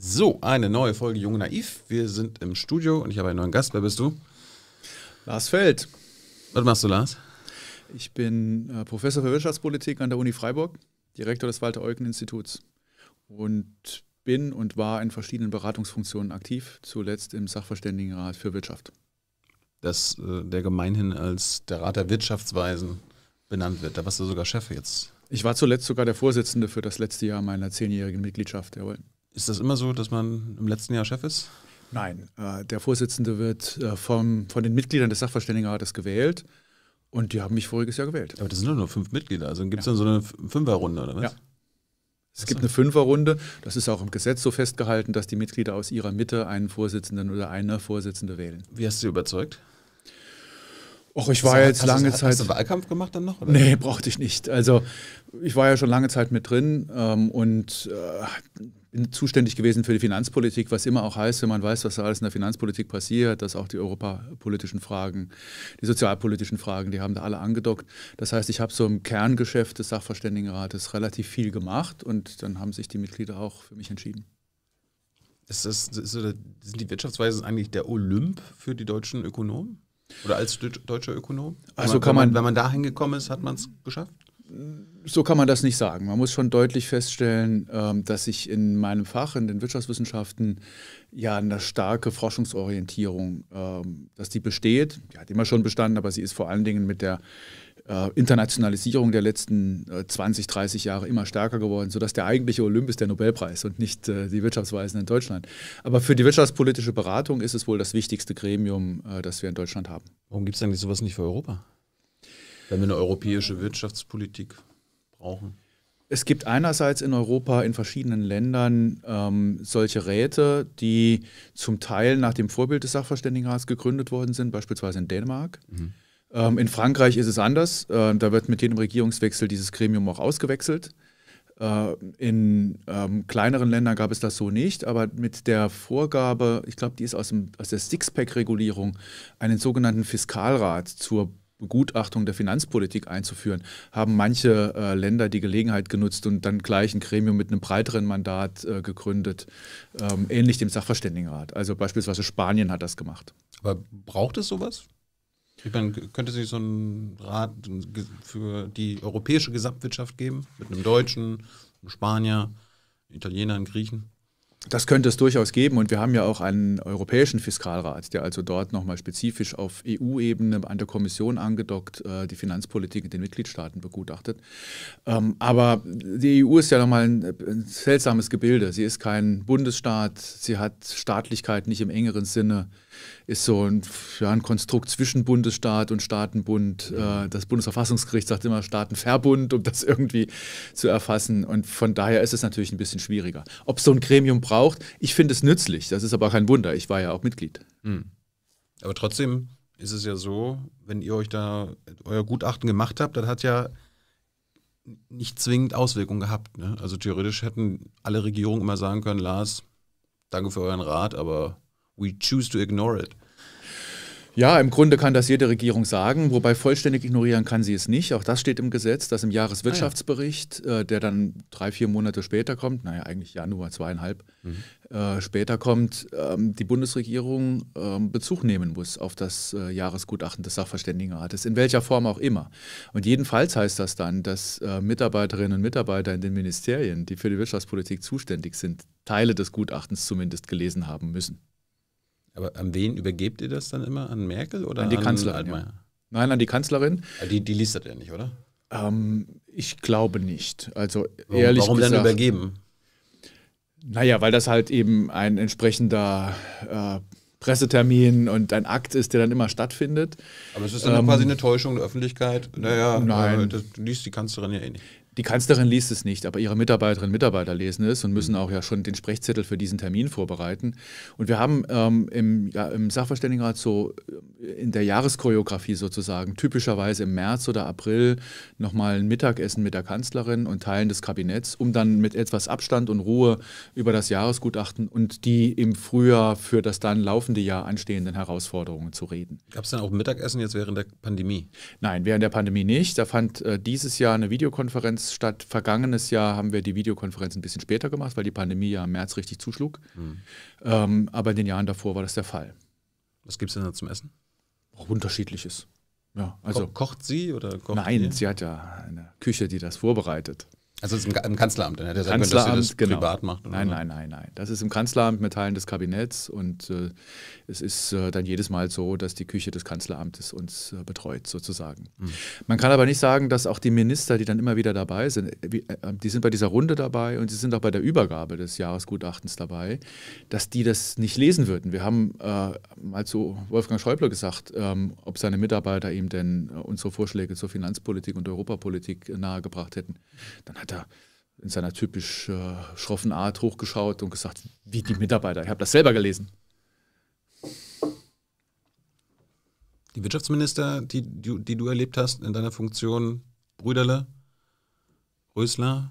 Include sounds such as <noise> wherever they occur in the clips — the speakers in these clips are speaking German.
So, eine neue Folge Jung Naiv. Wir sind im Studio und ich habe einen neuen Gast. Wer bist du? Lars Feld. Was machst du, Lars? Ich bin äh, Professor für Wirtschaftspolitik an der Uni Freiburg, Direktor des walter eugen instituts und bin und war in verschiedenen Beratungsfunktionen aktiv, zuletzt im Sachverständigenrat für Wirtschaft. Das, äh, der gemeinhin als der Rat der Wirtschaftsweisen benannt wird. Da warst du sogar Chef jetzt ich war zuletzt sogar der Vorsitzende für das letzte Jahr meiner zehnjährigen Mitgliedschaft, jawohl. Ist das immer so, dass man im letzten Jahr Chef ist? Nein, äh, der Vorsitzende wird äh, von den Mitgliedern des Sachverständigenrates gewählt und die haben mich voriges Jahr gewählt. Aber das sind doch nur fünf Mitglieder, also gibt es ja. dann so eine Fünferrunde oder was? Ja. Es gibt eine Fünferrunde. Das ist auch im Gesetz so festgehalten, dass die Mitglieder aus ihrer Mitte einen Vorsitzenden oder eine Vorsitzende wählen. Wie hast du sie überzeugt? Och, ich war also, jetzt lange du, Zeit. Hast du Wahlkampf gemacht dann noch? Oder? Nee, brauchte ich nicht. Also ich war ja schon lange Zeit mit drin ähm, und äh, bin zuständig gewesen für die Finanzpolitik, was immer auch heißt, wenn man weiß, was da alles in der Finanzpolitik passiert, dass auch die europapolitischen Fragen, die sozialpolitischen Fragen, die haben da alle angedockt. Das heißt, ich habe so im Kerngeschäft des Sachverständigenrates relativ viel gemacht und dann haben sich die Mitglieder auch für mich entschieden. Ist das, ist, sind die Wirtschaftsweisen eigentlich der Olymp für die deutschen Ökonomen? Oder als deutscher Ökonom? Also man, kann man, wenn man da hingekommen ist, hat man es geschafft? So kann man das nicht sagen. Man muss schon deutlich feststellen, ähm, dass ich in meinem Fach, in den Wirtschaftswissenschaften, ja eine starke Forschungsorientierung, ähm, dass die besteht. Die hat immer schon bestanden, aber sie ist vor allen Dingen mit der äh, Internationalisierung der letzten äh, 20, 30 Jahre immer stärker geworden, sodass der eigentliche Olymp ist der Nobelpreis und nicht äh, die Wirtschaftsweisen in Deutschland. Aber für die wirtschaftspolitische Beratung ist es wohl das wichtigste Gremium, äh, das wir in Deutschland haben. Warum gibt es eigentlich sowas nicht für Europa? Wenn wir eine europäische Wirtschaftspolitik brauchen. Es gibt einerseits in Europa in verschiedenen Ländern ähm, solche Räte, die zum Teil nach dem Vorbild des Sachverständigenrats gegründet worden sind, beispielsweise in Dänemark. Mhm ähm, in Frankreich ist es anders. Äh, da wird mit jedem Regierungswechsel dieses Gremium auch ausgewechselt. Äh, in ähm, kleineren Ländern gab es das so nicht, aber mit der Vorgabe, ich glaube, die ist aus, dem, aus der Sixpack-Regulierung, einen sogenannten Fiskalrat zur Begutachtung der Finanzpolitik einzuführen, haben manche äh, Länder die Gelegenheit genutzt und dann gleich ein Gremium mit einem breiteren Mandat äh, gegründet, ähm, ähnlich dem Sachverständigenrat. Also beispielsweise Spanien hat das gemacht. Aber braucht es sowas? Ich meine, könnte sich so ein Rat für die europäische Gesamtwirtschaft geben? Mit einem Deutschen, einem Spanier, Italiener, einem Griechen? Das könnte es durchaus geben und wir haben ja auch einen europäischen Fiskalrat, der also dort nochmal spezifisch auf EU-Ebene an der Kommission angedockt äh, die Finanzpolitik in den Mitgliedstaaten begutachtet. Ähm, aber die EU ist ja nochmal ein, seltsames Gebilde. Sie ist kein Bundesstaat, sie hat Staatlichkeit nicht im engeren Sinne ist so ein, ja, ein Konstrukt zwischen Bundesstaat und Staatenbund. Äh, das Bundesverfassungsgericht sagt immer Staatenverbund, um das irgendwie zu erfassen. Und von daher ist es natürlich ein bisschen schwieriger. Ob es so ein Gremium braucht, ich finde es nützlich. Das ist aber kein Wunder. Ich war ja auch Mitglied. Mhm. Aber trotzdem ist es ja so, wenn ihr euch da euer Gutachten gemacht habt, das hat ja nicht zwingend Auswirkungen gehabt. Ne? Also theoretisch hätten alle Regierungen immer sagen können, Lars, danke für euren Rat, aber We choose to ignore it. Ja, im Grunde kann das jede Regierung sagen, wobei vollständig ignorieren kann sie es nicht. Auch das steht im Gesetz, dass im Jahreswirtschaftsbericht, ah, äh, der dann drei, vier Monate später kommt, naja, eigentlich Januar zweieinhalb mhm. äh, später kommt, ähm, die Bundesregierung ähm, Bezug nehmen muss auf das äh, Jahresgutachten des Sachverständigenrates, in welcher Form auch immer. Und jedenfalls heißt das dann, dass äh, Mitarbeiterinnen und Mitarbeiter in den Ministerien, die für die Wirtschaftspolitik zuständig sind, Teile des Gutachtens zumindest gelesen haben müssen. Aber an wen übergebt ihr das dann immer? An Merkel oder an die an Kanzlerin? Ja. Nein, an die Kanzlerin. Ah, die, die liest das ja nicht, oder? Ähm, ich glaube nicht. Also warum, ehrlich warum gesagt. Warum dann übergeben? Naja, weil das halt eben ein entsprechender äh, Pressetermin und ein Akt ist, der dann immer stattfindet. Aber es ist dann ähm, quasi eine Täuschung der Öffentlichkeit. Naja, nein. Äh, das liest die Kanzlerin ja eh nicht. Die Kanzlerin liest es nicht, aber ihre Mitarbeiterinnen und Mitarbeiter lesen es und müssen mhm. auch ja schon den Sprechzettel für diesen Termin vorbereiten. Und wir haben ähm, im, ja, im, Sachverständigenrat so äh, in der Jahreschoreografie sozusagen typischerweise im März oder April nochmal ein Mittagessen mit der Kanzlerin und Teilen des Kabinetts, um dann mit etwas Abstand und Ruhe über das Jahresgutachten und die im Frühjahr für das dann laufende Jahr anstehenden Herausforderungen zu reden. Gab es dann auch Mittagessen jetzt während der Pandemie? Nein, während der Pandemie nicht. Da fand äh, dieses Jahr eine Videokonferenz statt vergangenes Jahr haben wir die Videokonferenz ein bisschen später gemacht, weil die Pandemie ja im März richtig zuschlug. Mhm. Ähm, aber in den Jahren davor war das der Fall. Was gibt es denn da zum Essen? Auch unterschiedliches. Ja, also Ko kocht sie oder kocht Nein, ihr? sie hat ja eine Küche, die das vorbereitet. Also das ist im, im Kanzleramt, der hätte dass ihr das genau. privat macht. nein, nein, nein, nein. Das ist im Kanzleramt mit Teilen des Kabinetts und äh, es ist äh, dann jedes Mal so, dass die Küche des Kanzleramtes uns äh, betreut, sozusagen. Mhm. Man kann aber nicht sagen, dass auch die Minister, die dann immer wieder dabei sind, äh, wie, äh, äh, die sind bei dieser Runde dabei und sie sind auch bei der Übergabe des Jahresgutachtens dabei, dass die das nicht lesen würden. Wir haben mal zu Wolfgang Schäuble gesagt, ähm, ob seine Mitarbeiter ihm denn unsere Vorschläge zur Finanzpolitik und Europapolitik nahegebracht hätten. Dann hat er in seiner typisch äh, schroffen Art hochgeschaut und gesagt, wie die Mitarbeiter. Ich habe das selber gelesen. die Wirtschaftsminister, die, die, die du erlebt hast in deiner Funktion, Brüderle, Rösler,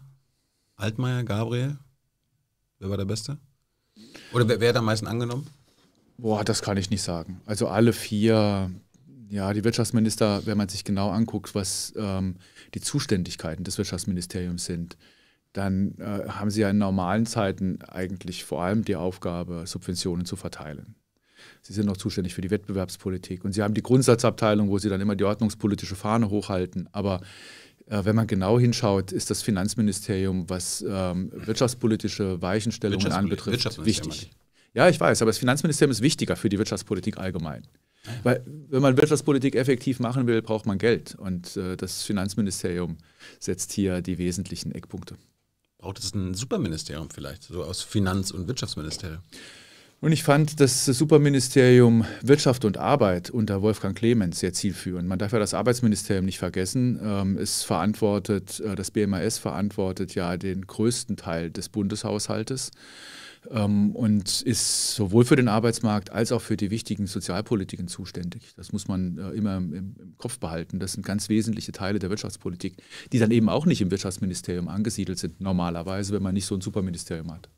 Altmaier, Gabriel, wer war der Beste? Oder wer, wer hat am meisten angenommen? Boah, das kann ich nicht sagen. Also alle vier, ja, die Wirtschaftsminister, wenn man sich genau anguckt, was ähm, die Zuständigkeiten des Wirtschaftsministeriums sind, dann äh, haben sie ja in normalen Zeiten eigentlich vor allem die Aufgabe, Subventionen zu verteilen. Sie sind noch zuständig für die Wettbewerbspolitik. Und Sie haben die Grundsatzabteilung, wo Sie dann immer die ordnungspolitische Fahne hochhalten. Aber äh, wenn man genau hinschaut, ist das Finanzministerium, was ähm, wirtschaftspolitische Weichenstellungen Wirtschafts anbetrifft, wichtig. Ja, ich weiß, aber das Finanzministerium ist wichtiger für die Wirtschaftspolitik allgemein. Weil wenn man Wirtschaftspolitik effektiv machen will, braucht man Geld. Und äh, das Finanzministerium setzt hier die wesentlichen Eckpunkte. Braucht es ein Superministerium vielleicht, so aus Finanz- und Wirtschaftsministerium? Und ich fand das Superministerium Wirtschaft und Arbeit unter Wolfgang Clemens sehr zielführend. Man darf ja das Arbeitsministerium nicht vergessen. Ähm, es verantwortet, äh, das BMAS verantwortet ja den größten Teil des Bundeshaushaltes ähm, und ist sowohl für den Arbeitsmarkt als auch für die wichtigen Sozialpolitiken zuständig. Das muss man äh, immer im, Kopf behalten. Das sind ganz wesentliche Teile der Wirtschaftspolitik, die dann eben auch nicht im Wirtschaftsministerium angesiedelt sind, normalerweise, wenn man nicht so ein Superministerium hat.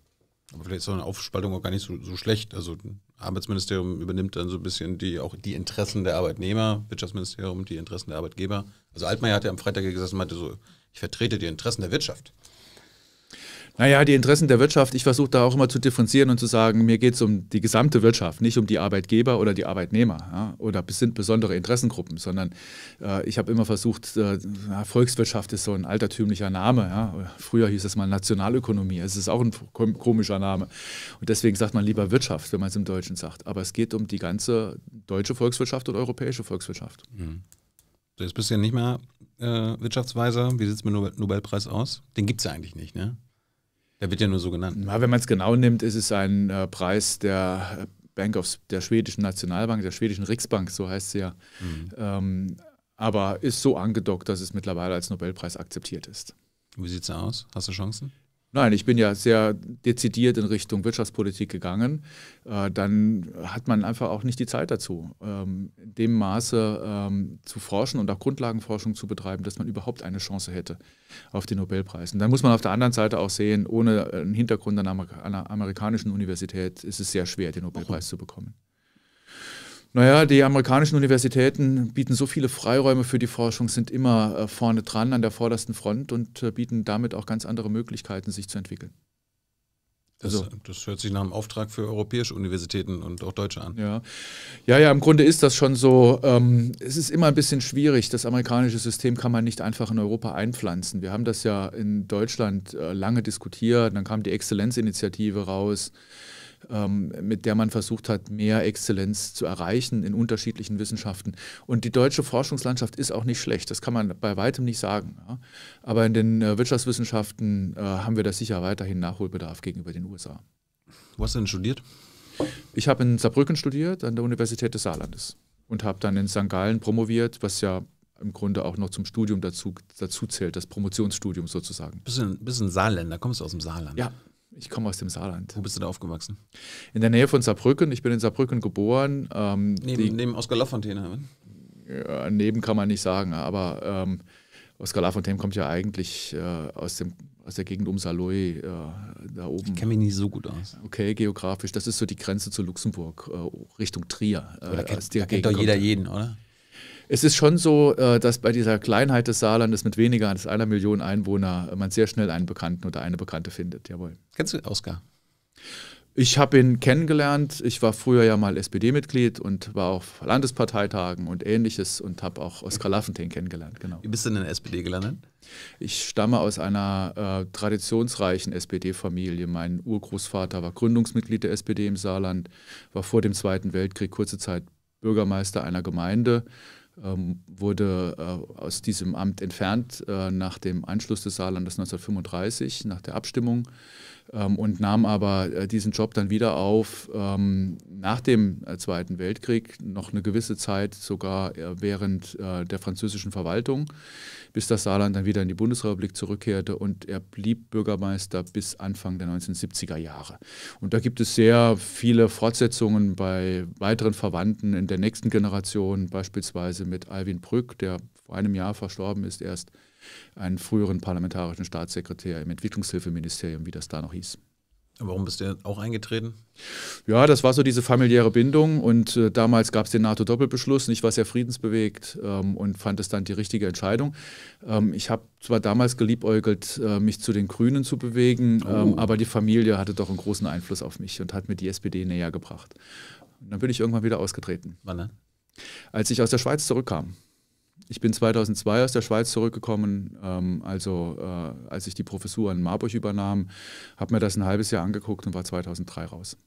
Aber vielleicht ist so eine Aufspaltung auch gar nicht so, so schlecht. Also Arbeitsministerium übernimmt dann so ein bisschen die, auch die Interessen der Arbeitnehmer, Wirtschaftsministerium die Interessen der Arbeitgeber. Also Altmaier hat ja am Freitag gesagt, meinte so, ich vertrete die Interessen der Wirtschaft. Naja, die Interessen der Wirtschaft, ich versuche da auch immer zu differenzieren und zu sagen, mir geht es um die gesamte Wirtschaft, nicht um die Arbeitgeber oder die Arbeitnehmer ja, oder es sind besondere Interessengruppen, sondern äh, ich habe immer versucht, äh, Volkswirtschaft ist so ein altertümlicher Name. Ja. Früher hieß es mal Nationalökonomie, es ist auch ein komischer Name. Und deswegen sagt man lieber Wirtschaft, wenn man es im Deutschen sagt. Aber es geht um die ganze deutsche Volkswirtschaft und europäische Volkswirtschaft. Mhm. jetzt bist du ja nicht mehr äh, Wirtschaftsweiser. Wie sieht es mit Nobelpreis aus? Den gibt es ja eigentlich nicht, ne? Der wird ja nur so genannt. Na, wenn man es genau nimmt, ist es ein äh, Preis der äh, Bank of, der schwedischen Nationalbank, der schwedischen Riksbank, so heißt sie ja. Mhm. Ähm, aber ist so angedockt, dass es mittlerweile als Nobelpreis akzeptiert ist. Wie sieht es aus? Hast du Chancen? Nein, ich bin ja sehr dezidiert in Richtung Wirtschaftspolitik gegangen. Äh, dann hat man einfach auch nicht die Zeit dazu, ähm, in dem Maße ähm, zu forschen und auch Grundlagenforschung zu betreiben, dass man überhaupt eine Chance hätte auf den Nobelpreis. Und dann muss man auf der anderen Seite auch sehen, ohne einen Hintergrund an einer amerikanischen Universität ist es sehr schwer, den Nobelpreis Warum? zu bekommen. Naja, die amerikanischen Universitäten bieten so viele Freiräume für die Forschung, sind immer äh, vorne dran an der vordersten Front und äh, bieten damit auch ganz andere Möglichkeiten, sich zu entwickeln. Das, also das, hört sich nach einem Auftrag für europäische Universitäten und auch deutsche an. Ja, ja, ja im Grunde ist das schon so. Ähm, es ist immer ein bisschen schwierig. Das amerikanische System kann man nicht einfach in Europa einpflanzen. Wir haben das ja in Deutschland äh, lange diskutiert. Dann kam die Exzellenzinitiative raus. Ähm, mit der man versucht hat, mehr Exzellenz zu erreichen in unterschiedlichen Wissenschaften. Und die deutsche Forschungslandschaft ist auch nicht schlecht, das kann man bei weitem nicht sagen. Aber in den äh, Wirtschaftswissenschaften äh, haben wir da sicher weiterhin Nachholbedarf gegenüber den USA. Wo hast du denn studiert? Ich habe in Saarbrücken studiert, an der Universität des Saarlandes. Und habe dann in St. Gallen promoviert, was ja im Grunde auch noch zum Studium dazu, dazu zählt, das Promotionsstudium sozusagen. Bist du, bist ein Saarländer, kommst du aus dem Saarland? Ja, ich komme aus dem Saarland. Wo bist du da aufgewachsen? In der Nähe von Saarbrücken. Ich bin in Saarbrücken geboren. Ähm, neben, die, neben Oskar Lafontaine? Ja, neben kann man nicht sagen, aber ähm, Oskar Lafontaine kommt ja eigentlich äh, aus, dem, aus der Gegend um Saloy äh, da oben. Ich kenne mich nicht so gut aus. Okay, geografisch. Das ist so die Grenze zu Luxemburg, äh, Richtung Trier. Äh, da kennt, da kennt doch jeder kommt. jeden, oder? Es ist schon so, äh, dass bei dieser Kleinheit des Saarlandes mit weniger als einer Million Einwohner äh, man sehr schnell einen Bekannten oder eine Bekannte findet. Jawohl. Kennst du Oskar? Ich habe ihn kennengelernt. Ich war früher ja mal SPD-Mitglied und war auf Landesparteitagen und ähnliches und habe auch Oskar Lafontaine kennengelernt. Genau. Wie bist du denn in der SPD gelandet? Ich stamme aus einer äh, traditionsreichen SPD-Familie. Mein Urgroßvater war Gründungsmitglied der SPD im Saarland, war vor dem Zweiten Weltkrieg kurze Zeit Bürgermeister einer Gemeinde ähm, wurde äh, aus diesem Amt entfernt äh, nach dem Einschluss des Saarlandes 1935, nach der Abstimmung. Ähm, und nahm aber äh, diesen Job dann wieder auf ähm, nach dem äh, Zweiten Weltkrieg, noch eine gewisse Zeit sogar äh, während der französischen Verwaltung, bis das Saarland dann wieder in die Bundesrepublik zurückkehrte und er blieb Bürgermeister bis Anfang der 1970er Jahre. Und da gibt es sehr viele Fortsetzungen bei weiteren Verwandten in der nächsten Generation, beispielsweise mit Alwin Brück, der vor einem Jahr verstorben ist erst einen früheren parlamentarischen Staatssekretär im Entwicklungshilfeministerium, wie das da noch hieß. Warum bist du auch eingetreten? Ja, das war so diese familiäre Bindung und äh, damals gab es den NATO-Doppelbeschluss ich war sehr friedensbewegt ähm, und fand es dann die richtige Entscheidung. Ähm, ich habe zwar damals geliebäugelt, äh, mich zu den Grünen zu bewegen, oh. ähm, aber die Familie hatte doch einen großen Einfluss auf mich und hat mir die SPD näher gebracht. Und dann bin ich irgendwann wieder ausgetreten. Wann? Als ich aus der Schweiz zurückkam. Ich bin 2002 aus der Schweiz zurückgekommen, ähm, also äh, als ich die Professur in Marburg übernahm, habe mir das ein halbes Jahr angeguckt und war 2003 raus.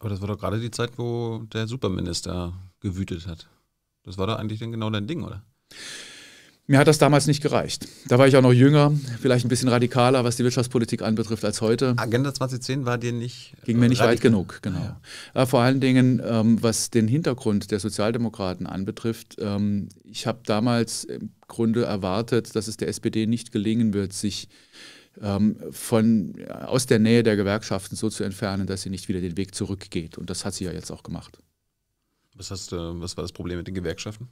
Aber das war doch gerade die Zeit, wo der Superminister gewütet hat. Das war doch eigentlich dann genau dein Ding, oder? Mir hat das damals nicht gereicht. Da war ich auch noch jünger, vielleicht ein bisschen radikaler, was die Wirtschaftspolitik anbetrifft als heute. Agenda 2010 war dir nicht. Ging mir nicht radikal. Äh, weit genug, genau. ja. Äh, vor allen Dingen, ähm, was den Hintergrund der Sozialdemokraten anbetrifft, ähm, ich habe damals im Grunde erwartet, dass es der SPD nicht gelingen wird, sich ähm, von, äh, aus der Nähe der Gewerkschaften so zu entfernen, dass sie nicht wieder den Weg zurückgeht. Und das hat sie ja jetzt auch gemacht. Was, hast, was war das Problem mit den Gewerkschaften?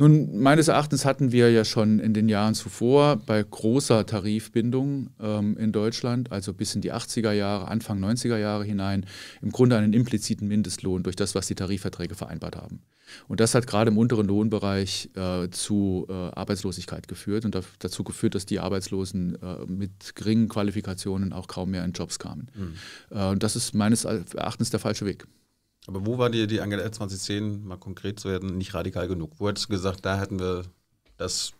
Nun, meines Erachtens hatten wir ja schon in den Jahren zuvor bei großer Tarifbindung ähm, in Deutschland, also bis in die 80er Jahre, Anfang 90er Jahre hinein, im Grunde einen impliziten Mindestlohn durch das, was die Tarifverträge vereinbart haben. Und das hat gerade im unteren Lohnbereich äh, zu äh, Arbeitslosigkeit geführt und da, dazu geführt, dass die Arbeitslosen äh, mit geringen Qualifikationen auch kaum mehr in Jobs kamen. Mhm. Äh, das ist meines Erachtens der falsche Weg. Aber wo war dir die Angela 2010, mal konkret zu werden, nicht radikal genug? Wo hättest du gesagt, da hätten wir das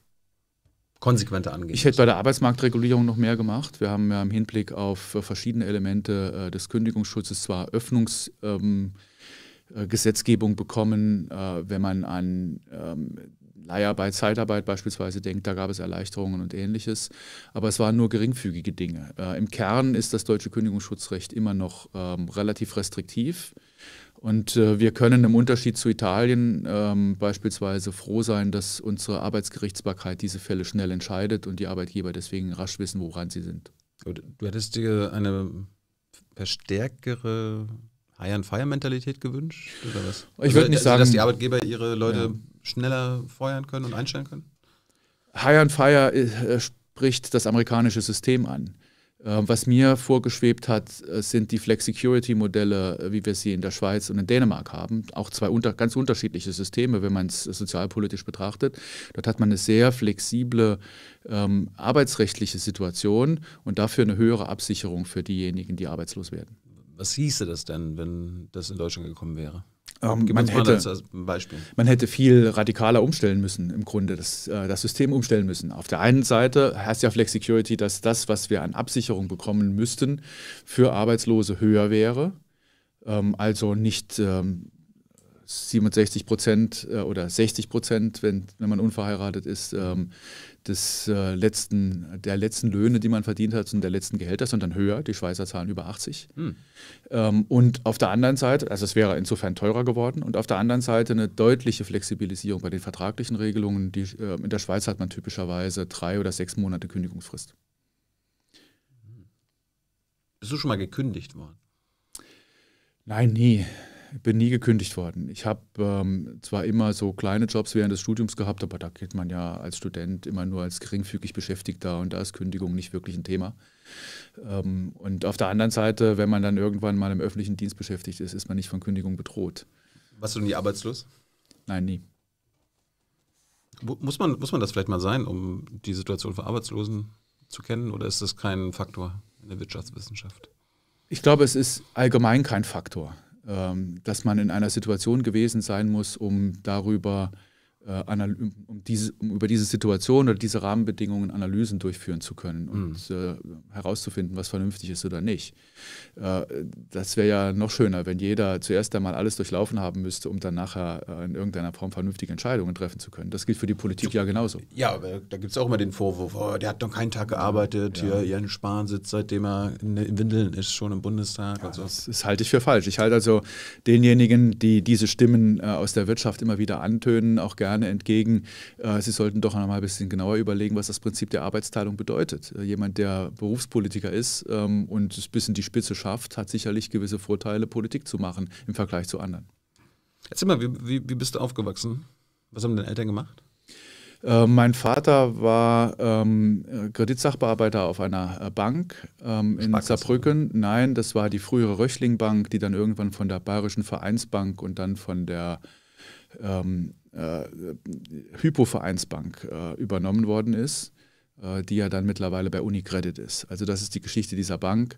konsequenter angehen. Ich hätte bei der Arbeitsmarktregulierung noch mehr gemacht. Wir haben ja im Hinblick auf äh, verschiedene Elemente äh, des Kündigungsschutzes zwar Öffnungsgesetzgebung ähm, äh, bekommen, wenn man an ähm, Leiharbeit, Zeitarbeit beispielsweise denkt, da gab es Erleichterungen und ähnliches, aber es waren nur geringfügige Dinge. Im Kern ist das deutsche Kündigungsschutzrecht immer noch ähm, relativ restriktiv. Und äh, wir können im Unterschied zu Italien ähm, beispielsweise froh sein, dass unsere Arbeitsgerichtsbarkeit diese Fälle schnell entscheidet und die Arbeitgeber deswegen rasch wissen, woran sie sind. Gut. Du hättest dir eine verstärkere High-and-Fire-Mentalität gewünscht oder was? Ich also, würde nicht sagen, dass die Arbeitgeber ihre Leute ja. schneller feuern können und einstellen können. High-and-Fire äh, spricht das amerikanische System an. Ähm, was mir vorgeschwebt hat, äh, sind die Flexicurity-Modelle, äh, wie wir sie in der Schweiz und in Dänemark haben. Auch zwei unter, ganz unterschiedliche Systeme, wenn man es äh, sozialpolitisch betrachtet. Dort hat man eine sehr flexible ähm, arbeitsrechtliche Situation und dafür eine höhere Absicherung für diejenigen, die arbeitslos werden. Was hieße das denn, wenn das in Deutschland gekommen wäre? Ähm, man, hätte, man hätte viel radikaler umstellen müssen, im Grunde, das, äh, das System umstellen müssen. Auf der einen Seite heißt ja Flex Security, dass das, was wir an Absicherung bekommen müssten, für Arbeitslose höher wäre. Ähm, also nicht ähm, 67 Prozent äh, oder 60 Prozent, wenn, wenn man unverheiratet ist, ähm, des, äh, letzten, der letzten Löhne, die man verdient hat und der letzten Gehälter sondern höher. Die Schweizer zahlen über 80. Hm. Ähm, und auf der anderen Seite, also es wäre insofern teurer geworden, und auf der anderen Seite eine deutliche Flexibilisierung bei den vertraglichen Regelungen. Die, äh, in der Schweiz hat man typischerweise drei oder sechs Monate Kündigungsfrist. Hm. Bist du schon mal gekündigt worden? Nein, nie bin nie gekündigt worden. Ich habe ähm, zwar immer so kleine Jobs während des Studiums gehabt, aber da geht man ja als Student immer nur als geringfügig Beschäftigter und da ist Kündigung nicht wirklich ein Thema. Ähm, und auf der anderen Seite, wenn man dann irgendwann mal im öffentlichen Dienst beschäftigt ist, ist man nicht von Kündigung bedroht. Warst du nie arbeitslos? Nein, nie. Muss man, muss man das vielleicht mal sein, um die Situation von Arbeitslosen zu kennen oder ist das kein Faktor in der Wirtschaftswissenschaft? Ich glaube, es ist allgemein kein Faktor. Ähm, dass man in einer Situation gewesen sein muss, um darüber äh, äh, um, diese, um über diese Situation oder diese Rahmenbedingungen Analysen durchführen zu können und mhm. äh, herauszufinden, was vernünftig ist oder nicht. Äh, das wäre ja noch schöner, wenn jeder zuerst einmal alles durchlaufen haben müsste, um dann nachher äh, in irgendeiner Form vernünftige Entscheidungen treffen zu können. Das gilt für die Politik ja genauso. Ja, aber da gibt es auch immer den Vorwurf, oh, der hat noch keinen Tag gearbeitet, ja. hier Jan Spahn sitzt, seitdem er in Windeln ist, schon im Bundestag. Ja, also. das, das, halte ich für falsch. Ich halte also denjenigen, die diese Stimmen äh, aus der Wirtschaft immer wieder antönen, auch gerne gerne entgegen, äh, Sie sollten doch einmal ein bisschen genauer überlegen, was das Prinzip der Arbeitsteilung bedeutet. Äh, jemand, der Berufspolitiker ist ähm, und es bis in die Spitze schafft, hat sicherlich gewisse Vorteile, Politik zu machen im Vergleich zu anderen. Erzähl mal, wie, wie, wie bist du aufgewachsen? Was haben deine Eltern gemacht? Äh, mein Vater war ähm, Kreditsachbearbeiter auf einer Bank ähm, in Saarbrücken. Nein, das war die frühere Röchling Bank, die dann irgendwann von der Bayerischen Vereinsbank und dann von der ähm, äh, Hypovereinsbank äh, übernommen worden ist, äh, die ja dann mittlerweile bei UniCredit ist. Also das ist die Geschichte dieser Bank.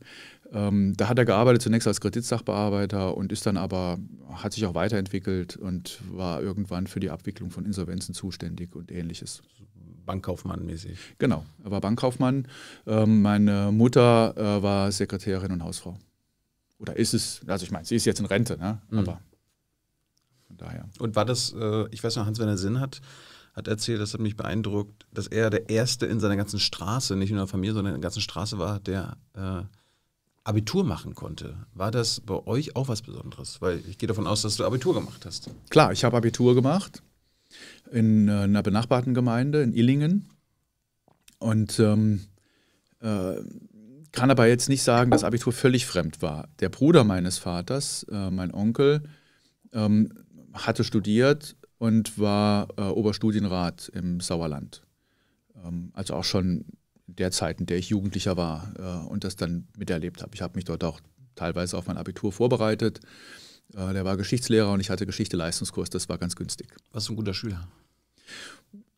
Ähm, da hat er gearbeitet zunächst als Kreditsachbearbeiter und ist dann aber, hat sich auch weiterentwickelt und war irgendwann für die Abwicklung von Insolvenzen zuständig und ähnliches. Bankkaufmann mäßig. Genau, er war Bankkaufmann. Ähm, meine Mutter äh, war Sekretärin und Hausfrau. Oder ist es, also ich meine, sie ist jetzt in Rente, ne? Mhm. aber daher. Und war das, äh, ich weiß noch, Hans-Werner Sinn hat, hat erzählt, das hat mich beeindruckt, dass er der Erste in seiner ganzen Straße, nicht nur in der Familie, sondern in der ganzen Straße war, der äh, Abitur machen konnte. War das bei euch auch was Besonderes? Weil ich gehe davon aus, dass du Abitur gemacht hast. Klar, ich habe Abitur gemacht in äh, einer benachbarten Gemeinde in Illingen und ähm, äh, kann aber jetzt nicht sagen, dass Abitur völlig fremd war. Der Bruder meines Vaters, äh, mein Onkel, ähm, hatte studiert und war äh, Oberstudienrat im Sauerland. Ähm, also auch schon der Zeit, in der ich Jugendlicher war äh, und das dann miterlebt habe. Ich habe mich dort auch teilweise auf mein Abitur vorbereitet. Äh, der war Geschichtslehrer und ich hatte Geschichte-Leistungskurs, das war ganz günstig. Warst du ein guter Schüler?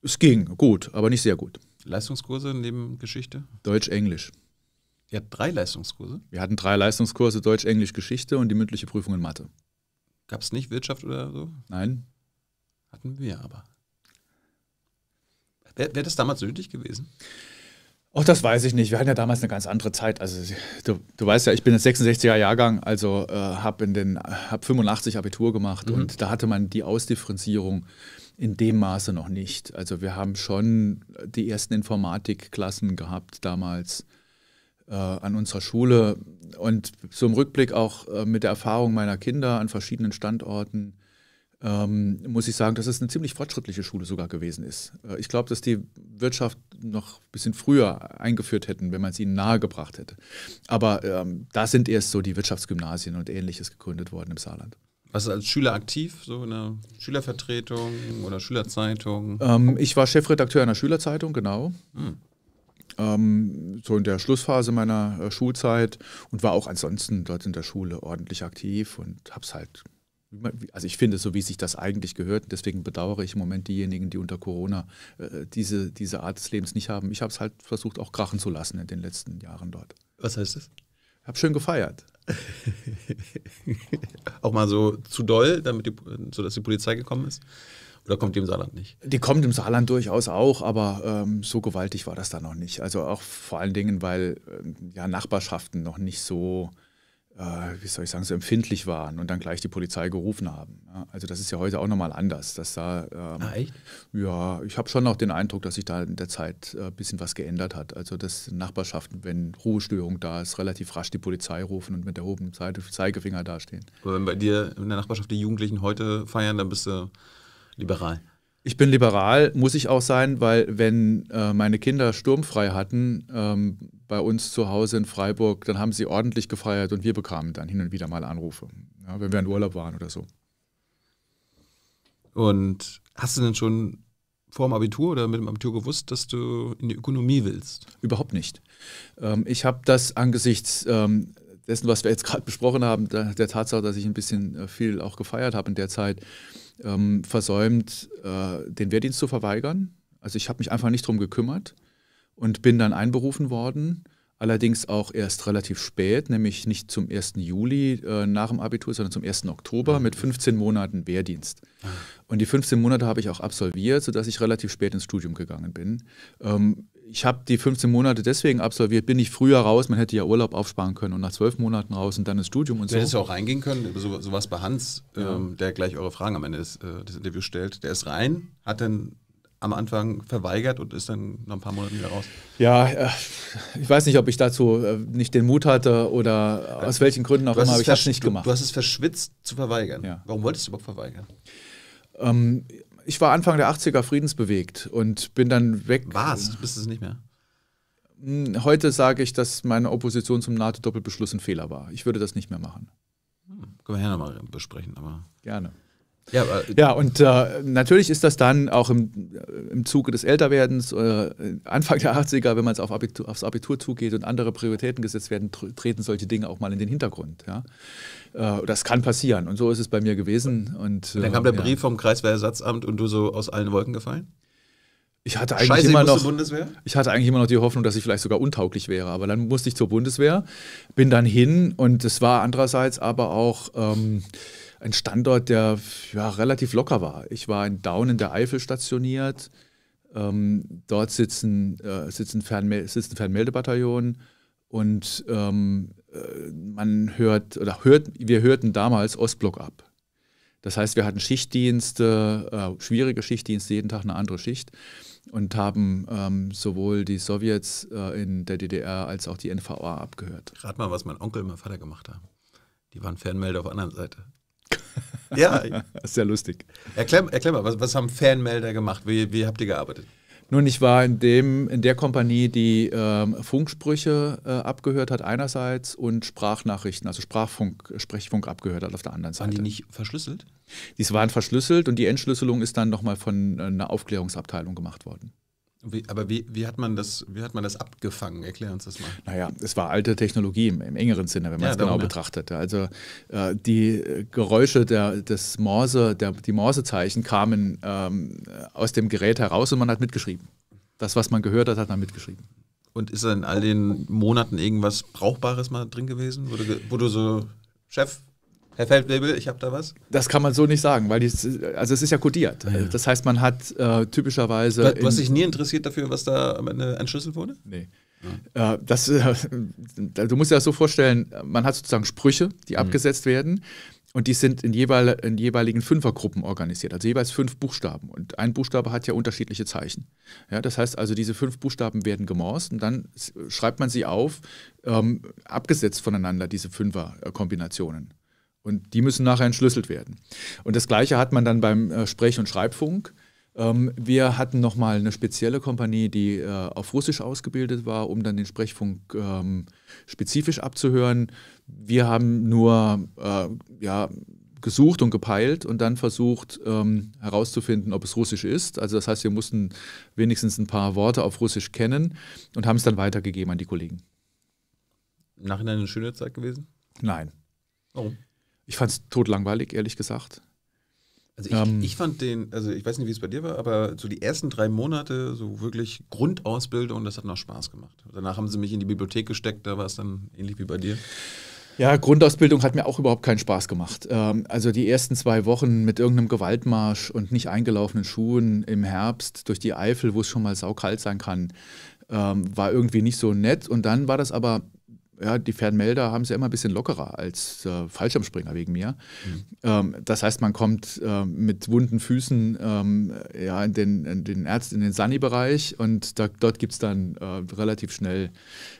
Es ging gut, aber nicht sehr gut. Leistungskurse neben Geschichte? Deutsch, Englisch. Ihr habt drei Leistungskurse? Wir hatten drei Leistungskurse, Deutsch, Englisch, Geschichte und die mündliche Prüfung in Mathe. Gab es nicht Wirtschaft oder so? Nein. Hatten wir aber. Wäre wär das damals nötig gewesen? Auch das weiß ich nicht. Wir hatten ja damals eine ganz andere Zeit. Also du, du weißt ja, ich bin jetzt 66er Jahrgang, also äh, habe hab 85 Abitur gemacht mhm. und da hatte man die Ausdifferenzierung in dem Maße noch nicht. Also wir haben schon die ersten Informatikklassen gehabt damals äh, an unserer Schule und so im Rückblick auch äh, mit der Erfahrung meiner Kinder an verschiedenen Standorten ähm, muss ich sagen, dass es eine ziemlich fortschrittliche Schule sogar gewesen ist. Äh, ich glaube, dass die Wirtschaft noch ein bisschen früher eingeführt hätten, wenn man es ihnen nahegebracht hätte. Aber ähm, da sind erst so die Wirtschaftsgymnasien und ähnliches gegründet worden im Saarland. Warst du als Schüler aktiv, so in einer Schülervertretung oder Schülerzeitung? Ähm, ich war Chefredakteur einer Schülerzeitung, genau. Hm ähm, so in der Schlussphase meiner äh, Schulzeit und war auch ansonsten dort in der Schule ordentlich aktiv und habe es halt, also ich finde, so wie sich das eigentlich gehört, deswegen bedauere ich im Moment diejenigen, die unter Corona äh, diese, diese Art des Lebens nicht haben. Ich habe es halt versucht, auch krachen zu lassen in den letzten Jahren dort. Was heißt das? Ich habe schön gefeiert. <laughs> auch mal so zu doll, damit die, sodass die Polizei gekommen ist? Oder kommt die im Saarland nicht? Die kommt im Saarland durchaus auch, aber ähm, so gewaltig war das da noch nicht. Also auch vor allen Dingen, weil äh, ja, Nachbarschaften noch nicht so, äh, wie soll ich sagen, so empfindlich waren und dann gleich die Polizei gerufen haben. Ja, also das ist ja heute auch nochmal anders. Dass da, ähm, ah, echt? Ja, ich habe schon noch den Eindruck, dass sich da in der Zeit äh, ein äh, bisschen was geändert hat. Also dass Nachbarschaften, wenn Ruhestörung da ist, relativ rasch die Polizei rufen und mit erhobenem Zeigefinger dastehen. Aber wenn bei dir in der Nachbarschaft die Jugendlichen heute feiern, dann bist du liberal? Ich bin liberal, muss ich auch sein, weil wenn äh, meine Kinder sturmfrei hatten ähm, bei uns zu Hause in Freiburg, dann haben sie ordentlich gefeiert und wir bekamen dann hin und wieder mal Anrufe, ja, wenn wir in Urlaub waren oder so. Und hast du denn schon vor dem Abitur oder mit dem Abitur gewusst, dass du in die Ökonomie willst? Überhaupt nicht. Ähm, ich habe das angesichts ähm, dessen, was wir jetzt gerade besprochen haben, der, der Tatsache, dass ich ein bisschen äh, viel auch gefeiert habe in der Zeit, ähm, versäumt, äh, den Wehrdienst zu verweigern. Also ich habe mich einfach nicht drum gekümmert und bin dann einberufen worden. Allerdings auch erst relativ spät, nämlich nicht zum 1. Juli äh, nach dem Abitur, sondern zum 1. Oktober mit 15 Monaten Wehrdienst. Ah. Und die 15 Monate habe ich auch absolviert, sodass ich relativ spät ins Studium gegangen bin. Ähm, ich habe die 15 Monate deswegen absolviert, bin ich früher raus, man hätte ja Urlaub aufsparen können und nach zwölf Monaten raus und dann ins Studium und so. Hättest du auch reingehen können, so, sowas bei Hans, ja. ähm, der gleich eure Fragen am Ende des, äh, des Interviews stellt, der ist rein, hat dann am Anfang verweigert und ist dann nach ein paar Monaten wieder raus? Ja, äh, ich weiß nicht, ob ich dazu äh, nicht den Mut hatte oder aus welchen Gründen auch immer, aber ich habe es nicht gemacht. Du, du, hast es verschwitzt zu verweigern. Ja. Warum wolltest du überhaupt verweigern? Ähm, ich war Anfang der 80er friedensbewegt und bin dann weg. Warst, bist du es nicht mehr? Hm, heute sage ich, dass meine Opposition zum NATO-Doppelbeschluss ein Fehler war. Ich würde das nicht mehr machen. Hm, können wir ja nochmal besprechen, aber. Gerne. Ja, aber äh, ja und äh, natürlich ist das dann auch im, im Zuge des Älterwerdens, äh, Anfang der 80er, wenn man auf Abitur, aufs Abitur zugeht und andere Prioritäten gesetzt werden, treten solche Dinge auch mal in den Hintergrund. Ja? äh, das kann passieren. Und so ist es bei mir gewesen. Und, und dann kam der äh, Brief ja. vom Kreiswehrersatzamt und du so aus allen Wolken gefallen? Ich hatte, eigentlich Scheiße, immer noch, Bundeswehr? ich hatte eigentlich immer noch die Hoffnung, dass ich vielleicht sogar untauglich wäre. Aber dann musste ich zur Bundeswehr, bin dann hin und es war andererseits aber auch ähm, ein Standort, der ja, relativ locker war. Ich war in Down in der Eifel stationiert. Ähm, dort sitzen, äh, sitzen, Fernme sitzen Fernmeldebataillon und ähm, äh, man hört, oder hört, wir hörten damals Ostblock ab. Das heißt, wir hatten Schichtdienste, äh, schwierige Schichtdienste, jeden Tag eine andere Schicht und haben ähm, sowohl die Sowjets äh, in der DDR als auch die NVA abgehört. Rat mal, was mein Onkel und mein Vater gemacht haben. Die waren Fernmelder auf der anderen Seite. <laughs> ja. Sehr lustig. Erklär, erklär mal, was, was haben Fernmelder gemacht? Wie, wie habt ihr gearbeitet? Nun, ich war in, dem, in der Kompanie, die ähm, Funksprüche äh, abgehört hat einerseits und Sprachnachrichten, also Sprachfunk, äh, Sprechfunk abgehört hat auf der anderen Seite. Waren die nicht verschlüsselt? Die waren verschlüsselt und die Entschlüsselung ist dann nochmal von äh, einer Aufklärungsabteilung gemacht worden. Wie, aber wie, wie, hat man das, wie hat man das abgefangen? Erklär uns das mal. Naja, es war alte Technologie im, im engeren Sinne, wenn man ja, es genau ja. betrachtet. Also äh, die äh, Geräusche der, des Morse, der, die Morsezeichen kamen ähm, aus dem Gerät heraus und man hat mitgeschrieben. Das, was man gehört hat, hat man mitgeschrieben. Und ist da in all den Monaten irgendwas Brauchbares mal drin gewesen, wo du, wo du so, Chef, Herr Feldwebel, ich habe da was. Das kann man so nicht sagen, weil die, also es ist ja kodiert. Ja. Das heißt, man hat äh, typischerweise. Du, du hast dich nie interessiert dafür, was da entschlüsselt wurde? Nee. Ja. Äh, das, äh, du musst dir das so vorstellen, man hat sozusagen Sprüche, die mhm. abgesetzt werden. Und die sind in, jeweil, in jeweiligen Fünfergruppen organisiert, also jeweils fünf Buchstaben. Und ein Buchstabe hat ja unterschiedliche Zeichen. Ja, das heißt also, diese fünf Buchstaben werden gemorst und dann schreibt man sie auf, ähm, abgesetzt voneinander, diese Fünferkombinationen. Und die müssen nachher entschlüsselt werden. Und das Gleiche hat man dann beim äh, Sprech- und Schreibfunk. Ähm, wir hatten nochmal eine spezielle Kompanie, die äh, auf Russisch ausgebildet war, um dann den Sprechfunk ähm, spezifisch abzuhören. Wir haben nur äh, ja, gesucht und gepeilt und dann versucht ähm, herauszufinden, ob es Russisch ist. Also das heißt, wir mussten wenigstens ein paar Worte auf Russisch kennen und haben es dann weitergegeben an die Kollegen. Nachhinein eine schöne Zeit gewesen? Nein. Warum? Ich fand es totlangweilig, ehrlich gesagt. Also ich, ähm, ich, fand den, also ich weiß nicht, wie es bei dir war, aber so die ersten drei Monate so wirklich Grundausbildung, das hat noch Spaß gemacht. Danach haben sie mich in die Bibliothek gesteckt, da war es dann ähnlich wie bei dir. Ja, Grundausbildung hat mir auch überhaupt keinen Spaß gemacht. Ähm, also die ersten zwei Wochen mit irgendeinem Gewaltmarsch und nicht eingelaufenen Schuhen im Herbst durch die Eifel, wo es schon mal saukalt sein kann, ähm, war irgendwie nicht so nett. Und dann war das aber ja, die Fernmelder haben es ja immer ein bisschen lockerer als äh, Fallschirmspringer wegen mir. Mhm. Ähm, das heißt, man kommt äh, mit wunden Füßen ähm, ja, in, den, in den Ärzt, in den Sunny-Bereich und da, dort gibt es dann äh, relativ schnell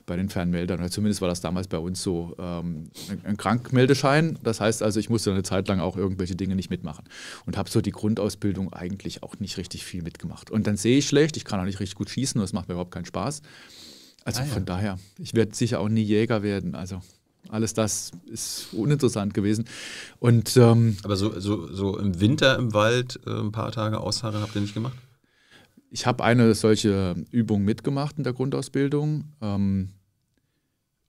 bei den Fernmeldern, oder zumindest war das damals bei uns so, ähm, ein Krankmeldeschein. Das heißt also, ich musste eine Zeit lang auch irgendwelche Dinge nicht mitmachen und habe so die Grundausbildung eigentlich auch nicht richtig viel mitgemacht. Und dann sehe ich schlecht, ich kann auch nicht richtig gut schießen, das macht mir überhaupt keinen Spaß. Also ah, ja. von daher, ich werde sicher auch nie Jäger werden. Also alles das ist uninteressant gewesen. Und, ähm, Aber so, so, so im Winter im Wald äh, ein paar Tage ausharren habt ihr nicht gemacht? Ich habe eine solche Übung mitgemacht in der Grundausbildung ähm,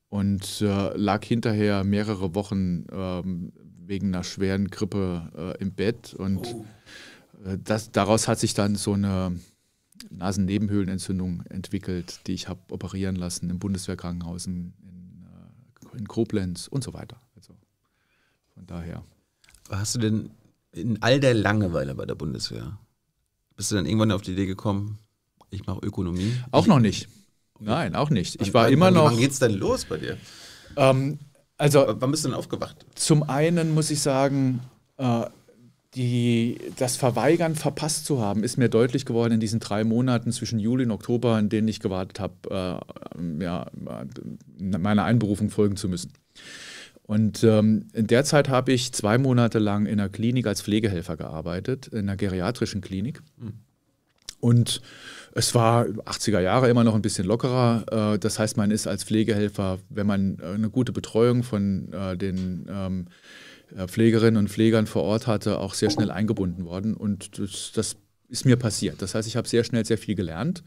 und äh, lag hinterher mehrere Wochen ähm, wegen einer schweren Grippe äh, im Bett. Und oh. Äh, das, daraus hat sich dann so eine Nasennebenhöhlenentzündung entwickelt, die ich habe operieren lassen im Bundeswehrkrankenhaus in, in, äh, in, Koblenz und so weiter. Also von daher. Hast du denn in all der Langeweile bei der Bundeswehr, bist du dann irgendwann auf die Idee gekommen, ich mache Ökonomie? Auch noch nicht. Nein, auch nicht. Ich war wann, immer noch. Wann geht's denn los bei dir? Ähm, also, wann bist du denn aufgewacht? Zum einen muss ich sagen, äh, die, das Verweigern verpasst zu haben, ist mir deutlich geworden in diesen drei Monaten zwischen Juli und Oktober, in denen ich gewartet habe, äh, ja, äh, meiner Einberufung folgen zu müssen. Und ähm, in der Zeit habe ich zwei Monate lang in einer Klinik als Pflegehelfer gearbeitet, in einer geriatrischen Klinik. Hm. Und es war 80er Jahre immer noch ein bisschen lockerer. Äh, das heißt, man ist als Pflegehelfer, wenn man äh, eine gute Betreuung von den ähm, äh, Pflegerinnen und Pflegern vor Ort hatte, auch sehr schnell eingebunden worden. Und das, das ist mir passiert. Das heißt, ich habe sehr schnell sehr viel gelernt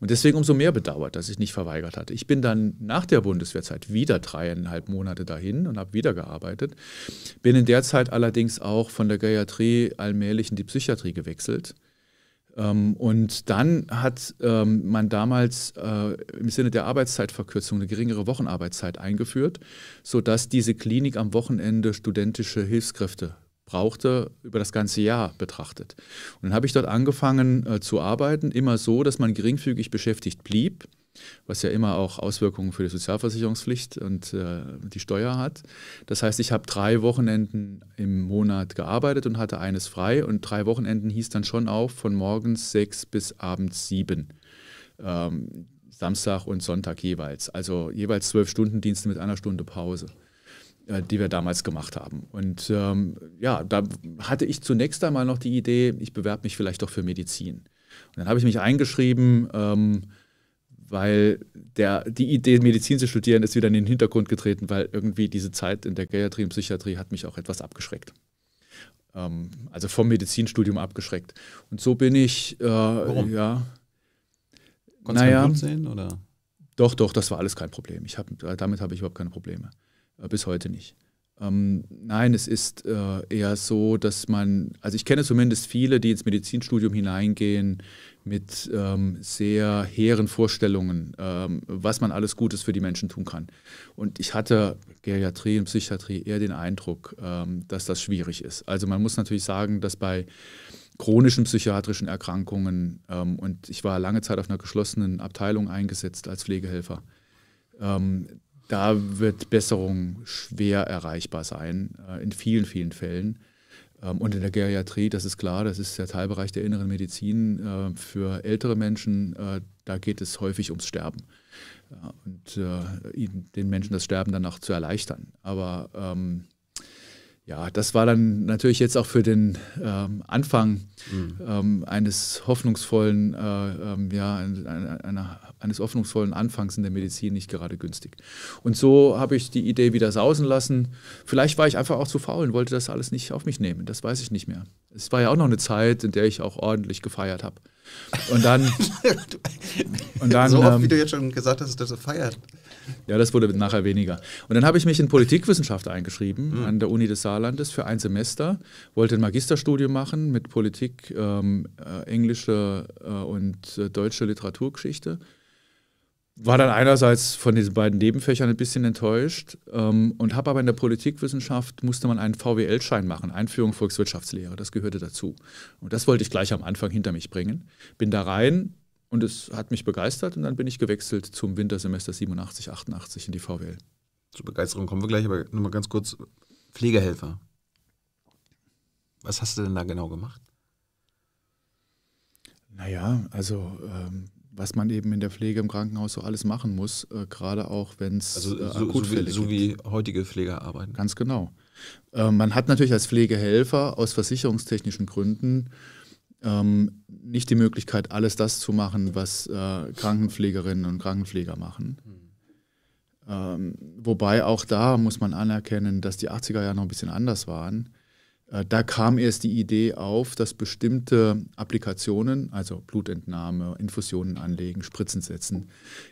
und deswegen umso mehr bedauert, dass ich nicht verweigert hatte. Ich bin dann nach der Bundeswehrzeit wieder dreieinhalb Monate dahin und habe wieder gearbeitet. Bin in der Zeit allerdings auch von der Geriatrie allmählich in die Psychiatrie gewechselt ähm, und dann hat ähm, man damals äh, im Sinne der Arbeitszeitverkürzung eine geringere Wochenarbeitszeit eingeführt, sodass diese Klinik am Wochenende studentische Hilfskräfte brauchte, über das ganze Jahr betrachtet. Und dann habe ich dort angefangen äh, zu arbeiten, immer so, dass man geringfügig beschäftigt blieb was ja immer auch Auswirkungen für die Sozialversicherungspflicht und äh, die Steuer hat. Das heißt, ich habe drei Wochenenden im Monat gearbeitet und hatte eines frei und drei Wochenenden hieß dann schon auch von morgens sechs bis abends sieben. Ähm, Samstag und Sonntag jeweils. Also jeweils zwölf Stunden Dienste mit einer Stunde Pause äh, die wir damals gemacht haben. Und ähm, ja, da hatte ich zunächst einmal noch die Idee, ich bewerbe mich vielleicht doch für Medizin. Und dann habe ich mich eingeschrieben ähm, weil der, die Idee, Medizin zu studieren, ist wieder in den Hintergrund getreten, weil irgendwie diese Zeit in der Geriatrie und Psychiatrie hat mich auch etwas abgeschreckt. Ähm, also vom Medizinstudium abgeschreckt. Und so bin ich, äh, Warum? ja. Konntest naja, du sehen, oder? Doch, doch, das war alles kein Problem. Ich hab, damit habe ich überhaupt keine Probleme. Äh, bis heute nicht. Ähm, nein, es ist äh, eher so, dass man, also ich kenne zumindest viele, die ins Medizinstudium hineingehen, mit ähm, sehr hehren Vorstellungen, ähm, was man alles Gutes für die Menschen tun kann. Und ich hatte Geriatrie und Psychiatrie eher den Eindruck, ähm, dass das schwierig ist. Also man muss natürlich sagen, dass bei chronischen psychiatrischen Erkrankungen, ähm, und ich war lange Zeit auf einer geschlossenen Abteilung eingesetzt als Pflegehelfer, ähm, da wird Besserung schwer erreichbar sein, äh, in vielen, vielen Fällen. Ähm, und in der Geriatrie, das ist klar, das ist der Teilbereich der inneren Medizin äh, für ältere Menschen. Äh, da geht es häufig ums Sterben und äh, den Menschen das Sterben danach zu erleichtern. Aber ähm, ja, das war dann natürlich jetzt auch für den ähm, Anfang mhm. ähm, eines hoffnungsvollen, äh, ähm, ja, ein, ein, einer, eines hoffnungsvollen Anfangs in der Medizin nicht gerade günstig. Und so habe ich die Idee wieder sausen lassen. Vielleicht war ich einfach auch zu faul und wollte das alles nicht auf mich nehmen. Das weiß ich nicht mehr. Es war ja auch noch eine Zeit, in der ich auch ordentlich gefeiert habe. Und dann. <laughs> und dann so oft, ähm, wie du jetzt schon gesagt hast, dass du feiert. Ja, das wurde nachher weniger. Und dann habe ich mich in Politikwissenschaft eingeschrieben mhm. an der Uni des Saarlandes für ein Semester, wollte ein Magisterstudium machen mit Politik, ähm, äh, englische äh, und äh, deutsche Literaturgeschichte war dann einerseits von diesen beiden Nebenfächern ein bisschen enttäuscht ähm, und habe aber in der Politikwissenschaft musste man einen VWL-Schein machen, Einführung Volkswirtschaftslehre, das gehörte dazu. Und das wollte ich gleich am Anfang hinter mich bringen. Bin da rein und es hat mich begeistert und dann bin ich gewechselt zum Wintersemester 87, 88 in die VWL. Zur Begeisterung kommen wir gleich, aber nur mal ganz kurz, Pflegehelfer. Was hast du denn da genau gemacht? Naja, also ähm, was man eben in der Pflege im Krankenhaus so alles machen muss, äh, gerade auch wenn es also, äh, so, akut so, wie, so wie heutige Pfleger arbeiten. Ganz genau. Äh, man hat natürlich als Pflegehelfer aus versicherungstechnischen Gründen ähm, nicht die Möglichkeit, alles das zu machen, was äh, Krankenpflegerinnen und Krankenpfleger machen. Hm. Ähm, wobei auch da muss man anerkennen, dass die 80er Jahre noch ein bisschen anders waren äh, da kam erst die Idee auf, dass bestimmte Applikationen, also Blutentnahme, Infusionen anlegen, Spritzen setzen,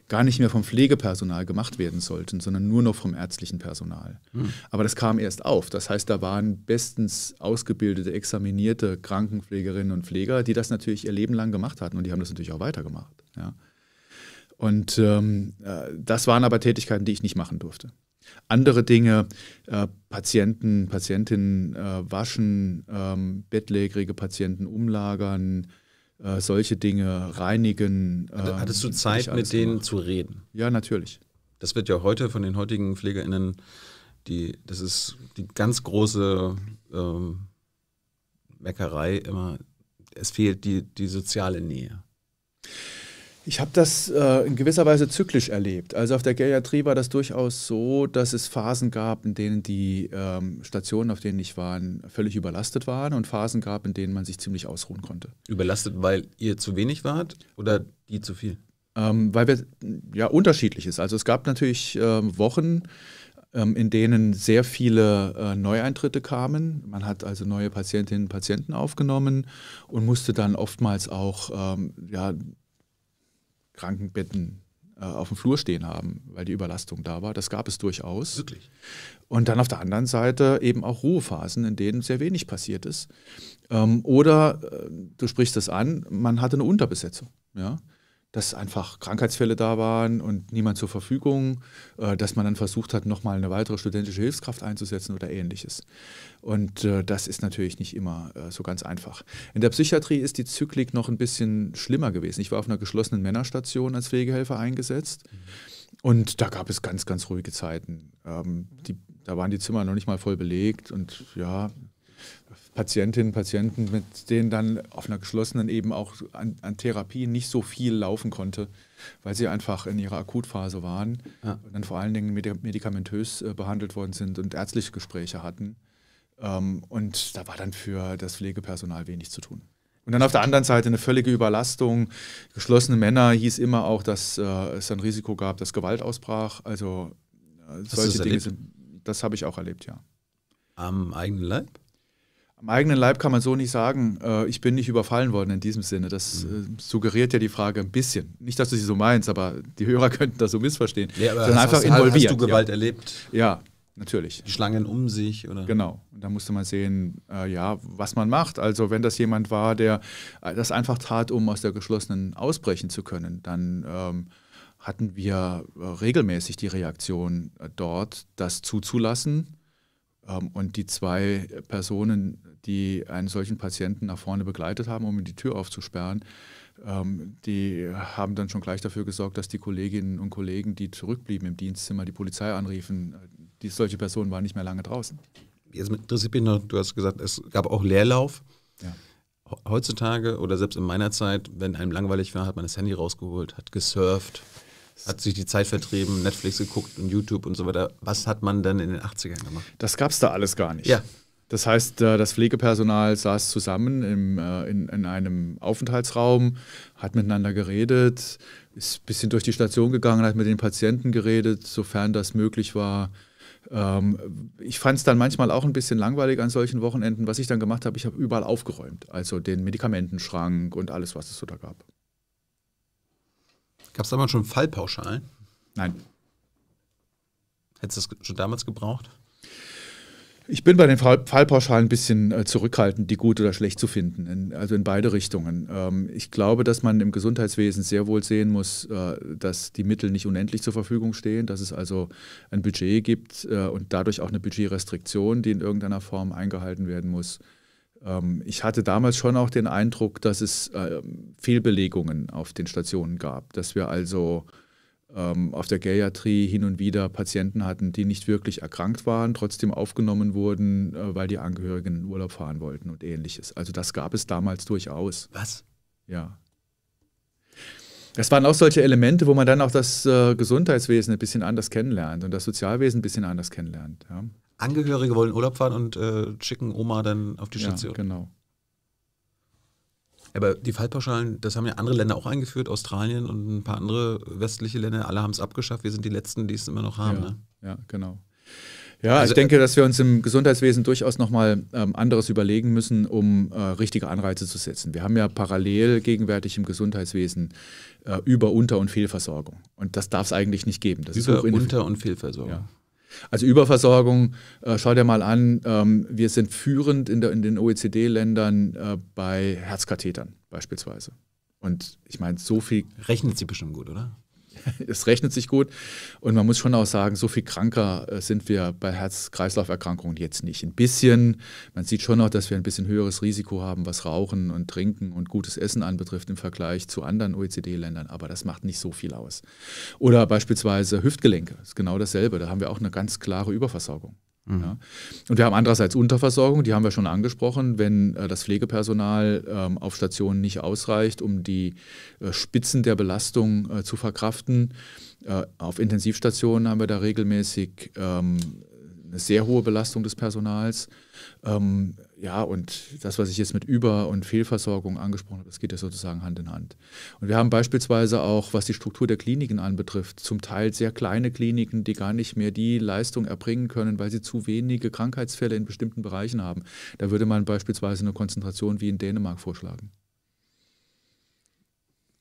gar nicht mehr vom Pflegepersonal gemacht werden sollten, sondern nur noch vom ärztlichen Personal. Hm. Aber das kam erst auf. Das heißt, da waren bestens ausgebildete, examinierte Krankenpflegerinnen und Pfleger, die das natürlich ihr Leben lang gemacht hatten und die haben das natürlich auch weitergemacht. Ja. Und ähm, äh, das waren aber Tätigkeiten, die ich nicht machen durfte. Andere Dinge, äh, Patienten, Patientinnen äh, waschen, ähm, bettlägerige Patienten umlagern, äh, solche Dinge reinigen. Ähm, hattest du Zeit, mit denen gemacht. zu reden? Ja, natürlich. Das wird ja heute von den heutigen PflegerInnen, die, das ist die ganz große ähm, Meckerei immer, es fehlt die, die soziale Nähe. Ich habe das äh, in gewisser Weise zyklisch erlebt. Also auf der Geriatrie war das durchaus so, dass es Phasen gab, in denen die ähm, Stationen, auf denen ich war, völlig überlastet waren und Phasen gab, in denen man sich ziemlich ausruhen konnte. Überlastet, weil ihr zu wenig wart oder die zu viel? Ähm, weil wir ja unterschiedlich ist. Also es gab natürlich ähm, Wochen, ähm, in denen sehr viele äh, Neueintritte kamen. Man hat also neue Patientinnen und Patienten aufgenommen und musste dann oftmals auch ähm, ja, Krankenbetten äh, auf dem Flur stehen haben, weil die Überlastung da war. Das gab es durchaus. Wirklich. Und dann auf der anderen Seite eben auch Ruhephasen, in denen sehr wenig passiert ist. Ähm, oder, äh, du sprichst es an, man hatte eine Unterbesetzung. Ja? dass einfach Krankheitsfälle da waren und niemand zur Verfügung, äh, dass man dann versucht hat, nochmal eine weitere studentische Hilfskraft einzusetzen oder ähnliches. Und äh, das ist natürlich nicht immer äh, so ganz einfach. In der Psychiatrie ist die Zyklik noch ein bisschen schlimmer gewesen. Ich war auf einer geschlossenen Männerstation als Pflegehelfer eingesetzt. Mhm. Und da gab es ganz, ganz ruhige Zeiten. Ähm, die, da waren die Zimmer noch nicht mal voll belegt und ja, Patientinnen, Patienten, mit denen dann auf einer geschlossenen eben auch an, an Therapie nicht so viel laufen konnte, weil sie einfach in ihrer Akutphase waren ja. und dann vor allen Dingen medikamentös äh, behandelt worden sind und ärztliche Gespräche hatten. Ähm, und da war dann für das Pflegepersonal wenig zu tun. Und dann auf der anderen Seite eine völlige Überlastung. Geschlossene Männer hieß immer auch, dass äh, es ein Risiko gab, dass Gewalt ausbrach. Also äh, solche Dinge sind, das habe ich auch erlebt, ja. Am eigenen Leib? Am eigenen Leib kann man so nicht sagen, äh, ich bin nicht überfallen worden in diesem Sinne. Das mhm. äh, suggeriert ja die Frage ein bisschen. Nicht, dass du sie so meinst, aber die Hörer <laughs> könnten das so missverstehen. Ja, aber Sondern hast, einfach hast, involviert. Hast du Gewalt ja. erlebt? Ja, natürlich. Die Schlangen um sich oder? Genau. Und da musste man sehen, äh, ja, was man macht. Also wenn das jemand war, der äh, das einfach tat, um aus der geschlossenen ausbrechen zu können, dann ähm, hatten wir äh, regelmäßig die Reaktion äh, dort, das zuzulassen. Ähm, und die zwei Personen die einen solchen Patienten nach vorne begleitet haben, um ihm die Tür aufzusperren, ähm, die haben dann schon gleich dafür gesorgt, dass die Kolleginnen und Kollegen, die zurückblieben im Dienstzimmer, die Polizei anriefen. Die, solche Personen waren nicht mehr lange draußen. Jetzt interessiert mich du hast gesagt, es gab auch Leerlauf. Ja. Heutzutage oder selbst in meiner Zeit, wenn einem langweilig war, hat man das Handy rausgeholt, hat gesurft, hat sich die Zeit vertrieben, Netflix geguckt und YouTube und so weiter. Was hat man dann in den 80ern gemacht? Das gab es da alles gar nicht. Ja. Das heißt, äh, das Pflegepersonal saß zusammen im, äh, in, in, einem Aufenthaltsraum, hat miteinander geredet, ist ein bisschen durch die Station gegangen, hat mit den Patienten geredet, sofern das möglich war. Ähm, ich fand es dann manchmal auch ein bisschen langweilig an solchen Wochenenden. Was ich dann gemacht habe, ich habe überall aufgeräumt, also den Medikamentenschrank und alles, was es so da gab. Gab es damals schon Fallpauschalen? Nein. Hättest du das schon damals gebraucht? Ich bin bei den Fallpauschalen ein bisschen äh, zurückhaltend, die gut oder schlecht zu finden, in, also in beide Richtungen. Ähm, ich glaube, dass man im Gesundheitswesen sehr wohl sehen muss, äh, dass die Mittel nicht unendlich zur Verfügung stehen, dass es also ein Budget gibt äh, und dadurch auch eine Budgetrestriktion, die in irgendeiner Form eingehalten werden muss. Ähm, ich hatte damals schon auch den Eindruck, dass es Fehlbelegungen auf den Stationen gab, dass wir also ähm, auf der Geriatrie hin und wieder Patienten hatten, die nicht wirklich erkrankt waren, trotzdem aufgenommen wurden, äh, weil die Angehörigen in Urlaub fahren wollten und ähnliches. Also das gab es damals durchaus. Was? Ja. Das waren auch solche Elemente, wo man dann auch das äh, Gesundheitswesen ein bisschen anders kennenlernt und das Sozialwesen ein bisschen anders kennenlernt. Ja. Angehörige wollen Urlaub fahren und äh, schicken Oma dann auf die Station. Ja, genau. Aber die Fallpauschalen, das haben ja andere Länder auch eingeführt, Australien und ein paar andere westliche Länder, alle haben es abgeschafft. Wir sind die Letzten, die es immer noch haben. Ja, ne? ja genau. Ja, also, ich äh, denke, dass wir uns im Gesundheitswesen durchaus nochmal ähm, anderes überlegen müssen, um äh, richtige Anreize zu setzen. Wir haben ja parallel gegenwärtig im Gesundheitswesen äh, Über-, Unter- und Fehlversorgung. Und das darf es eigentlich nicht geben. Das Über-, Unter- und Fehlversorgung. Ja. Also Überversorgung, äh, schau dir mal an, ähm, wir sind führend in, der, in den OECD-Ländern äh, bei Herzkathetern beispielsweise. Und ich meine, so viel. Rechnet sie bestimmt gut, oder? <laughs> es rechnet sich gut. Und man muss schon auch sagen, so viel kranker äh, sind wir bei Herz-Kreislauf-Erkrankungen jetzt nicht. Ein bisschen, man sieht schon auch, dass wir ein bisschen höheres Risiko haben, was Rauchen und Trinken und gutes Essen anbetrifft im Vergleich zu anderen OECD-Ländern, aber das macht nicht so viel aus. Oder beispielsweise Hüftgelenke, ist genau dasselbe. Da haben wir auch eine ganz klare Überversorgung. Mhm. Ja. Und wir haben andererseits Unterversorgung, die haben wir schon angesprochen, wenn äh, das Pflegepersonal ähm, auf Stationen nicht ausreicht, um die äh, Spitzen der Belastung äh, zu verkraften. Äh, auf Intensivstationen haben wir da regelmäßig ähm, eine sehr hohe Belastung des Personals. Ähm, ja, und das, was ich jetzt mit Über- und Fehlversorgung angesprochen habe, das geht ja sozusagen Hand in Hand. Und wir haben beispielsweise auch, was die Struktur der Kliniken anbetrifft, zum Teil sehr kleine Kliniken, die gar nicht mehr die Leistung erbringen können, weil sie zu wenige Krankheitsfälle in bestimmten Bereichen haben. Da würde man beispielsweise eine Konzentration wie in Dänemark vorschlagen.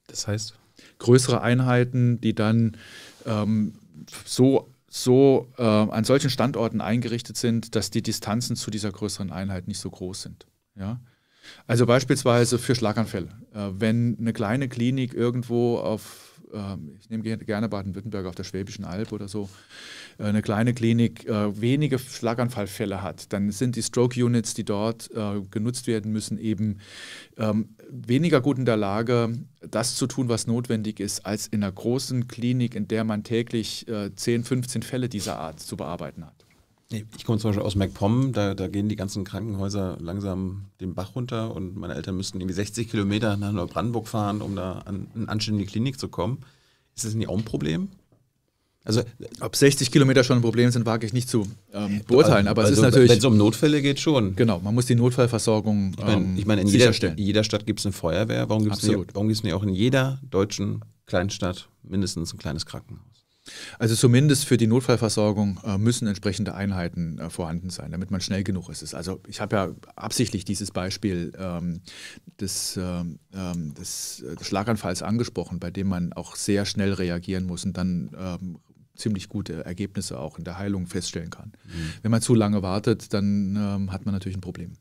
Das heißt? Größere Einheiten, die dann ähm, so so äh, an solchen Standorten eingerichtet sind, dass die Distanzen zu dieser größeren Einheit nicht so groß sind. Ja? Also beispielsweise für Schlaganfälle. Äh, wenn eine kleine Klinik irgendwo auf, äh, ich nehme gerne Baden-Württemberg auf der Schwäbischen Alb oder so, äh, eine kleine Klinik äh, wenige Schlaganfallfälle hat, dann sind die Stroke Units, die dort äh, genutzt werden müssen, eben ähm, weniger gut in der Lage, das zu tun, was notwendig ist, als in einer großen Klinik, in der man täglich äh, 10, 15 Fälle dieser Art zu bearbeiten hat. Ich komme zum Beispiel aus MacPom, da, da, gehen die ganzen Krankenhäuser langsam den Bach runter und meine Eltern müssten irgendwie 60 Kilometer nach Neubrandenburg fahren, um da an eine anständige Klinik zu kommen. Ist das nicht auch ein Problem? Also ob 60 Kilometer schon ein Problem sind, wage ich nicht zu ähm, beurteilen. Aber also, es ist also, natürlich. Wenn es um Notfälle geht, schon. Genau, man muss die Notfallversorgung ich meine, ähm, ich mein, in sicherstellen. Jeder, in jeder Stadt gibt es eine Feuerwehr. Warum gibt es nicht, auch in jeder deutschen Kleinstadt mindestens ein kleines Krankenhaus? Also zumindest für die Notfallversorgung äh, müssen entsprechende Einheiten äh, vorhanden sein, damit man schnell genug ist. Also ich habe ja absichtlich dieses Beispiel ähm, des, ähm, ähm, äh, des, Schlaganfalls angesprochen, bei dem man auch sehr schnell reagieren muss und dann ziemlich gute Ergebnisse auch in der Heilung feststellen kann. Mhm. Wenn man zu lange wartet, dann ähm, hat man natürlich ein Problem.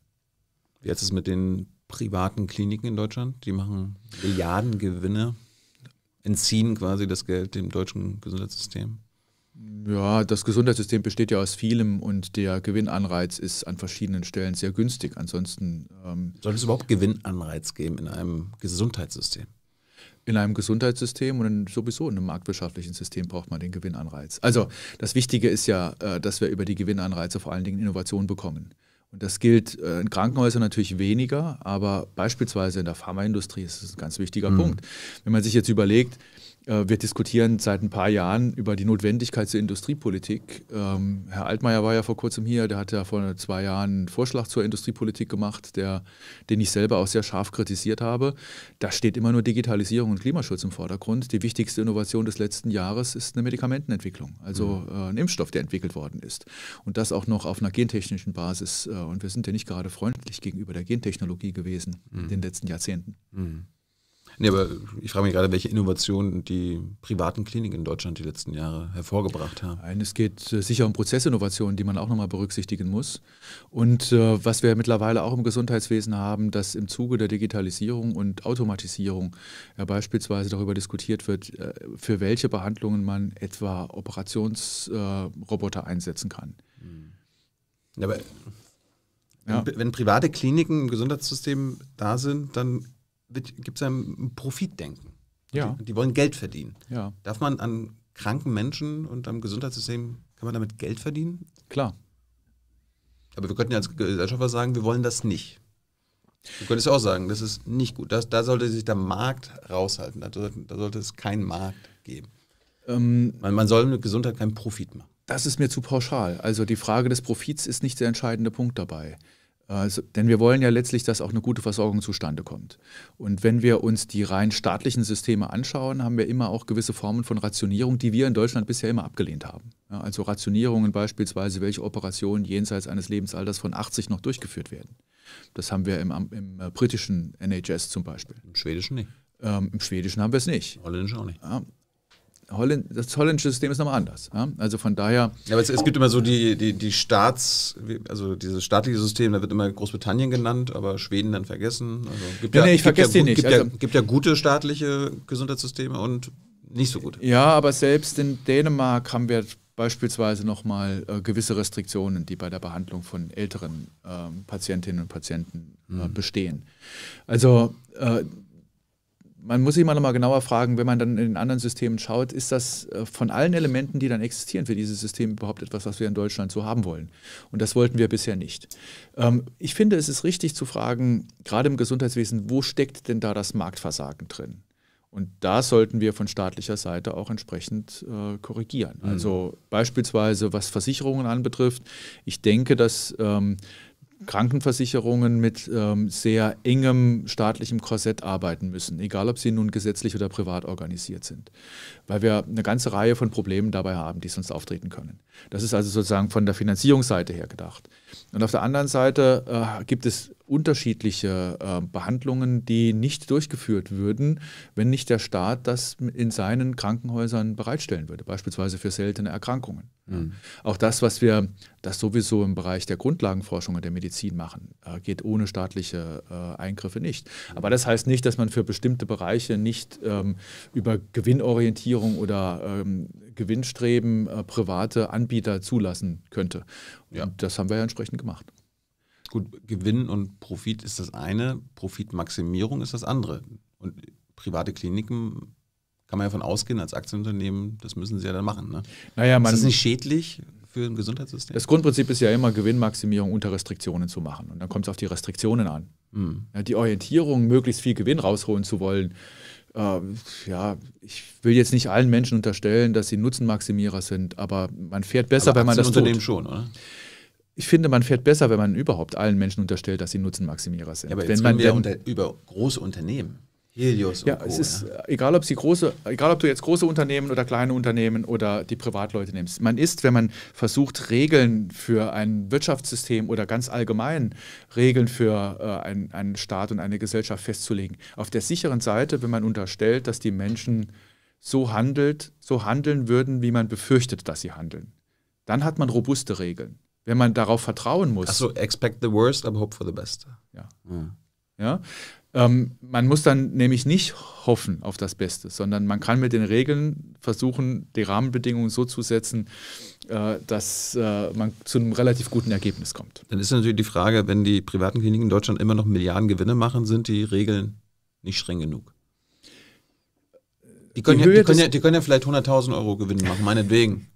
Wie ist es mit den privaten Kliniken in Deutschland? Die machen Milliardengewinne, entziehen quasi das Geld dem deutschen Gesundheitssystem. Ja, das Gesundheitssystem besteht ja aus vielem und der Gewinnanreiz ist an verschiedenen Stellen sehr günstig. Ansonsten. Ähm, Soll es überhaupt Gewinnanreiz geben in einem Gesundheitssystem? in einem Gesundheitssystem und sowieso in einem marktwirtschaftlichen System braucht man den Gewinnanreiz. Also das Wichtige ist ja, äh, dass wir über die Gewinnanreize vor allen Dingen Innovation bekommen. Und das gilt äh, in Krankenhäusern natürlich weniger, aber beispielsweise in der Pharmaindustrie ist es ein ganz wichtiger mhm. Punkt. Wenn man sich jetzt überlegt, äh, wir diskutieren seit ein paar Jahren über die Notwendigkeit zur Industriepolitik. Ähm, Herr Altmaier war ja vor kurzem hier, der hat ja vor zwei Jahren einen Vorschlag zur Industriepolitik gemacht, der, den ich selber auch sehr scharf kritisiert habe. Da steht immer nur Digitalisierung und Klimaschutz im Vordergrund. Die wichtigste Innovation des letzten Jahres ist eine Medikamentenentwicklung, also mhm. äh, ein Impfstoff, der entwickelt worden ist. Und das auch noch auf einer gentechnischen Basis. Äh, und wir sind ja nicht gerade freundlich gegenüber der Gentechnologie gewesen mhm. in den letzten Jahrzehnten. Mhm. Nee, aber ich frage mich gerade, welche Innovationen die privaten Kliniken in Deutschland die letzten Jahre hervorgebracht haben. Nein, es geht äh, sicher um Prozessinnovationen, die man auch nochmal berücksichtigen muss. Und äh, was wir mittlerweile auch im Gesundheitswesen haben, dass im Zuge der Digitalisierung und Automatisierung ja, beispielsweise darüber diskutiert wird, äh, für welche Behandlungen man etwa Operationsroboter äh, einsetzen kann. Hm. Ja, Aber ja. wenn private Kliniken im Gesundheitssystem da sind, dann gibt es ein Profitdenken. Ja. Die, die, wollen Geld verdienen. Ja. Darf man an kranken Menschen und am Gesundheitssystem, kann man damit Geld verdienen? Klar. Aber wir könnten ja als Gesellschafter sagen, wir wollen das nicht. Du könntest auch sagen, das ist nicht gut. Das, da sollte sich der Markt raushalten. Da, da sollte es keinen Markt geben. Ähm, man, man soll mit Gesundheit keinen Profit machen. Das ist mir zu pauschal. Also die Frage des Profits ist nicht der entscheidende Punkt dabei. Also, denn wir wollen ja letztlich, dass auch eine gute Versorgung zustande kommt. Und wenn wir uns die rein staatlichen Systeme anschauen, haben wir immer auch gewisse Formen von Rationierung, die wir in Deutschland bisher immer abgelehnt haben. Ja, also Rationierungen beispielsweise, welche Operationen jenseits eines Lebensalters von 80 noch durchgeführt werden. Das haben wir im, im äh, britischen NHS zum Beispiel. Im schwedischen nicht. Ähm, Im schwedischen haben wir es nicht. Holländischen auch nicht. Ja, Holland, das holländische System ist nochmal anders. Ja? Also von daher. Ja, aber es, es, gibt immer so die, die, die Staats, also dieses staatliche System, da wird immer Großbritannien genannt, aber Schweden dann vergessen. Also gibt nee, ja, nee, ich vergesse ja, die nicht. Gibt, also, ja, gibt ja gute staatliche Gesundheitssysteme und nicht so gute. Ja, aber selbst in Dänemark haben wir beispielsweise nochmal äh, gewisse Restriktionen, die bei der Behandlung von älteren äh, Patientinnen und Patienten äh, mhm. bestehen. Also äh, man muss sich mal nochmal genauer fragen, wenn man dann in den anderen Systemen schaut, ist das äh, von allen Elementen, die dann existieren für dieses System überhaupt etwas, was wir in Deutschland so haben wollen? Und das wollten wir bisher nicht. Ähm, ich finde, es ist richtig zu fragen, gerade im Gesundheitswesen, wo steckt denn da das Marktversagen drin? Und da sollten wir von staatlicher Seite auch entsprechend äh, korrigieren. Mhm. Also mhm. beispielsweise was Versicherungen anbetrifft. Ich denke, dass ähm, Krankenversicherungen mit ähm, sehr engem staatlichem Korsett arbeiten müssen, egal ob sie nun gesetzlich oder privat organisiert sind, weil wir eine ganze Reihe von Problemen dabei haben, die sonst auftreten können. Das ist also sozusagen von der Finanzierungsseite her gedacht. Und auf der anderen Seite äh, gibt es unterschiedliche äh, Behandlungen, die nicht durchgeführt würden, wenn nicht der Staat das in seinen Krankenhäusern bereitstellen würde, beispielsweise für seltene Erkrankungen. Mhm. Auch das, was wir das sowieso im Bereich der Grundlagenforschung und der Medizin machen, äh, geht ohne staatliche äh, Eingriffe nicht. Aber das heißt nicht, dass man für bestimmte Bereiche nicht ähm, über Gewinnorientierung oder ähm, Gewinnstreben äh, private Anbieter zulassen könnte. Und ja. das haben wir ja entsprechend gemacht. Gut, Gewinn und Profit ist das eine, Profitmaximierung ist das andere. Und private Kliniken kann man ja von ausgehen als Aktienunternehmen, das müssen sie ja dann machen. Ne? Naja, man, ist das nicht schädlich für ein Gesundheitssystem? Das Grundprinzip ist ja immer, Gewinnmaximierung unter Restriktionen zu machen. Und dann kommt es auf die Restriktionen an. Mhm. Ja, die Orientierung, möglichst viel Gewinn rausholen zu wollen, ähm, ja, ich will jetzt nicht allen Menschen unterstellen, dass sie Nutzenmaximierer sind, aber man fährt besser, aber wenn man das Unternehmen tut. schon, oder? Ich finde, man fährt besser, wenn man überhaupt allen Menschen unterstellt, dass sie Nutzenmaximierer sind. Ja, aber wenn man wir unter, über Unternehmen. Helios. Ja, Co, es ist äh, egal, ob sie große, egal, ob du jetzt große Unternehmen oder kleine Unternehmen oder die Privatleute nimmst. Man ist, wenn man versucht, Regeln für ein Wirtschaftssystem oder ganz allgemein Regeln für äh, ein, einen Staat und eine Gesellschaft festzulegen, auf der sicheren Seite, wenn man unterstellt, dass die Menschen so handelt, so handeln würden, wie man befürchtet, dass sie handeln. Dann hat man robuste Regeln. Wenn man darauf vertrauen muss. Also expect the worst, aber hope for the best. Ja. Mhm. Ja? Ähm, man muss dann nämlich nicht hoffen auf das Beste, sondern man kann mit den Regeln versuchen, die Rahmenbedingungen so zu setzen, äh, dass äh, man zu einem relativ guten Ergebnis kommt. Dann ist natürlich die Frage, wenn die privaten Kliniken in Deutschland immer noch Milliarden Gewinne machen, sind die Regeln nicht streng genug? Die können, die ja, die können, ja, die können ja vielleicht 100.000 Euro Gewinn machen, meinetwegen.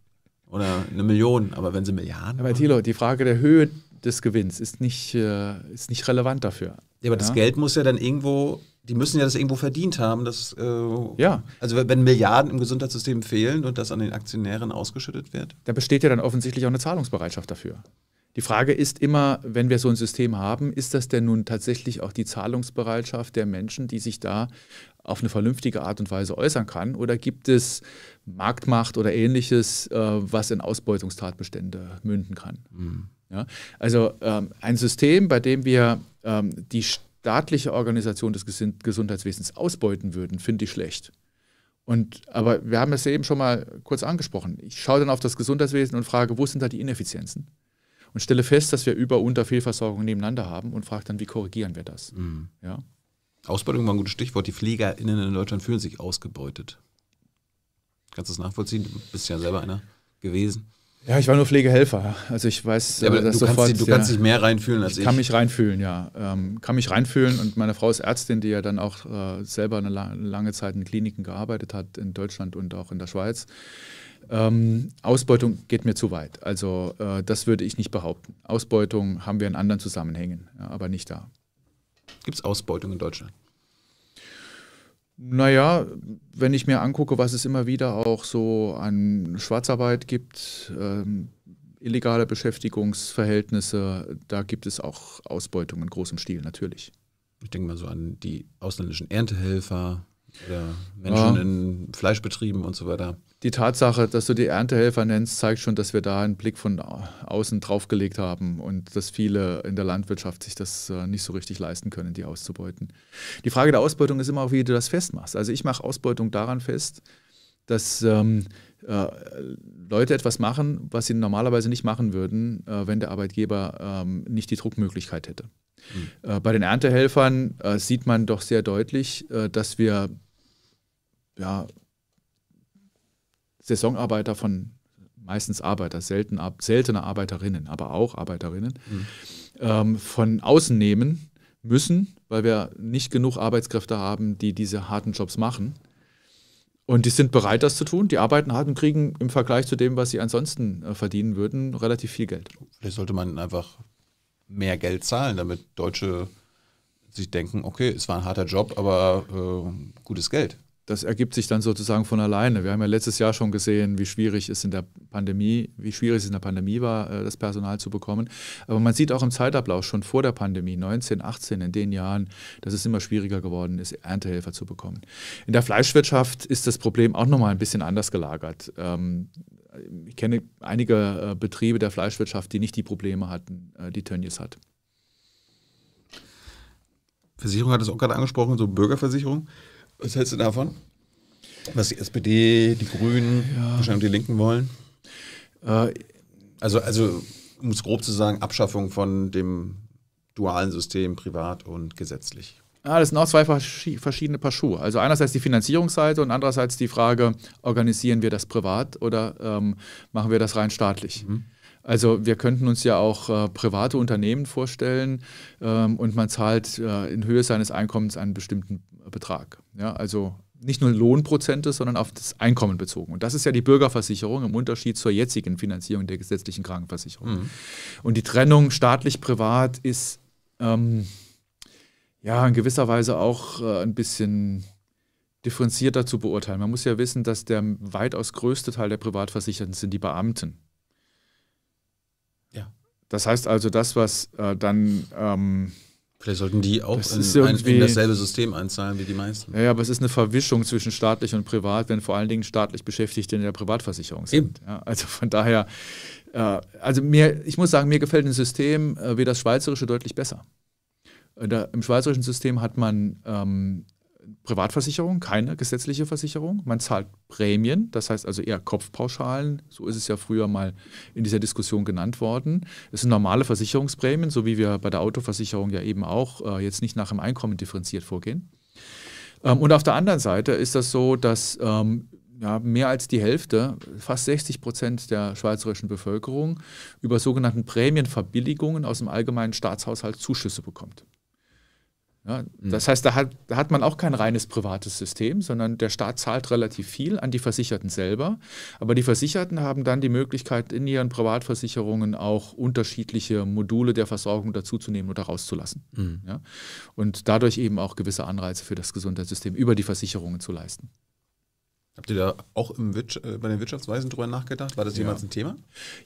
Oder eine Million, aber wenn sie Milliarden. Aber Thilo, die Frage der Höhe des Gewinns ist nicht, äh, ist nicht relevant dafür. Ja, aber ja? das Geld muss ja dann irgendwo, die müssen ja das irgendwo verdient haben. Dass, äh, ja. Also wenn Milliarden im Gesundheitssystem fehlen und das an den Aktionären ausgeschüttet wird. Da besteht ja dann offensichtlich auch eine Zahlungsbereitschaft dafür. Die Frage ist immer, wenn wir so ein System haben, ist das denn nun tatsächlich auch die Zahlungsbereitschaft der Menschen, die sich da auf eine vernünftige Art und Weise äußern kann? Oder gibt es Marktmacht oder ähnliches, äh, was in Ausbeutungstatbestände münden kann? Mhm. Ja? Also ähm, ein System, bei dem wir ähm, die staatliche Organisation des Gesundheitswesens ausbeuten würden, finde ich schlecht. Und, aber wir haben es eben schon mal kurz angesprochen. Ich schaue dann auf das Gesundheitswesen und frage, wo sind da die Ineffizienzen? Und stelle fest, dass wir über- und Fehlversorgung nebeneinander haben und frage dann, wie korrigieren wir das? Mhm. Ja? Ausbeutung war ein gutes Stichwort. Die PflegerInnen in Deutschland fühlen sich ausgebeutet. Kannst du das nachvollziehen? Du bist ja selber einer gewesen. Ja, ich war nur Pflegehelfer. Also ich weiß, ja, aber äh, das du sofort. Kannst, du ja, kannst dich mehr reinfühlen als ich. ich. Kann mich reinfühlen, ja. Ähm, kann mich reinfühlen und meine Frau ist Ärztin, die ja dann auch äh, selber eine lange Zeit in Kliniken gearbeitet hat, in Deutschland und auch in der Schweiz. Ähm, Ausbeutung geht mir zu weit. Also äh, das würde ich nicht behaupten. Ausbeutung haben wir in anderen Zusammenhängen, ja, aber nicht da. Gibt es Ausbeutung in Deutschland? Naja, wenn ich mir angucke, was es immer wieder auch so an Schwarzarbeit gibt, ähm, illegale Beschäftigungsverhältnisse, da gibt es auch Ausbeutung in großem Stil natürlich. Ich denke mal so an die ausländischen Erntehelfer, oder Menschen ja. in Fleischbetrieben und so weiter. Die Tatsache, dass du die Erntehelfer nennst, zeigt schon, dass wir da einen Blick von außen draufgelegt haben und dass viele in der Landwirtschaft sich das äh, nicht so richtig leisten können, die auszubeuten. Die Frage der Ausbeutung ist immer auch, wie du das festmachst. Also ich mache Ausbeutung daran fest, dass ähm, äh, Leute etwas machen, was sie normalerweise nicht machen würden, äh, wenn der Arbeitgeber ähm, nicht die Druckmöglichkeit hätte. Mhm. Äh, bei den Erntehelfern äh, sieht man doch sehr deutlich, äh, dass wir ja, Saisonarbeiter von meistens Arbeiter, selten, seltene Arbeiterinnen, aber auch Arbeiterinnen, mhm. ähm, von außen nehmen müssen, weil wir nicht genug Arbeitskräfte haben, die diese harten Jobs machen. Und die sind bereit, das zu tun. Die arbeiten hart und kriegen im Vergleich zu dem, was sie ansonsten äh, verdienen würden, relativ viel Geld. Vielleicht sollte man einfach mehr Geld zahlen, damit Deutsche sich denken, okay, es war ein harter Job, aber äh, gutes Geld das ergibt sich dann sozusagen von alleine. Wir haben ja letztes Jahr schon gesehen, wie schwierig es in der Pandemie, wie schwierig es in der Pandemie war, äh, das Personal zu bekommen. Aber man sieht auch im Zeitablauf schon vor der Pandemie, 19, 18, in den Jahren, dass es immer schwieriger geworden ist, Erntehelfer zu bekommen. In der Fleischwirtschaft ist das Problem auch nochmal ein bisschen anders gelagert. Ähm, ich kenne einige äh, Betriebe der Fleischwirtschaft, die nicht die Probleme hatten, äh, die Tönnies hat. Versicherung hat es auch gerade angesprochen, so Bürgerversicherung. Was hältst du davon? Was die SPD, die Grünen, ja. wahrscheinlich die Linken wollen? Äh, also, also, um es grob zu sagen, Abschaffung von dem dualen System, privat und gesetzlich. Ja, ah, das sind auch zwei verschiedene Paar Schuhe. Also einerseits die Finanzierungsseite und andererseits die Frage, organisieren wir das privat oder ähm, machen wir das rein staatlich? Mhm. Also wir könnten uns ja auch äh, private Unternehmen vorstellen ähm, und man zahlt äh, in Höhe seines Einkommens einen bestimmten Betrag. Ja, also nicht nur Lohnprozente, sondern auf das Einkommen bezogen. Und das ist ja die Bürgerversicherung im Unterschied zur jetzigen Finanzierung der gesetzlichen Krankenversicherung. Mhm. Und die Trennung staatlich-privat ist ähm, ja in gewisser Weise auch äh, ein bisschen differenzierter zu beurteilen. Man muss ja wissen, dass der weitaus größte Teil der Privatversicherten sind die Beamten. Ja. Das heißt also, das, was äh, dann ähm, Vielleicht sollten die auch das in, ein, in dasselbe System einzahlen wie die meisten. Ja, aber es ist eine Verwischung zwischen staatlich und privat, wenn vor allen Dingen staatlich Beschäftigte in der Privatversicherung sind. Ja, also von daher, äh, also mir, ich muss sagen, mir gefällt ein System äh, wie das schweizerische deutlich besser. Äh, da, Im schweizerischen System hat man ähm, Privatversicherung, keine gesetzliche Versicherung. Man zahlt Prämien, das heißt also eher Kopfpauschalen. So ist es ja früher mal in dieser Diskussion genannt worden. Es sind normale Versicherungsprämien, so wie wir bei der Autoversicherung ja eben auch äh, jetzt nicht nach dem Einkommen differenziert vorgehen. Ähm, und auf der anderen Seite ist das so, dass ähm, ja, mehr als die Hälfte, fast 60 Prozent der schweizerischen Bevölkerung über sogenannten Prämienverbilligungen aus dem allgemeinen Staatshaushalt Zuschüsse bekommt. Ja, mhm. das heißt, da hat, da hat man auch kein reines privates System, sondern der Staat zahlt relativ viel an die Versicherten selber. Aber die Versicherten haben dann die Möglichkeit, in ihren Privatversicherungen auch unterschiedliche Module der Versorgung dazuzunehmen oder rauszulassen. Mhm. Ja, und dadurch eben auch gewisse Anreize für das Gesundheitssystem über die Versicherungen zu leisten. Habt ihr da auch im äh, bei den Wirtschaftsweisen drüber nachgedacht? War das jemals ja. ein Thema?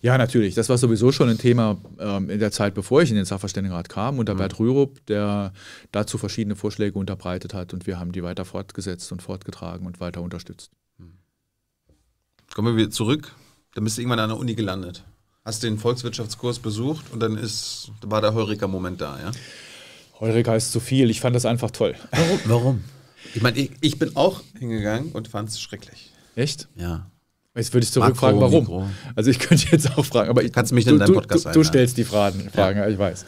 Ja, natürlich. Das war sowieso schon ein Thema ähm, in der Zeit, bevor ich in den Sachverständigenrat kam, unter mhm. Bert Rürup, der dazu verschiedene Vorschläge unterbreitet hat und wir haben die weiter fortgesetzt und fortgetragen und weiter unterstützt. Mhm. Kommen wir wieder zurück. Dann bist du irgendwann an der Uni gelandet. Hast den Volkswirtschaftskurs besucht und dann ist, war der Heureka-Moment da, ja? Heureka ist zu viel. Ich fand das einfach toll. Warum? Warum? Ich meine, ich, ich, bin auch hingegangen und fand es schrecklich. Echt? Ja. Jetzt würde ich zurückfragen, warum. Mikro. Also ich könnte jetzt auch fragen, aber ich, kannst du mich in deinem Podcast du, du, du stellst die Fragen, Fragen ja. ich weiß.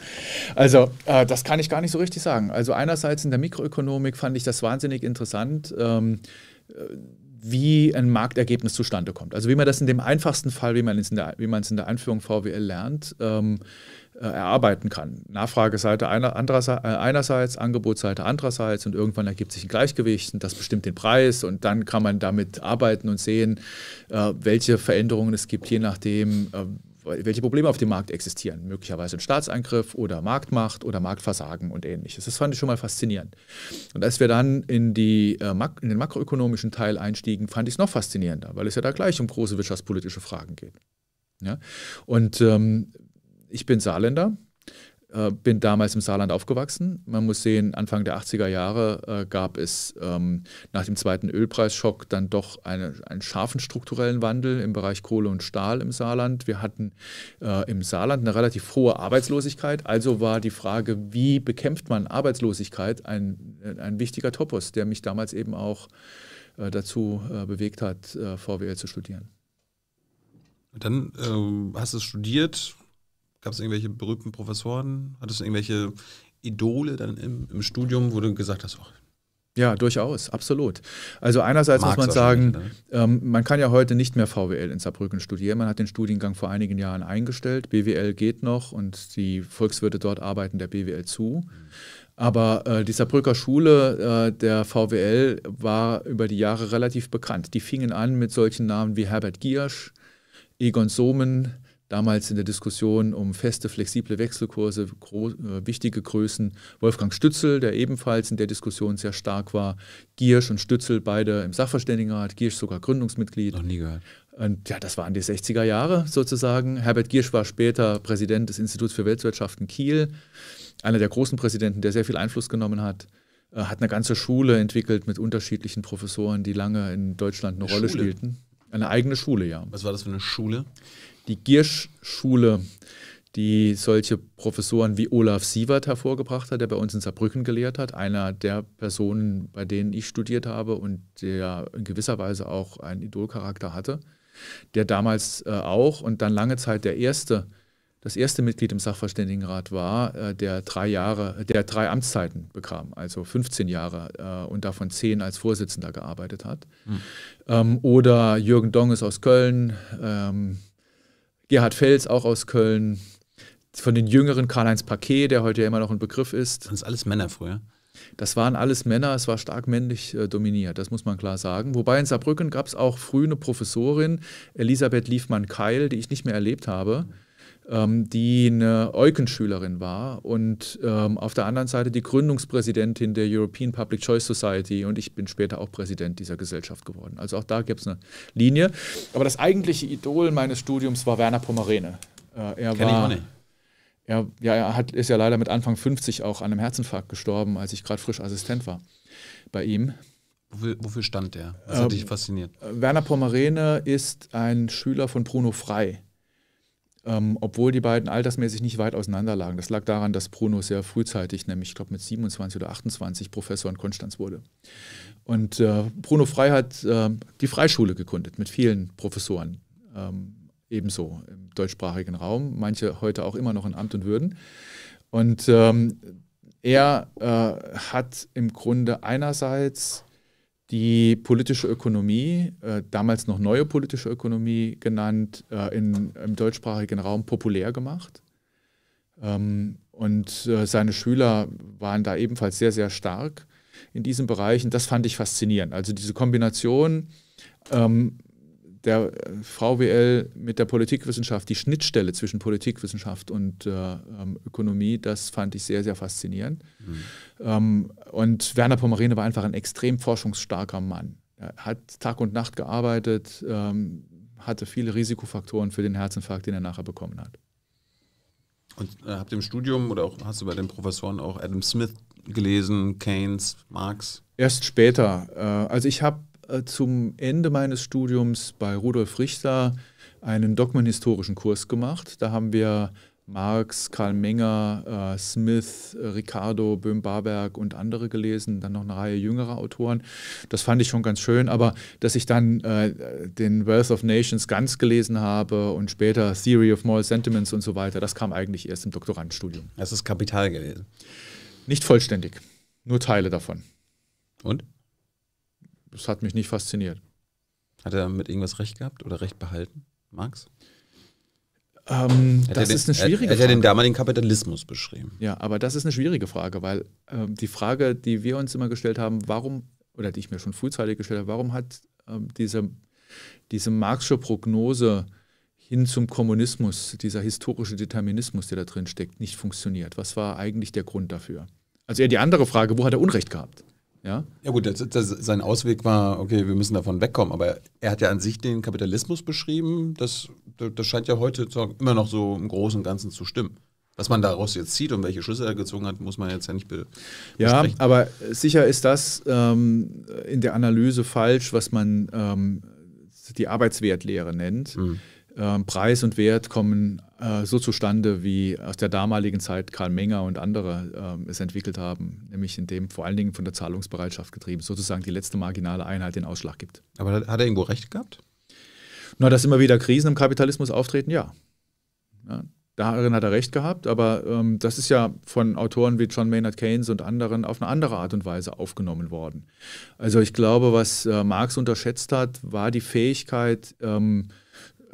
Also äh, das kann ich gar nicht so richtig sagen. Also einerseits in der Mikroökonomik fand ich das wahnsinnig interessant. Ähm, äh, wie ein Marktergebnis zustande kommt. Also wie man das in dem einfachsten Fall, wie man es in der, wie man es in der Einführung VWL lernt, ähm, äh, erarbeiten kann. Nachfrageseite einer, andererseits, äh, einerseits, Angebotsseite andererseits und irgendwann ergibt sich ein Gleichgewicht und das bestimmt den Preis und dann kann man damit arbeiten und sehen, äh, welche Veränderungen es gibt, je nachdem, welche Probleme auf dem Markt existieren. Möglicherweise ein Staatseingriff oder Marktmacht oder Marktversagen und ähnliches. Das fand ich schon mal faszinierend. Und als wir dann in, die, in den makroökonomischen Teil einstiegen, fand ich es noch faszinierender, weil es ja da gleich um große wirtschaftspolitische Fragen geht. Ja? Und ähm, ich bin Saarländer, äh, bin damals im Saarland aufgewachsen. Man muss sehen, Anfang der 80er Jahre äh, gab es ähm, nach dem zweiten Ölpreisschock dann doch eine, einen scharfen strukturellen Wandel im Bereich Kohle und Stahl im Saarland. Wir hatten äh, im Saarland eine relativ hohe Arbeitslosigkeit. Also war die Frage, wie bekämpft man Arbeitslosigkeit, ein, ein wichtiger Topos, der mich damals eben auch äh, dazu äh, bewegt hat, äh, VWL zu studieren. Dann ähm, hast du studiert, Gab es irgendwelche berühmten Professoren? Hattest du irgendwelche Idole dann im, im Studium, wo du gesagt hast, oh, ja, durchaus, absolut. Also einerseits Marx muss man sagen, ne? ähm, man kann ja heute nicht mehr VWL in Saarbrücken studieren. Man hat den Studiengang vor einigen Jahren eingestellt. BWL geht noch und die Volkswirte dort arbeiten der BWL zu. Mhm. Aber äh, die Saarbrücker Schule äh, der VWL war über die Jahre relativ bekannt. Die fingen an mit solchen Namen wie Herbert Giersch, Egon Sohmen, damals in der Diskussion um feste, flexible Wechselkurse, äh, wichtige Größen. Wolfgang Stützel, der ebenfalls in der Diskussion sehr stark war. Giersch und Stützel, beide im Sachverständigenrat, Giersch sogar Gründungsmitglied. Noch nie gehört. Und ja, das waren die 60er Jahre sozusagen. Herbert Giersch war später Präsident des Instituts für Weltwirtschaft in Kiel, einer der großen Präsidenten, der sehr viel Einfluss genommen hat äh, hat eine ganze Schule entwickelt mit unterschiedlichen Professoren, die lange in Deutschland eine, eine Rolle Schule. spielten. Eine eigene Schule, ja. Was war das für eine Schule? die Giersch-Schule, die solche Professoren wie Olaf Sievert hervorgebracht hat, der bei uns in Saarbrücken gelehrt hat, einer der Personen, bei denen ich studiert habe und der in gewisser Weise auch einen Idolcharakter hatte, der damals äh, auch und dann lange Zeit der erste, das erste Mitglied im Sachverständigenrat war, äh, der drei Jahre, der drei Amtszeiten bekam, also 15 Jahre äh, und davon zehn als Vorsitzender gearbeitet hat. Mhm. Ähm, oder Jürgen Donges aus Köln, ähm, Gerhard Fels, auch aus Köln, von den jüngeren Karl-Heinz Paquet, der heute ja immer noch ein Begriff ist. Das sind alles Männer früher. Das waren alles Männer, es war stark männlich äh, dominiert, das muss man klar sagen. Wobei in Saarbrücken gab es auch früh eine Professorin, Elisabeth Liefmann-Keil, die ich nicht mehr erlebt habe. Mhm ähm, die eine Eucken-Schülerin war und ähm, auf der anderen Seite die Gründungspräsidentin der European Public Choice Society und ich bin später auch Präsident dieser Gesellschaft geworden. Also auch da gibt es eine Linie. Aber das eigentliche Idol meines Studiums war Werner Pomerene. Äh, er Kenn war, ich auch nicht. Er, ja, er hat, ist ja leider mit Anfang 50 auch an einem Herzinfarkt gestorben, als ich gerade frisch Assistent war bei ihm. Wofür, wofür stand der? Was äh, hat ähm, dich fasziniert? Werner Pomerene ist ein Schüler von Bruno Frey ähm, obwohl die beiden altersmäßig nicht weit auseinander lagen. Das lag daran, dass Bruno sehr frühzeitig, nämlich ich glaube mit 27 oder 28 Professor in Konstanz wurde. Und äh, Bruno Frei hat äh, die Freischule gegründet mit vielen Professoren, ähm, ebenso im deutschsprachigen Raum, manche heute auch immer noch in Amt und Würden. Und ähm, er äh, hat im Grunde einerseits die politische Ökonomie, äh, damals noch neue politische Ökonomie genannt, äh, in, im deutschsprachigen Raum populär gemacht. Ähm, und äh, seine Schüler waren da ebenfalls sehr, sehr stark in diesen Bereichen. Das fand ich faszinierend. Also diese Kombination ähm, der äh, VWL mit der Politikwissenschaft, die Schnittstelle zwischen Politikwissenschaft und äh, ähm, Ökonomie, das fand ich sehr, sehr faszinierend. Mhm. Ähm, und Werner Pomerene war einfach ein extrem forschungsstarker Mann. Er hat Tag und Nacht gearbeitet, ähm, hatte viele Risikofaktoren für den Herzinfarkt, den er nachher bekommen hat. Und äh, habt im Studium oder auch hast du bei den Professoren auch Adam Smith gelesen, Keynes, Marx? Erst später. Äh, also ich habe äh, zum Ende meines Studiums bei Rudolf Richter einen dogmenhistorischen Kurs gemacht. Da haben wir Marx, Karl Menger, äh, Smith, Ricardo, Böhm-Barberg und andere gelesen, dann noch eine Reihe jüngerer Autoren. Das fand ich schon ganz schön, aber dass ich dann äh, den Wealth of Nations ganz gelesen habe und später Theory of Moral Sentiments und so weiter, das kam eigentlich erst im Doktorandstudium. Das ist Kapital gelesen. Nicht vollständig, nur Teile davon. Und? es hat mich nicht fasziniert. Hat er mit irgendwas recht gehabt oder recht behalten, Marx? Ähm, das den, ist eine schwierige Frage. Er hat den damaligen Kapitalismus beschrieben. Ja, aber das ist eine schwierige Frage, weil ähm, die Frage, die wir uns immer gestellt haben, warum, oder die ich mir schon frühzeitig gestellt habe, warum hat ähm, diese, diese Marxische Prognose hin zum Kommunismus, dieser historische Determinismus, der da drin steckt, nicht funktioniert? Was war eigentlich der Grund dafür? Also eher die andere Frage, wo hat er Unrecht gehabt? Ja, ja gut, das, das, sein Ausweg war, okay, wir müssen davon wegkommen, aber er hat ja an sich den Kapitalismus beschrieben, das, das scheint ja heute immer noch so im Großen und Ganzen zu stimmen. Was man daraus jetzt zieht und welche Schlüsse er gezogen hat, muss man jetzt ja nicht be Ja, aber sicher ist das ähm, in der Analyse falsch, was man ähm, die Arbeitswertlehre nennt. Mhm. Ähm, Preis und Wert kommen äh, so zustande, wie aus der damaligen Zeit Karl Menger und andere ähm, es entwickelt haben, nämlich indem vor allen Dingen von der Zahlungsbereitschaft getrieben sozusagen die letzte marginale Einheit den Ausschlag gibt. Aber hat er irgendwo recht gehabt? Na, dass immer wieder Krisen im Kapitalismus auftreten, ja. ja darin hat er recht gehabt, aber ähm, das ist ja von Autoren wie John Maynard Keynes und anderen auf eine andere Art und Weise aufgenommen worden. Also ich glaube, was äh, Marx unterschätzt hat, war die Fähigkeit, ähm,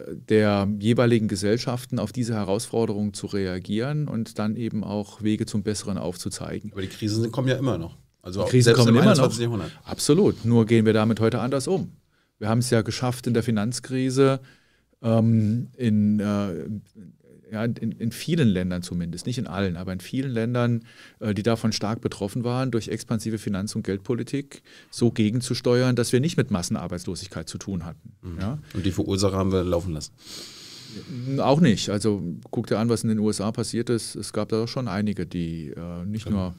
der jeweiligen Gesellschaften auf diese Herausforderungen zu reagieren und dann eben auch Wege zum Besseren aufzuzeigen. Aber die Krisen kommen ja immer noch. Also die Krisen kommen im immer noch. Jahrhundert. Absolut. Nur gehen wir damit heute anders um. Wir haben es ja geschafft in der Finanzkrise, ähm, in, äh, ja, in, in, vielen Ländern zumindest, nicht in allen, aber in vielen Ländern, äh, die davon stark betroffen waren, durch expansive Finanz- und Geldpolitik so gegenzusteuern, dass wir nicht mit Massenarbeitslosigkeit zu tun hatten. Mhm. Ja? Und die Verursacher haben wir laufen lassen. Auch nicht. Also guck dir an, was in den USA passiert ist. Es gab da doch schon einige, die äh, nicht genau. nur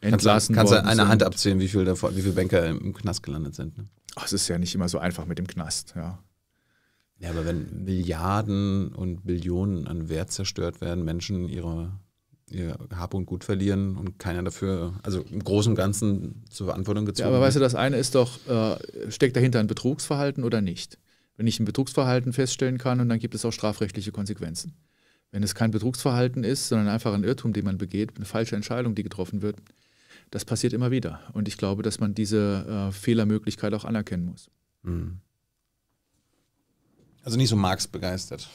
entlassen kannst, Kannst du eine Hand abzählen, wie viele, davon, Banker im Knast gelandet sind. Ne? Ach, es ist ja nicht immer so einfach mit dem Knast. Ja. Ja, aber wenn Milliarden und Billionen an Wert zerstört werden, Menschen ihre, ihr Hab und Gut verlieren und keiner dafür, also im Großen und Ganzen zur Verantwortung gezogen wird. Ja, aber weißt du, das eine ist doch, äh, steckt dahinter ein Betrugsverhalten oder nicht? Wenn ich ein Betrugsverhalten feststellen kann und dann gibt es auch strafrechtliche Konsequenzen. Wenn es kein Betrugsverhalten ist, sondern einfach ein Irrtum, den man begeht, eine falsche Entscheidung, die getroffen wird, das passiert immer wieder. Und ich glaube, dass man diese äh, Fehlermöglichkeit auch anerkennen muss. Mhm. Also nicht so Marx begeistert.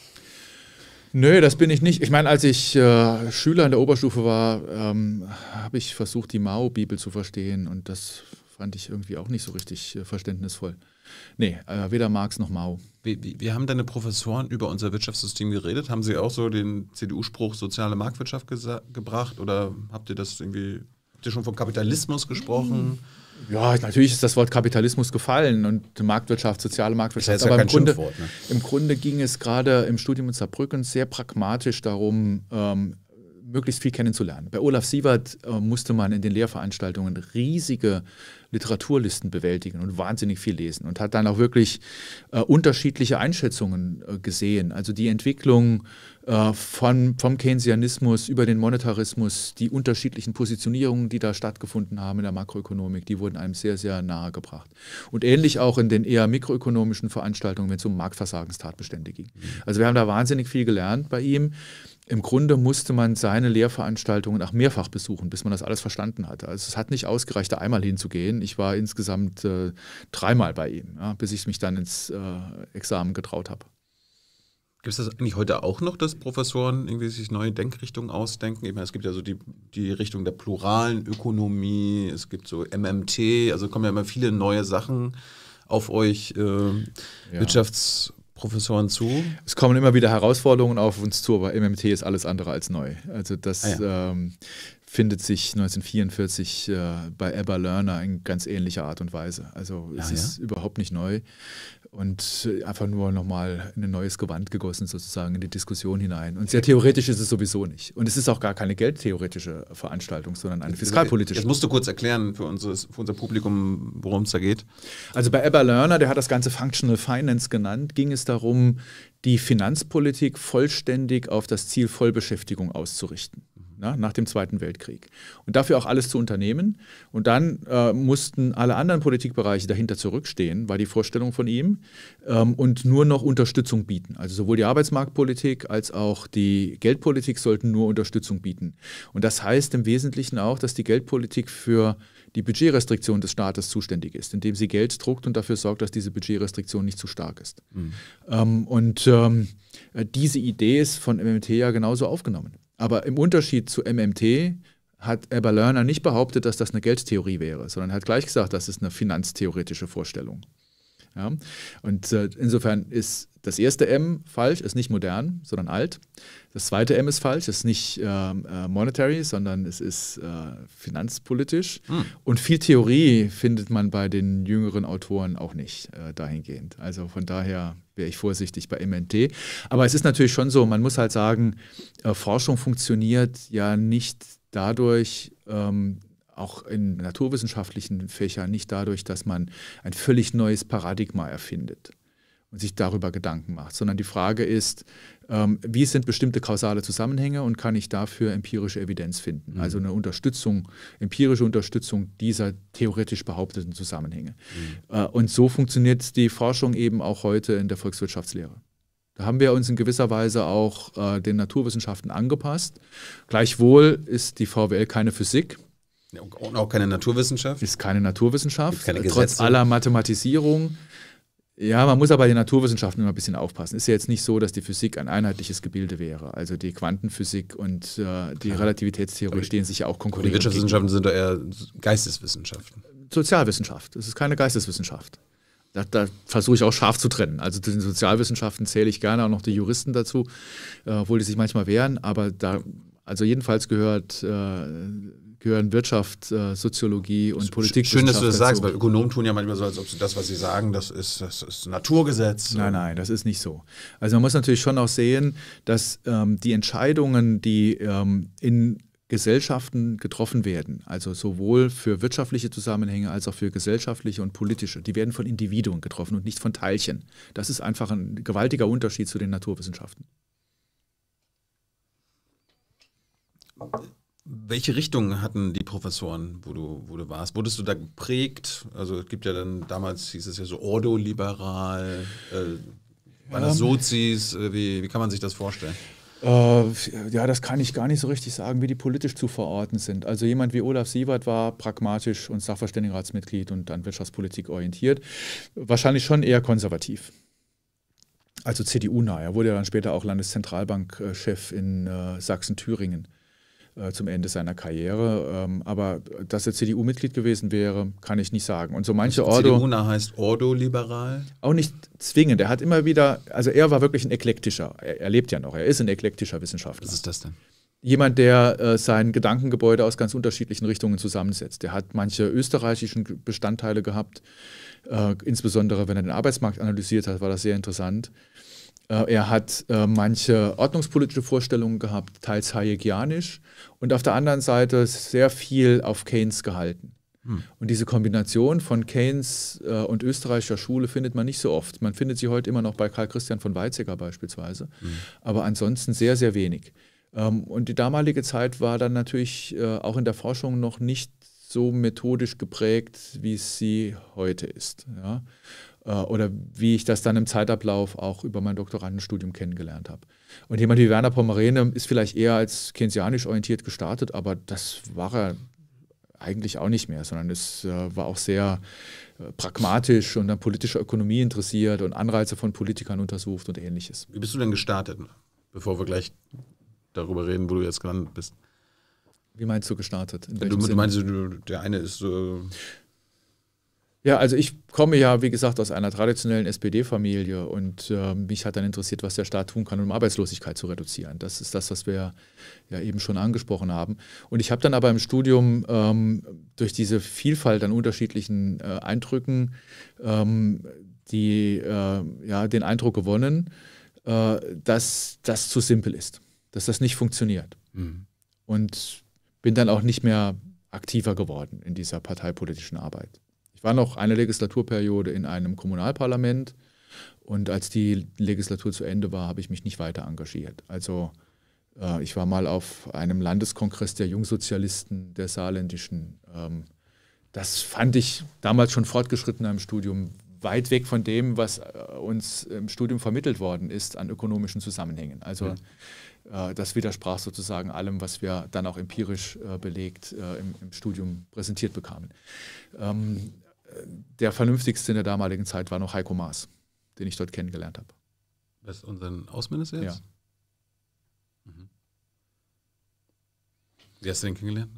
Nö, das bin ich nicht. Ich meine, als ich äh, Schüler in der Oberstufe war, ähm, habe ich versucht, die Mao-Bibel zu verstehen und das fand ich irgendwie auch nicht so richtig äh, verständnisvoll. Nee, äh, weder Marx noch Mao. wie, wir, haben deine Professoren über unser Wirtschaftssystem geredet. Haben sie auch so den CDU-Spruch soziale Marktwirtschaft gebracht oder habt ihr das irgendwie, habt ihr schon von Kapitalismus gesprochen? Mhm. Ja, natürlich ist das Wort Kapitalismus gefallen und Marktwirtschaft, soziale Marktwirtschaft. Das heißt ja aber im Grunde, ne? im Grunde ging es gerade im Studium in Saarbrücken sehr pragmatisch darum, ähm, möglichst viel kennenzulernen. Bei Olaf Siewert äh, musste man in den Lehrveranstaltungen riesige Literaturlisten bewältigen und wahnsinnig viel lesen und hat dann auch wirklich äh, unterschiedliche Einschätzungen äh, gesehen. Also die Entwicklung äh, von, vom Keynesianismus über den Monetarismus, die unterschiedlichen Positionierungen, die da stattgefunden haben in der Makroökonomik, die wurden einem sehr, sehr nahe gebracht. Und ähnlich auch in den eher mikroökonomischen Veranstaltungen, wenn es um Marktversagenstatbestände ging. Mhm. Also wir haben da wahnsinnig viel gelernt bei ihm im Grunde musste man seine Lehrveranstaltungen auch mehrfach besuchen, bis man das alles verstanden hatte. Also es hat nicht ausgereicht, da einmal hinzugehen. Ich war insgesamt äh, dreimal bei ihm, ja, bis ich mich dann ins äh, Examen getraut habe. Gibt es das eigentlich heute auch noch, dass Professoren irgendwie sich neue Denkrichtungen ausdenken? Eben, es gibt ja so die, die Richtung der pluralen Ökonomie, es gibt so MMT, also kommen ja immer viele neue Sachen auf euch, äh, ja. Wirtschafts- Professoren zu? Es kommen immer wieder Herausforderungen auf uns zu, aber MMT ist alles andere als neu. Also das ah ja. ähm, findet sich 1944 äh, bei Ebba Lerner in ganz ähnlicher Art und Weise. Also es ah ja. ist überhaupt nicht neu und äh, einfach nur nochmal in ein neues Gewand gegossen, sozusagen in die Diskussion hinein. Und sehr theoretisch ist es sowieso nicht. Und es ist auch gar keine geldtheoretische Veranstaltung, sondern eine fiskalpolitische. Das musst du kurz erklären für, unseres, für unser Publikum, worum es da geht. Also bei Eber Lerner, der hat das Ganze Functional Finance genannt, ging es darum, die Finanzpolitik vollständig auf das Ziel Vollbeschäftigung auszurichten na, ne, nach dem Zweiten Weltkrieg. Und dafür auch alles zu unternehmen. Und dann äh, mussten alle anderen Politikbereiche dahinter zurückstehen, war die Vorstellung von ihm, ähm, und nur noch Unterstützung bieten. Also sowohl die Arbeitsmarktpolitik als auch die Geldpolitik sollten nur Unterstützung bieten. Und das heißt im Wesentlichen auch, dass die Geldpolitik für die Budgetrestriktion des Staates zuständig ist, indem sie Geld druckt und dafür sorgt, dass diese Budgetrestriktion nicht zu stark ist. Mhm. Ähm, und ähm, diese Idee ist von MMT ja genauso aufgenommen. Aber im Unterschied zu MMT hat Lerner nicht behauptet, dass das eine Geldtheorie wäre, sondern hat gleich gesagt, das ist eine finanztheoretische Vorstellung. Ja? Und äh, insofern ist das erste M falsch, ist nicht modern, sondern alt. Das zweite M ist falsch, ist nicht ähm, äh, monetary, sondern es ist äh, finanzpolitisch. Hm. Und viel Theorie findet man bei den jüngeren Autoren auch nicht äh, dahingehend. Also von daher wäre ich vorsichtig bei MNT. Aber es ist natürlich schon so, man muss halt sagen, äh, Forschung funktioniert ja nicht dadurch, ähm, auch in naturwissenschaftlichen Fächern, nicht dadurch, dass man ein völlig neues Paradigma erfindet und sich darüber Gedanken macht, sondern die Frage ist, ähm, wie sind bestimmte kausale Zusammenhänge und kann ich dafür empirische Evidenz finden. Mhm. Also eine Unterstützung, empirische Unterstützung dieser theoretisch behaupteten Zusammenhänge. Mhm. Äh, und so funktioniert die Forschung eben auch heute in der Volkswirtschaftslehre. Da haben wir uns in gewisser Weise auch äh, den Naturwissenschaften angepasst. Gleichwohl ist die VWL keine Physik. Und auch keine Naturwissenschaft? Ist keine Naturwissenschaft. Keine Trotz aller Mathematisierung ja, man muss aber bei den Naturwissenschaften immer ein bisschen aufpassen. Es Ist ja jetzt nicht so, dass die Physik ein einheitliches Gebilde wäre. Also die Quantenphysik und äh, die ja. Relativitätstheorie aber stehen sich ja auch konkurrierend. Die Wirtschaftswissenschaften sind doch eher Geisteswissenschaften. Sozialwissenschaft. Es ist keine Geisteswissenschaft. Da, da versuche ich auch scharf zu trennen. Also zu den Sozialwissenschaften zähle ich gerne auch noch die Juristen dazu, äh, obwohl die sich manchmal wehren. Aber da, also jedenfalls gehört äh, gehören Wirtschaft, äh, Soziologie und Politik. Schön, dass du das sagst, weil Ökonomen tun ja manchmal so, als ob sie das, was sie sagen, das ist, das ist Naturgesetz. Nein, nein, das ist nicht so. Also man muss natürlich schon auch sehen, dass ähm, die Entscheidungen, die ähm, in Gesellschaften getroffen werden, also sowohl für wirtschaftliche Zusammenhänge als auch für gesellschaftliche und politische, die werden von Individuen getroffen und nicht von Teilchen. Das ist einfach ein gewaltiger Unterschied zu den Naturwissenschaften. Welche Richtung hatten die Professoren, wo du, wo du warst? Wurdest du da geprägt? Also es gibt ja dann, damals hieß es ja so ordoliberal, äh, waren das ähm. Sozis, äh, wie, wie kann man sich das vorstellen? Äh, ja, das kann ich gar nicht so richtig sagen, wie die politisch zu verorten sind. Also jemand wie Olaf Siebert war pragmatisch und Sachverständigenratsmitglied und an Wirtschaftspolitik orientiert. Wahrscheinlich schon eher konservativ also CDU-nah. Er wurde ja dann später auch Landeszentralbankchef in äh, Sachsen-Thüringen. Äh, zum Ende seiner Karriere. Ähm, aber dass er CDU-Mitglied gewesen wäre, kann ich nicht sagen. Und so manche also Ordo. CDU heißt Ordo-liberal? Auch nicht zwingend. Er hat immer wieder, also er war wirklich ein eklektischer. Er, er lebt ja noch. Er ist ein eklektischer Wissenschaftler. Was ist das denn? jemand, der äh, sein Gedankengebäude aus ganz unterschiedlichen Richtungen zusammensetzt. Der hat manche österreichischen Bestandteile gehabt, äh, insbesondere wenn er den Arbeitsmarkt analysiert hat, war das sehr interessant. Äh, er hat äh, manche ordnungspolitische Vorstellungen gehabt, teils hayekianisch und auf der anderen Seite sehr viel auf Keynes gehalten. Hm. Und diese Kombination von Keynes äh, und österreichischer Schule findet man nicht so oft. Man findet sie heute immer noch bei Karl Christian von Weizsäcker beispielsweise, hm. aber ansonsten sehr, sehr wenig. Ähm, und die damalige Zeit war dann natürlich äh, auch in der Forschung noch nicht so methodisch geprägt, wie es sie heute ist. Ja. Äh, oder wie ich das dann im Zeitablauf auch über mein Doktorandenstudium kennengelernt habe. Und jemand wie Werner Pomerene ist vielleicht eher als keynesianisch orientiert gestartet, aber das war er eigentlich auch nicht mehr, sondern es äh, war auch sehr äh, pragmatisch und an politischer Ökonomie interessiert und Anreize von Politikern untersucht und ähnliches. Wie bist du denn gestartet, bevor wir gleich darüber reden, wo du jetzt gelandet bist? Wie meinst du gestartet? Du, du, meinst, du, der eine ist. Äh ja, also ich komme ja, wie gesagt, aus einer traditionellen SPD-Familie und äh, mich hat dann interessiert, was der Staat tun kann, um Arbeitslosigkeit zu reduzieren. Das ist das, was wir ja eben schon angesprochen haben. Und ich habe dann aber im Studium ähm, durch diese Vielfalt an unterschiedlichen äh, Eindrücken ähm, die, äh, ja, den Eindruck gewonnen, äh, dass das zu simpel ist, dass das nicht funktioniert. Mhm. Und bin dann auch nicht mehr aktiver geworden in dieser parteipolitischen Arbeit. Ich war noch eine Legislaturperiode in einem Kommunalparlament und als die Legislatur zu Ende war, habe ich mich nicht weiter engagiert. Also äh, ich war mal auf einem Landeskongress der Jungsozialisten der Saarländischen. Ähm, das fand ich damals schon fortgeschritten im Studium, weit weg von dem, was äh, uns im Studium vermittelt worden ist an ökonomischen Zusammenhängen. Also ja. äh, das widersprach sozusagen allem, was wir dann auch empirisch äh, belegt äh, im, im, Studium präsentiert bekamen. Ähm, der vernünftigste in der damaligen Zeit war noch Heiko Maas, den ich dort kennengelernt habe. Was unseren Außenminister jetzt? Ja. Mhm. Wie hast du den kennengelernt?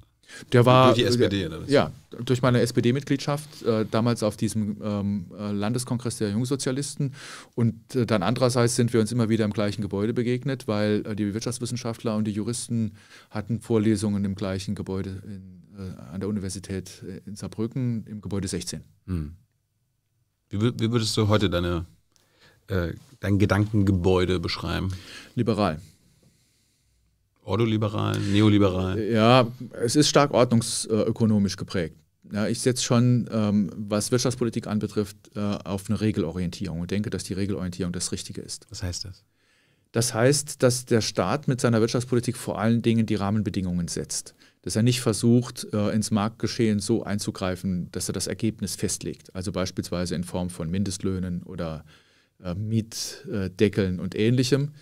Der war durch die SPD, äh, oder was? Ja, durch meine SPD-Mitgliedschaft, äh, damals auf diesem ähm, äh, Landeskongress der Jungsozialisten. Und äh, dann andererseits sind wir uns immer wieder im gleichen Gebäude begegnet, weil äh, die Wirtschaftswissenschaftler und die Juristen hatten Vorlesungen im gleichen Gebäude in, äh, an der Universität in Saarbrücken, im Gebäude 16. Hm. Wie, wie, würdest du heute deine, dein Gedankengebäude beschreiben? Liberal ordoliberalen, neoliberalen? Ja, es ist stark ordnungsökonomisch geprägt. Ja, ich setze schon, ähm, was Wirtschaftspolitik anbetrifft, äh, auf eine Regelorientierung und denke, dass die Regelorientierung das Richtige ist. Was heißt das? Das heißt, dass der Staat mit seiner Wirtschaftspolitik vor allen Dingen die Rahmenbedingungen setzt. Dass er nicht versucht, äh, ins Marktgeschehen so einzugreifen, dass er das Ergebnis festlegt. Also beispielsweise in Form von Mindestlöhnen oder äh, Mietdeckeln und ähnlichem,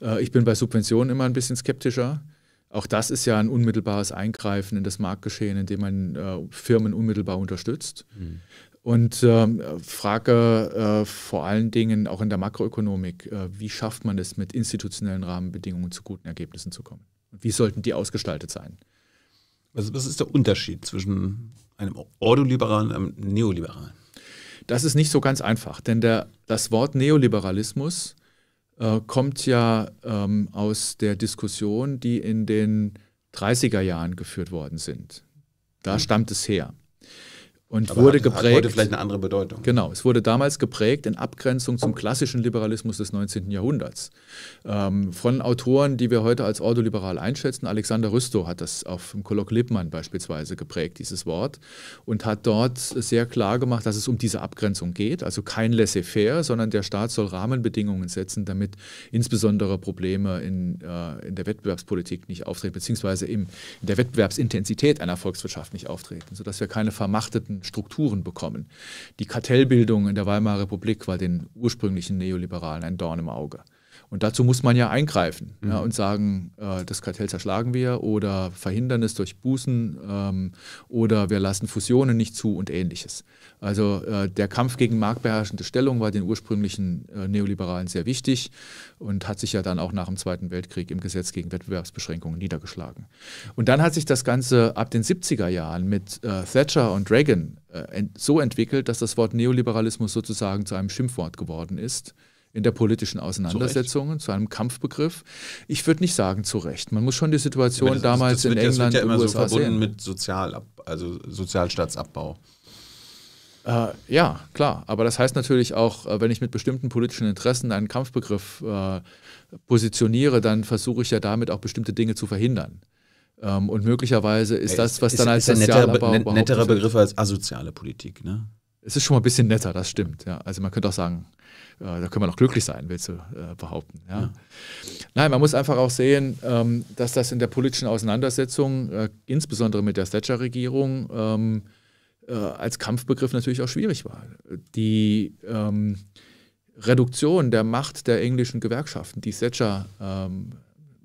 äh, ich bin bei Subventionen immer ein bisschen skeptischer. Auch das ist ja ein unmittelbares Eingreifen in das Marktgeschehen, indem man äh, Firmen unmittelbar unterstützt. Mhm. Und ähm, frage äh, vor allen Dingen auch in der Makroökonomik, wie schafft man es, mit institutionellen Rahmenbedingungen zu guten Ergebnissen zu kommen? wie sollten die ausgestaltet sein? Also was ist der Unterschied zwischen einem ordoliberalen und einem neoliberalen? Das ist nicht so ganz einfach, denn der, das Wort Neoliberalismus äh, kommt ja ähm, aus der Diskussion, die in den 30er Jahren geführt worden sind. Da mhm. stammt es her und Aber wurde hat, geprägt. Hat heute vielleicht eine andere Bedeutung. Genau, es wurde damals geprägt in Abgrenzung zum klassischen Liberalismus des 19. Jahrhunderts. Ähm, von Autoren, die wir heute als ordoliberal einschätzen, Alexander Rüstow hat das auf dem Kolleg Lippmann beispielsweise geprägt, dieses Wort, und hat dort sehr klar gemacht, dass es um diese Abgrenzung geht, also kein Laissez-faire, sondern der Staat soll Rahmenbedingungen setzen, damit insbesondere Probleme in, äh, in der Wettbewerbspolitik nicht auftreten, beziehungsweise im, in der Wettbewerbsintensität einer Volkswirtschaft nicht auftreten, sodass wir keine vermachteten Strukturen bekommen. Die Kartellbildung in der Weimarer Republik war den ursprünglichen Neoliberalen ein Dorn im Auge. Und dazu muss man ja eingreifen mhm. ja, und sagen, äh, das Kartell zerschlagen wir oder verhindern es durch Bußen ähm, oder wir lassen Fusionen nicht zu und ähnliches. Also äh, der Kampf gegen marktbeherrschende Stellung war den ursprünglichen äh, Neoliberalen sehr wichtig und hat sich ja dann auch nach dem Zweiten Weltkrieg im Gesetz gegen Wettbewerbsbeschränkungen niedergeschlagen. Und dann hat sich das Ganze ab den 70er Jahren mit äh, Thatcher und Reagan äh, ent so entwickelt, dass das Wort Neoliberalismus sozusagen zu einem Schimpfwort geworden ist in der politischen Auseinandersetzung, zu, zu einem Kampfbegriff. Ich würde nicht sagen zu Recht. Man muss schon die Situation meine, das, damals das wird, in England. Das wird ja immer so verbunden sehen. mit Sozialab also Sozialstaatsabbau. Äh, ja, klar. Aber das heißt natürlich auch, äh, wenn ich mit bestimmten politischen Interessen einen Kampfbegriff äh, positioniere, dann versuche ich ja damit auch bestimmte Dinge zu verhindern. Ähm, und möglicherweise ist das, was ist, dann als ist Sozialabbau netterer, ne, netterer Begriff als asoziale Politik, ne? Es ist schon mal ein bisschen netter, das stimmt. Ja. Also man könnte auch sagen, äh, da können wir noch glücklich sein, willst du äh, behaupten. Ja. Ja. Nein, man muss einfach auch sehen, ähm, dass das in der politischen Auseinandersetzung, äh, insbesondere mit der Thatcher-Regierung, ähm, äh, als Kampfbegriff natürlich auch schwierig war. Die ähm, Reduktion der Macht der englischen Gewerkschaften, die Thatcher ähm,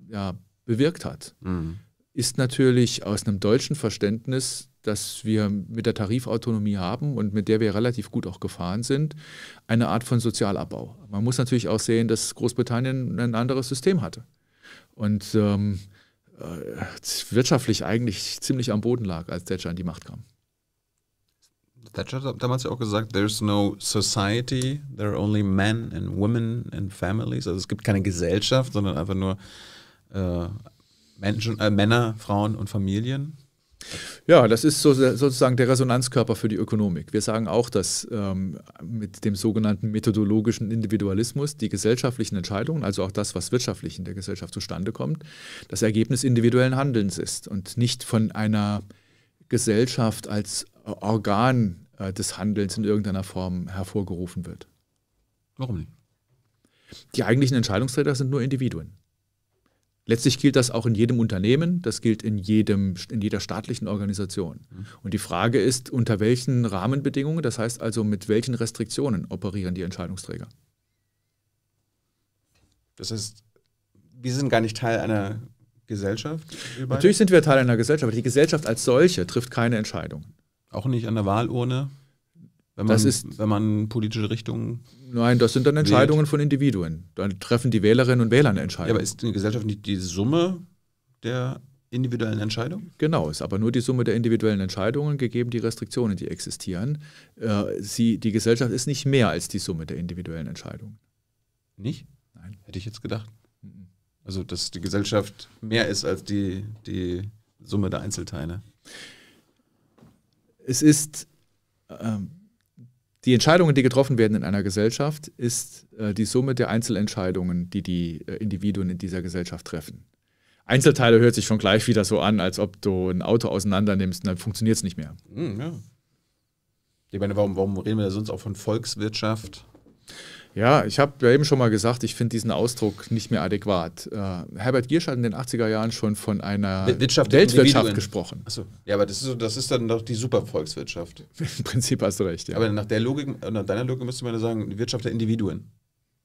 ja, bewirkt hat, mhm. ist natürlich aus einem deutschen Verständnis, das wir mit der Tarifautonomie haben und mit der wir relativ gut auch gefahren sind, eine Art von Sozialabbau. Man muss natürlich auch sehen, dass Großbritannien ein anderes System hatte und ähm, äh, wirtschaftlich eigentlich ziemlich am Boden lag, als Thatcher an die Macht kam. Thatcher hat damals ja auch gesagt, there's no society, there are only men and women and families. Also es gibt keine Gesellschaft, sondern einfach nur äh, Menschen, äh, Männer, Frauen und Familien. Ja, das ist so, sozusagen der Resonanzkörper für die Ökonomik. Wir sagen auch, dass ähm, mit dem sogenannten methodologischen Individualismus die gesellschaftlichen Entscheidungen, also auch das, was wirtschaftlich in der Gesellschaft zustande kommt, das Ergebnis individuellen Handelns ist und nicht von einer Gesellschaft als Organ äh, des Handelns in irgendeiner Form hervorgerufen wird. Warum nicht? Die eigentlichen Entscheidungsträger sind nur Individuen. Letztlich gilt das auch in jedem Unternehmen, das gilt in, jedem, in jeder staatlichen Organisation. Mhm. Und die Frage ist, unter welchen Rahmenbedingungen, das heißt also mit welchen Restriktionen operieren die Entscheidungsträger? Das heißt, wir sind gar nicht Teil einer Gesellschaft? Natürlich sind wir Teil einer Gesellschaft, aber die Gesellschaft als solche trifft keine Entscheidungen. Auch nicht an der Wahlurne, wenn man, das ist, wenn man politische Richtungen. Nein, das sind dann Entscheidungen wählt. von Individuen. Dann treffen die Wählerinnen und Wähler eine Entscheidung. Ja, aber ist eine Gesellschaft nicht die Summe der individuellen Entscheidungen? Genau, ist aber nur die Summe der individuellen Entscheidungen, gegeben die Restriktionen, die existieren. Äh, sie, die Gesellschaft ist nicht mehr als die Summe der individuellen Entscheidungen. Nicht? Nein. Hätte ich jetzt gedacht. Mhm. Also, dass die Gesellschaft mehr ist als die, die Summe der Einzelteile es ist ähm, die Entscheidungen, die getroffen werden in einer Gesellschaft, ist äh, die Summe der Einzelentscheidungen, die die äh, Individuen in dieser Gesellschaft treffen. Einzelteile hört sich schon gleich wieder so an, als ob du ein Auto auseinander nimmst und dann funktioniert es nicht mehr. Mhm, ja. Ich meine, warum, warum reden wir sonst auch von Volkswirtschaft? Ja, ich habe ja eben schon mal gesagt, ich finde diesen Ausdruck nicht mehr adäquat. Äh, Herbert Giersch hat in den 80er Jahren schon von einer Wirtschaft Weltwirtschaft gesprochen. Achso, ja, aber das ist, das ist dann doch die Supervolkswirtschaft. <laughs> Im Prinzip hast du recht, ja. Aber nach, der Logik, äh, nach deiner Logik müsste man ja sagen, die Wirtschaft der Individuen.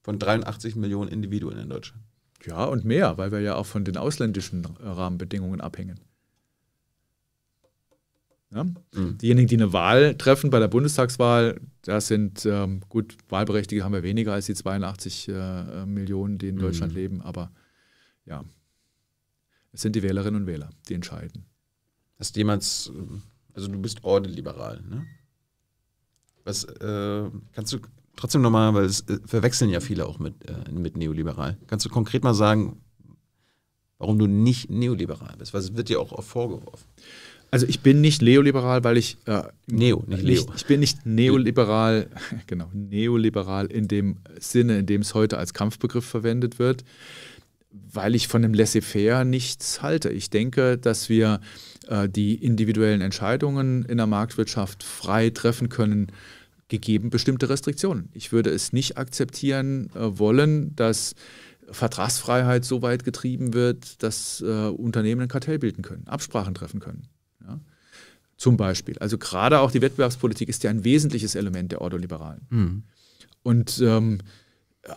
Von 83 Millionen Individuen in Deutschland. Ja, und mehr, weil wir ja auch von den ausländischen Rahmenbedingungen abhängen. Ja? Mhm. Diejenigen, die eine Wahl treffen bei der Bundestagswahl, das sind ähm, gut, Wahlberechtigte haben wir weniger als die 82 äh, Millionen, die in mhm. Deutschland mhm. leben, aber ja, es sind die Wählerinnen und Wähler, die entscheiden. Hast du jemals, also du bist ordeliberal, ne? Was, äh, kannst du trotzdem nochmal, weil es äh, verwechseln ja viele auch mit, äh, mit neoliberal, kannst du konkret mal sagen, warum du nicht neoliberal bist? Was wird dir auch oft vorgeworfen? Also ich bin nicht neoliberal, weil ich äh, Neo, nicht Leo. ich bin nicht neoliberal, <laughs> genau, neoliberal in dem Sinne, in dem es heute als Kampfbegriff verwendet wird, weil ich von dem Laissez-faire nichts halte. Ich denke, dass wir äh, die individuellen Entscheidungen in der Marktwirtschaft frei treffen können, gegeben bestimmte Restriktionen. Ich würde es nicht akzeptieren äh, wollen, dass Vertragsfreiheit so weit getrieben wird, dass äh, Unternehmen ein Kartell bilden können, Absprachen treffen können. Zum Beispiel. Also gerade auch die Wettbewerbspolitik ist ja ein wesentliches Element der Ordoliberalen. Mhm. Und ähm,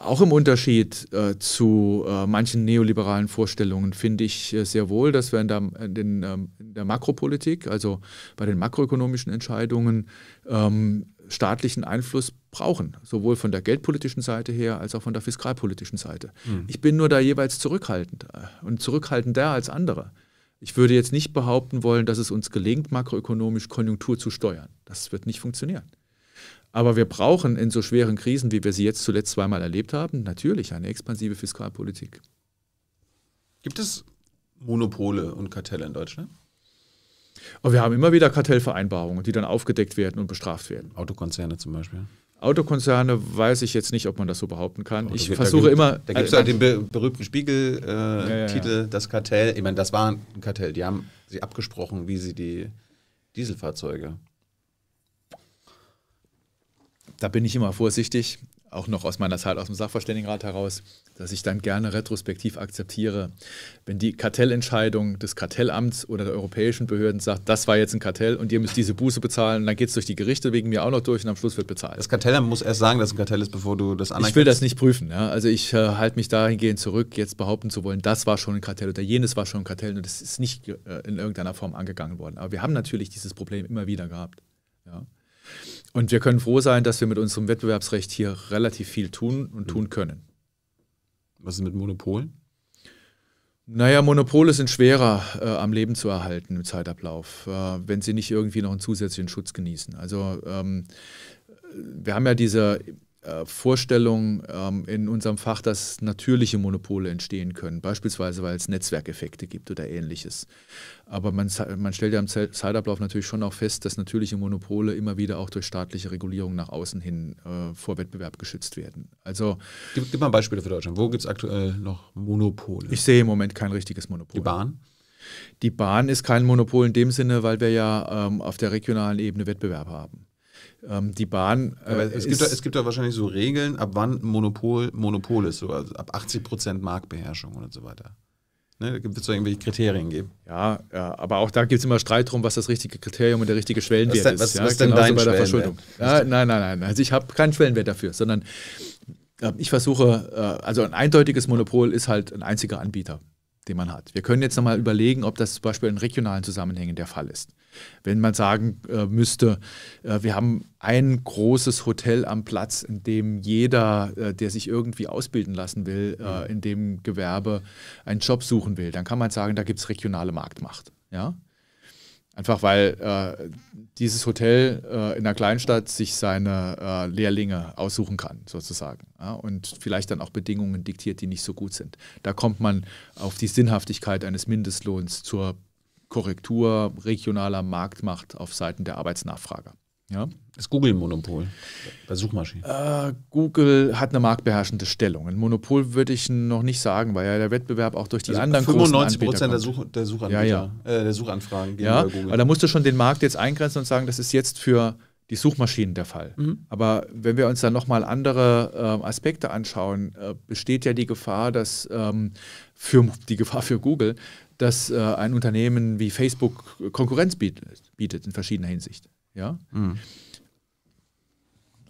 auch im Unterschied äh, zu äh, manchen neoliberalen Vorstellungen finde ich äh, sehr wohl, dass wir in der, in, den, ähm, in der, Makropolitik, also bei den makroökonomischen Entscheidungen, ähm, staatlichen Einfluss brauchen, sowohl von der geldpolitischen Seite her als auch von der fiskalpolitischen Seite. Mhm. Ich bin nur da jeweils zurückhaltend äh, und zurückhaltender als andere. Ich würde jetzt nicht behaupten wollen, dass es uns gelingt, makroökonomisch Konjunktur zu steuern. Das wird nicht funktionieren. Aber wir brauchen in so schweren Krisen, wie wir sie jetzt zuletzt zweimal erlebt haben, natürlich eine expansive Fiskalpolitik. Gibt es Monopole und Kartelle in Deutschland? Und wir haben immer wieder Kartellvereinbarungen, die dann aufgedeckt werden und bestraft werden. Autokonzerne zum Beispiel. Autokonzerne weiß ich jetzt nicht, ob man das so behaupten kann. Ich versuche immer. Da gibt es äh, halt den be berühmten Spiegel-Titel, äh, ja, ja, ja. das Kartell. Ich meine, das war ein Kartell. Die haben sie abgesprochen, wie sie die Dieselfahrzeuge. Da bin ich immer vorsichtig auch noch aus meiner Zeit aus dem Sachverständigenrat heraus, dass ich dann gerne retrospektiv akzeptiere, wenn die Kartellentscheidung des Kartellamts oder der europäischen Behörden sagt, das war jetzt ein Kartell und ihr müsst diese Buße bezahlen, dann geht es durch die Gerichte wegen mir auch noch durch und am Schluss wird bezahlt. Das Kartellamt muss erst sagen, dass es ein Kartell ist, bevor du das anerkennst. Ich will das nicht prüfen. Ja? Also ich äh, halte mich dahingehend zurück, jetzt behaupten zu wollen, das war schon ein Kartell oder jenes war schon ein Kartell und das ist nicht äh, in irgendeiner Form angegangen worden. Aber wir haben natürlich dieses Problem immer wieder gehabt. Ja? Und wir können froh sein, dass wir mit unserem Wettbewerbsrecht hier relativ viel tun und mhm. tun können. Was ist mit Monopolen? Naja, Monopole sind schwerer äh, am Leben zu erhalten im Zeitablauf, äh, wenn sie nicht irgendwie noch einen zusätzlichen Schutz genießen. Also ähm, wir haben ja diese äh, Vorstellung ähm, in unserem Fach, dass natürliche Monopole entstehen können, beispielsweise weil es Netzwerkeffekte gibt oder ähnliches. Aber man, man stellt ja im Zeitablauf natürlich schon auch fest, dass natürliche Monopole immer wieder auch durch staatliche Regulierung nach außen hin äh, vor Wettbewerb geschützt werden. Also gib, gib mal Beispiele für Deutschland. Wo gibt es aktuell noch Monopole? Ich sehe im Moment kein richtiges Monopol. Die Bahn? Die Bahn ist kein Monopol in dem Sinne, weil wir ja ähm, auf der regionalen Ebene Wettbewerb haben. Ähm, die Bahn. Äh, es, gibt da, es gibt da wahrscheinlich so Regeln, ab wann Monopol Monopol ist, so, also ab 80 Prozent Marktbeherrschung und so weiter. Ne, da wird es doch irgendwelche Kriterien geben. Ja, ja aber auch da gibt es immer Streit drum, was das richtige Kriterium und der richtige Schwellenwert was ist. Was, ja, was ist denn dein bei der Verschuldung. Ja, nein, nein, nein. Also ich habe keinen Schwellenwert dafür, sondern äh, ich versuche, äh, also ein eindeutiges Monopol ist halt ein einziger Anbieter den man hat. Wir können jetzt nochmal überlegen, ob das zum Beispiel in regionalen Zusammenhängen der Fall ist. Wenn man sagen äh, müsste, äh, wir haben ein großes Hotel am Platz, in dem jeder, äh, der sich irgendwie ausbilden lassen will, äh, mhm. in dem Gewerbe einen Job suchen will, dann kann man sagen, da gibt es regionale Marktmacht. Ja? Einfach weil äh, dieses Hotel äh, in der Kleinstadt sich seine äh, Lehrlinge aussuchen kann, sozusagen. Ja, und vielleicht dann auch Bedingungen diktiert, die nicht so gut sind. Da kommt man auf die Sinnhaftigkeit eines Mindestlohns zur Korrektur regionaler Marktmacht auf Seiten der Arbeitsnachfrager. Ja? Ist Google ein Monopol bei Suchmaschinen? Äh, Google hat eine marktbeherrschende Stellung. Ein Monopol würde ich noch nicht sagen, weil ja der Wettbewerb auch durch die also anderen 95 Prozent der, Such, der, ja, ja. Äh, der Suchanfragen gehen ja, bei Google. Aber da musst du schon den Markt jetzt eingrenzen und sagen, das ist jetzt für die Suchmaschinen der Fall. Mhm. Aber wenn wir uns dann nochmal andere äh, Aspekte anschauen, äh, besteht ja die Gefahr, dass ähm, für die Gefahr für Google, dass äh, ein Unternehmen wie Facebook Konkurrenz bietet, bietet in verschiedener Hinsicht. Ja. Mhm.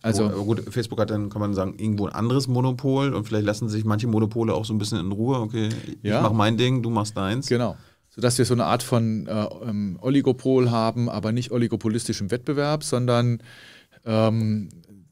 Also oh, gut, Facebook hat dann, kann man sagen, irgendwo ein anderes Monopol und vielleicht lassen sich manche Monopole auch so ein bisschen in Ruhe. Okay, ja. ich mache mein Ding, du machst deins. Genau. Sodass wir so eine Art von äh, ähm, Oligopol haben, aber nicht oligopolistischem Wettbewerb, sondern ähm,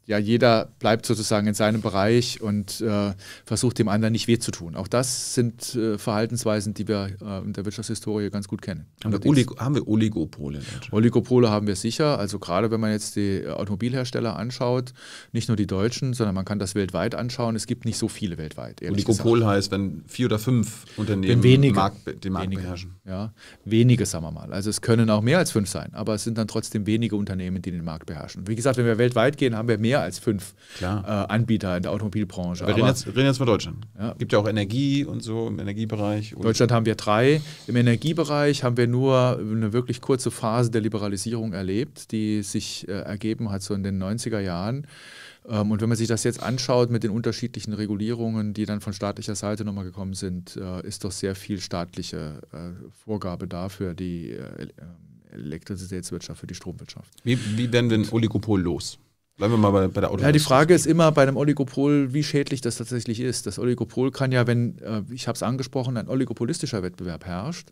ja, jeder bleibt sozusagen in seinem Bereich und äh, versucht dem anderen nicht weh zu tun. Auch das sind äh, Verhaltensweisen, die wir äh, in der Wirtschaftshistorie ganz gut kennen. Haben, wir, Oligo haben wir, Oligopole? Oligopole haben wir sicher. Also gerade wenn man jetzt die Automobilhersteller anschaut, nicht nur die Deutschen, sondern man kann das weltweit anschauen. Es gibt nicht so viele weltweit. Oligopol gesagt. heißt, wenn vier oder fünf Unternehmen wenige, Markt, den Markt wenige, beherrschen. Ja, wenige, sagen wir mal. Also es können auch mehr als fünf sein, aber es sind dann trotzdem wenige Unternehmen, die den Markt beherrschen. Wie gesagt, wenn wir weltweit gehen, haben wir mehr mehr als fünf äh, Anbieter in der Automobilbranche. Aber, reden, jetzt, reden jetzt von Deutschland. Ja. Gibt ja auch Energie und so im Energiebereich. Deutschland haben wir drei. Im Energiebereich haben wir nur eine wirklich kurze Phase der Liberalisierung erlebt, die sich äh, ergeben hat so in den 90er Jahren ähm, und wenn man sich das jetzt anschaut mit den unterschiedlichen Regulierungen, die dann von staatlicher Seite nochmal gekommen sind, äh, ist doch sehr viel staatliche äh, Vorgabe da für die äh, ähm, Elektrizitätswirtschaft, für die Stromwirtschaft. Wie, wie werden wir ein Oligopol los? Bleiben wir mal bei, bei der Autoindustrie. Ja, die Frage ist immer bei einem Oligopol, wie schädlich das tatsächlich ist. Das Oligopol kann ja, wenn, äh, ich habe es angesprochen, ein oligopolistischer Wettbewerb herrscht,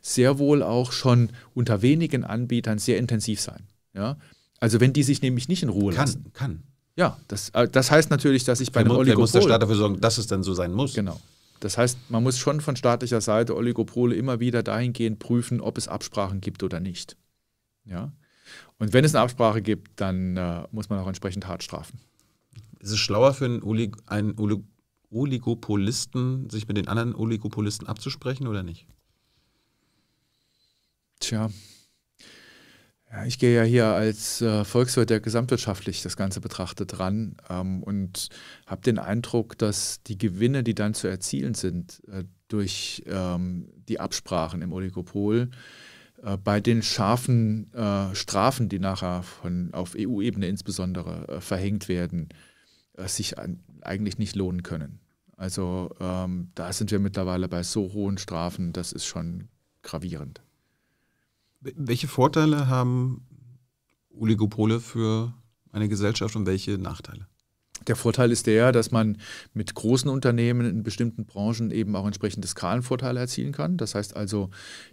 sehr wohl auch schon unter wenigen Anbietern sehr intensiv sein. Ja? Also wenn die sich nämlich nicht in Ruhe kann, lassen. Kann, kann. Ja, das, äh, das heißt natürlich, dass ich bei einem Oligopol... muss der Staat dafür sorgen, dass es dann so sein muss. Genau. Das heißt, man muss schon von staatlicher Seite Oligopole immer wieder dahingehend prüfen, ob es Absprachen gibt oder nicht. Ja. Und wenn es eine Absprache gibt, dann äh, muss man auch entsprechend hart strafen. Ist es schlauer für einen, Olig einen Olig Oligopolisten, sich mit den anderen Oligopolisten abzusprechen oder nicht? Tja, ja, ich gehe ja hier als äh, Volkswirt, der gesamtwirtschaftlich das Ganze betrachtet, ran ähm, und habe den Eindruck, dass die Gewinne, die dann zu erzielen sind äh, durch ähm, die Absprachen im Oligopol, äh, bei den scharfen äh, Strafen, die nachher von, auf EU-Ebene insbesondere äh, verhängt werden, äh, sich an, eigentlich nicht lohnen können. Also ähm, da sind wir mittlerweile bei so hohen Strafen, das ist schon gravierend. Welche Vorteile haben Oligopole für eine Gesellschaft und welche Nachteile? Der Vorteil ist der, dass man mit großen Unternehmen in bestimmten Branchen eben auch entsprechende Skalenvorteile erzielen kann. Das heißt also,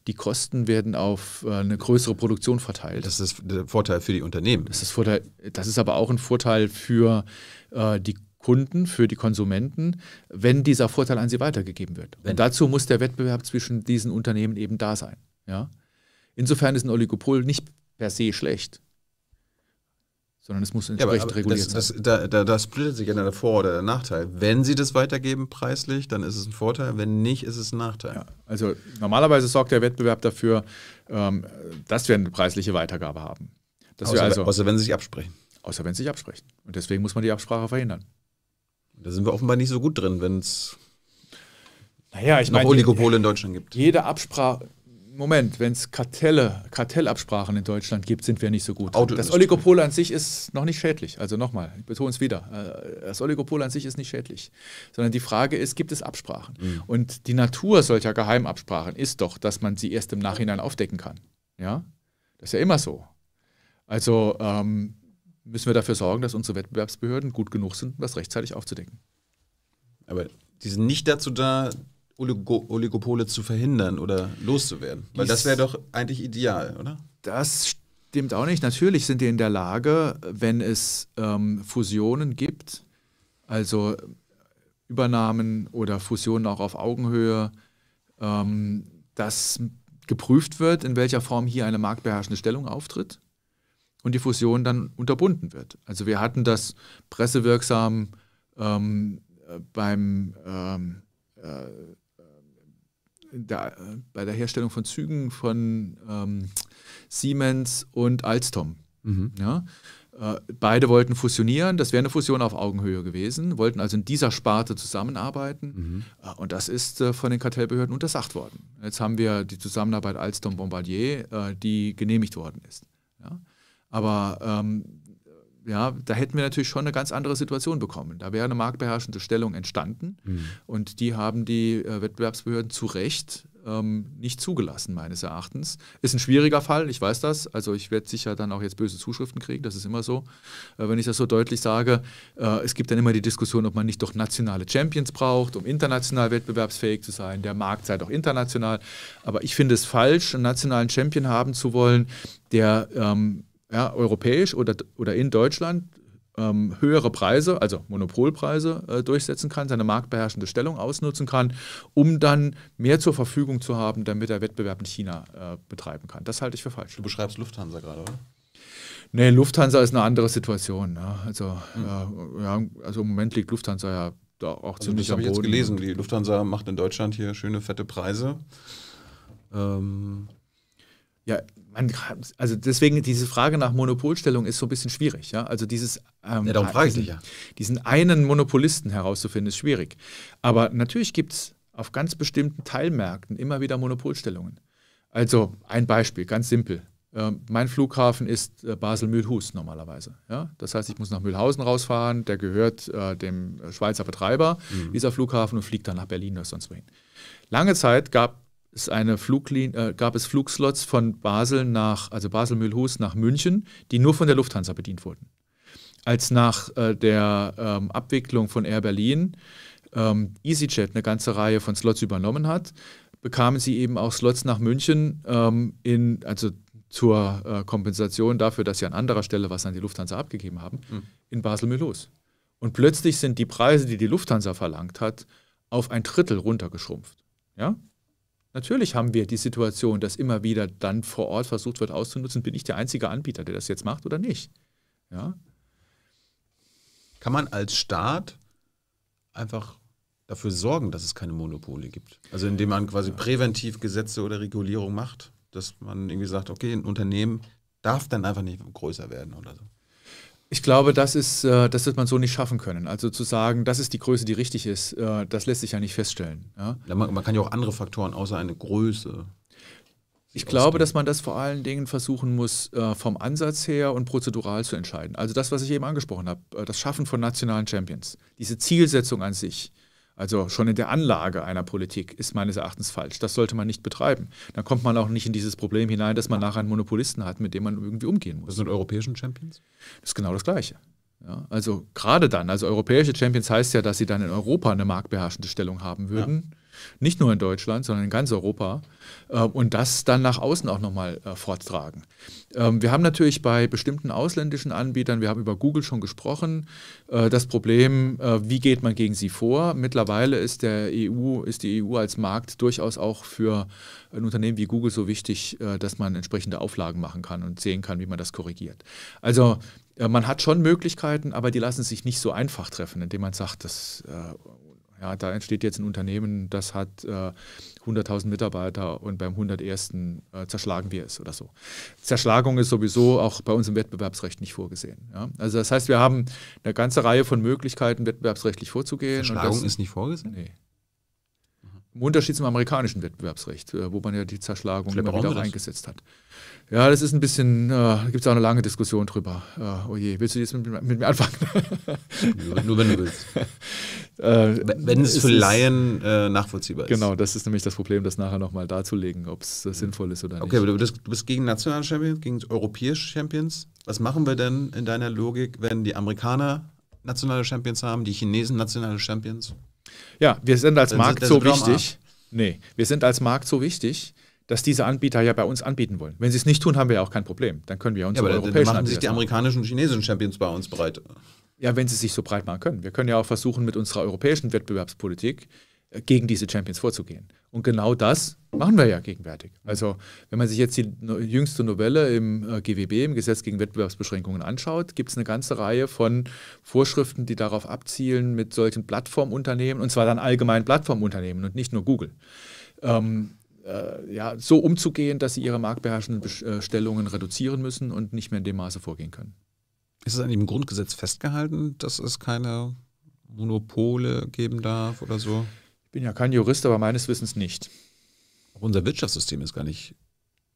die Kosten werden auf äh, eine größere Produktion verteilt. Das ist der Vorteil für die Unternehmen. Das ist, Vorteil, das ist aber auch ein Vorteil für äh, die Kunden, für die Konsumenten, wenn dieser Vorteil an sie weitergegeben wird. Wenn. Und dazu muss der Wettbewerb zwischen diesen Unternehmen eben da sein. Ja? Insofern ist ein Oligopol nicht per se schlecht sondern es muss entsprechend ja, reguliert das, sein. Das, da, da, da, splittet sich ja der Vor- oder der Nachteil. Wenn sie das weitergeben preislich, dann ist es ein Vorteil, wenn nicht, ist es ein Nachteil. Ja, also normalerweise sorgt der Wettbewerb dafür, ähm, dass wir eine preisliche Weitergabe haben. Außer, also, außer, wenn sie sich absprechen. Außer wenn sie sich absprechen. Und deswegen muss man die Absprache verhindern. Da sind wir offenbar nicht so gut drin, wenn es naja, noch meine, Oligopole in Deutschland gibt. Jede Absprache, Moment, wenn es Kartelle, Kartellabsprachen in Deutschland gibt, sind wir nicht so gut. Das Oligopol an sich ist noch nicht schädlich. Also nochmal, ich betone es wieder. Äh, das Oligopol an sich ist nicht schädlich. Sondern die Frage ist, gibt es Absprachen? Mhm. Und die Natur solcher Geheimabsprachen ist doch, dass man sie erst im Nachhinein aufdecken kann. Ja? Das ist ja immer so. Also ähm, müssen wir dafür sorgen, dass unsere Wettbewerbsbehörden gut genug sind, das rechtzeitig aufzudecken. Aber die sind nicht dazu da, Oligo Oligopole zu verhindern oder loszuwerden? Weil das wäre doch eigentlich ideal, oder? Das stimmt auch nicht. Natürlich sind die in der Lage, wenn es ähm, Fusionen gibt, also Übernahmen oder Fusionen auch auf Augenhöhe, ähm, dass geprüft wird, in welcher Form hier eine marktbeherrschende Stellung auftritt und die Fusion dann unterbunden wird. Also wir hatten das pressewirksam ähm, äh, beim ähm, äh, der, äh, bei der Herstellung von Zügen von ähm, Siemens und Alstom. Mhm. Ja? Äh, beide wollten fusionieren, das wäre eine Fusion auf Augenhöhe gewesen, wollten also in dieser Sparte zusammenarbeiten mhm. äh, und das ist äh, von den Kartellbehörden untersagt worden. Jetzt haben wir die Zusammenarbeit Alstom-Bombardier, äh, die genehmigt worden ist. Ja? Aber ähm, ja, da hätten wir natürlich schon eine ganz andere Situation bekommen. Da wäre eine marktbeherrschende Stellung entstanden mhm. und die haben die äh, Wettbewerbsbehörden zu Recht ähm, nicht zugelassen, meines Erachtens. Ist ein schwieriger Fall, ich weiß das. Also ich werde sicher dann auch jetzt böse Zuschriften kriegen, das ist immer so. Äh, wenn ich das so deutlich sage, äh, es gibt dann immer die Diskussion, ob man nicht doch nationale Champions braucht, um international wettbewerbsfähig zu sein. Der Markt sei doch international. Aber ich finde es falsch, einen nationalen Champion haben zu wollen, der... Ähm, ja, europäisch oder, oder in Deutschland ähm, höhere Preise, also Monopolpreise äh, durchsetzen kann, seine marktbeherrschende Stellung ausnutzen kann, um dann mehr zur Verfügung zu haben, damit er Wettbewerb in China äh, betreiben kann. Das halte ich für falsch. Du beschreibst Lufthansa gerade, oder? Nee, Lufthansa ist eine andere Situation. Ne? Also, mhm. ja, also im Moment liegt Lufthansa ja da auch also ziemlich das am Boden. Das habe ich jetzt gelesen. Die Lufthansa macht in Deutschland hier schöne, fette Preise. Ähm, ja, man, also deswegen diese Frage nach Monopolstellung ist so ein bisschen schwierig. Ja? Also dieses ähm, ja, darum frage ich diesen, ja. diesen einen Monopolisten herauszufinden ist schwierig. Aber natürlich gibt es auf ganz bestimmten Teilmärkten immer wieder Monopolstellungen. Also ein Beispiel, ganz simpel. Ähm, mein Flughafen ist äh, Basel-Mühlhus normalerweise. Ja? Das heißt, ich muss nach Mühlhausen rausfahren, der gehört äh, dem Schweizer Betreiber mhm. dieser Flughafen und fliegt dann nach Berlin oder sonst wohin. Lange Zeit gab es eine Fluglin äh, gab es Flugslots von Basel nach, also Basel-Mühlhus nach München, die nur von der Lufthansa bedient wurden. Als nach äh, der ähm, Abwicklung von Air Berlin ähm, EasyJet eine ganze Reihe von Slots übernommen hat, bekamen sie eben auch Slots nach München ähm, in, also zur äh, Kompensation dafür, dass sie an anderer Stelle was an die Lufthansa abgegeben haben, mhm. in Basel-Mühlhus. Und plötzlich sind die Preise, die die Lufthansa verlangt hat, auf ein Drittel runtergeschrumpft. Ja? Natürlich haben wir die Situation, dass immer wieder dann vor Ort versucht wird auszunutzen, bin ich der einzige Anbieter, der das jetzt macht oder nicht. Ja? Kann man als Staat einfach dafür sorgen, dass es keine Monopole gibt? Also indem man quasi präventiv Gesetze oder Regulierung macht, dass man irgendwie sagt, okay, ein Unternehmen darf dann einfach nicht größer werden oder so. Ich glaube, das, ist, äh, das wird man so nicht schaffen können. Also zu sagen, das ist die Größe, die richtig ist, äh, das lässt sich ja nicht feststellen. man, kann ja auch andere Faktoren außer eine Größe. Ich glaube, dass man das vor allen Dingen versuchen muss, äh, vom Ansatz her und prozedural zu entscheiden. Also das, was ich eben angesprochen habe, das Schaffen von nationalen Champions, diese Zielsetzung an sich, also schon in der Anlage einer Politik ist meines Erachtens falsch. Das sollte man nicht betreiben. Dann kommt man auch nicht in dieses Problem hinein, dass man nachher einen Monopolisten hat, mit dem man irgendwie umgehen muss. Das sind europäischen Champions? Das ist genau das Gleiche. Ja, also gerade dann, also europäische Champions heißt ja, dass sie dann in Europa eine marktbeherrschende Stellung haben würden. Ja. Nicht nur in Deutschland, sondern in ganz Europa. Ähm, und das dann nach außen auch nochmal äh, forttragen. Ähm, wir haben natürlich bei bestimmten ausländischen Anbietern, wir haben über Google schon gesprochen, äh, das Problem, äh, wie geht man gegen sie vor? Mittlerweile ist, der EU, ist die EU als Markt durchaus auch für ein Unternehmen wie Google so wichtig, äh, dass man entsprechende Auflagen machen kann und sehen kann, wie man das korrigiert. Also man hat schon Möglichkeiten, aber die lassen sich nicht so einfach treffen, indem man sagt, das ja, da entsteht jetzt ein Unternehmen, das hat äh, 100.000 Mitarbeiter und beim 101. Äh, zerschlagen wir es oder so. Zerschlagung ist sowieso auch bei uns im Wettbewerbsrecht nicht vorgesehen. Ja? Also das heißt, wir haben eine ganze Reihe von Möglichkeiten, wettbewerbsrechtlich vorzugehen. Zerschlagung das, ist nicht vorgesehen? Nee. Im Unterschied zum amerikanischen Wettbewerbsrecht, äh, wo man ja die Zerschlagung Schlepp immer wieder eingesetzt hat. Ja, das ist ein bisschen, äh, gibt es auch eine lange Diskussion drüber. Äh, oh je, willst du jetzt mit, mit mir anfangen? nur, nur, wenn du willst. <laughs> Äh, wenn es für Laien äh, nachvollziehbar ist. Genau, das ist nämlich das Problem, das nachher nochmal darzulegen, ob es äh, mhm. sinnvoll ist oder nicht. Okay, aber du bist, du bist gegen nationale Champions, gegen europäische Champions. Was machen wir denn in deiner Logik, wenn die Amerikaner nationale Champions haben, die Chinesen nationale Champions? Ja, wir sind als Markt sind so wichtig. Nee, wir sind als Markt so wichtig, dass diese Anbieter ja bei uns anbieten wollen. Wenn sie es nicht tun, haben wir ja auch kein Problem. Dann können wir uns ja, aber europäischen dann machen Anbieter sich die amerikanischen und chinesischen Champions bei uns breit. Ja, wenn sie sich so breit machen können. Wir können ja auch versuchen, mit unserer europäischen Wettbewerbspolitik gegen diese Champions vorzugehen. Und genau das machen wir ja gegenwärtig. Also wenn man sich jetzt die jüngste Novelle im äh, GWB, im Gesetz gegen Wettbewerbsbeschränkungen anschaut, gibt es eine ganze Reihe von Vorschriften, die darauf abzielen, mit solchen Plattformunternehmen, und zwar dann allgemein Plattformunternehmen und nicht nur Google, ähm, äh, ja, so umzugehen, dass sie ihre marktbeherrschenden äh, Stellungen reduzieren müssen und nicht mehr in dem Maße vorgehen können. Ist es an dem Grundgesetz festgehalten, dass es keine Monopole geben darf oder so? bin ja kein Jurist, aber meines Wissens nicht. Aber unser Wirtschaftssystem ist gar nicht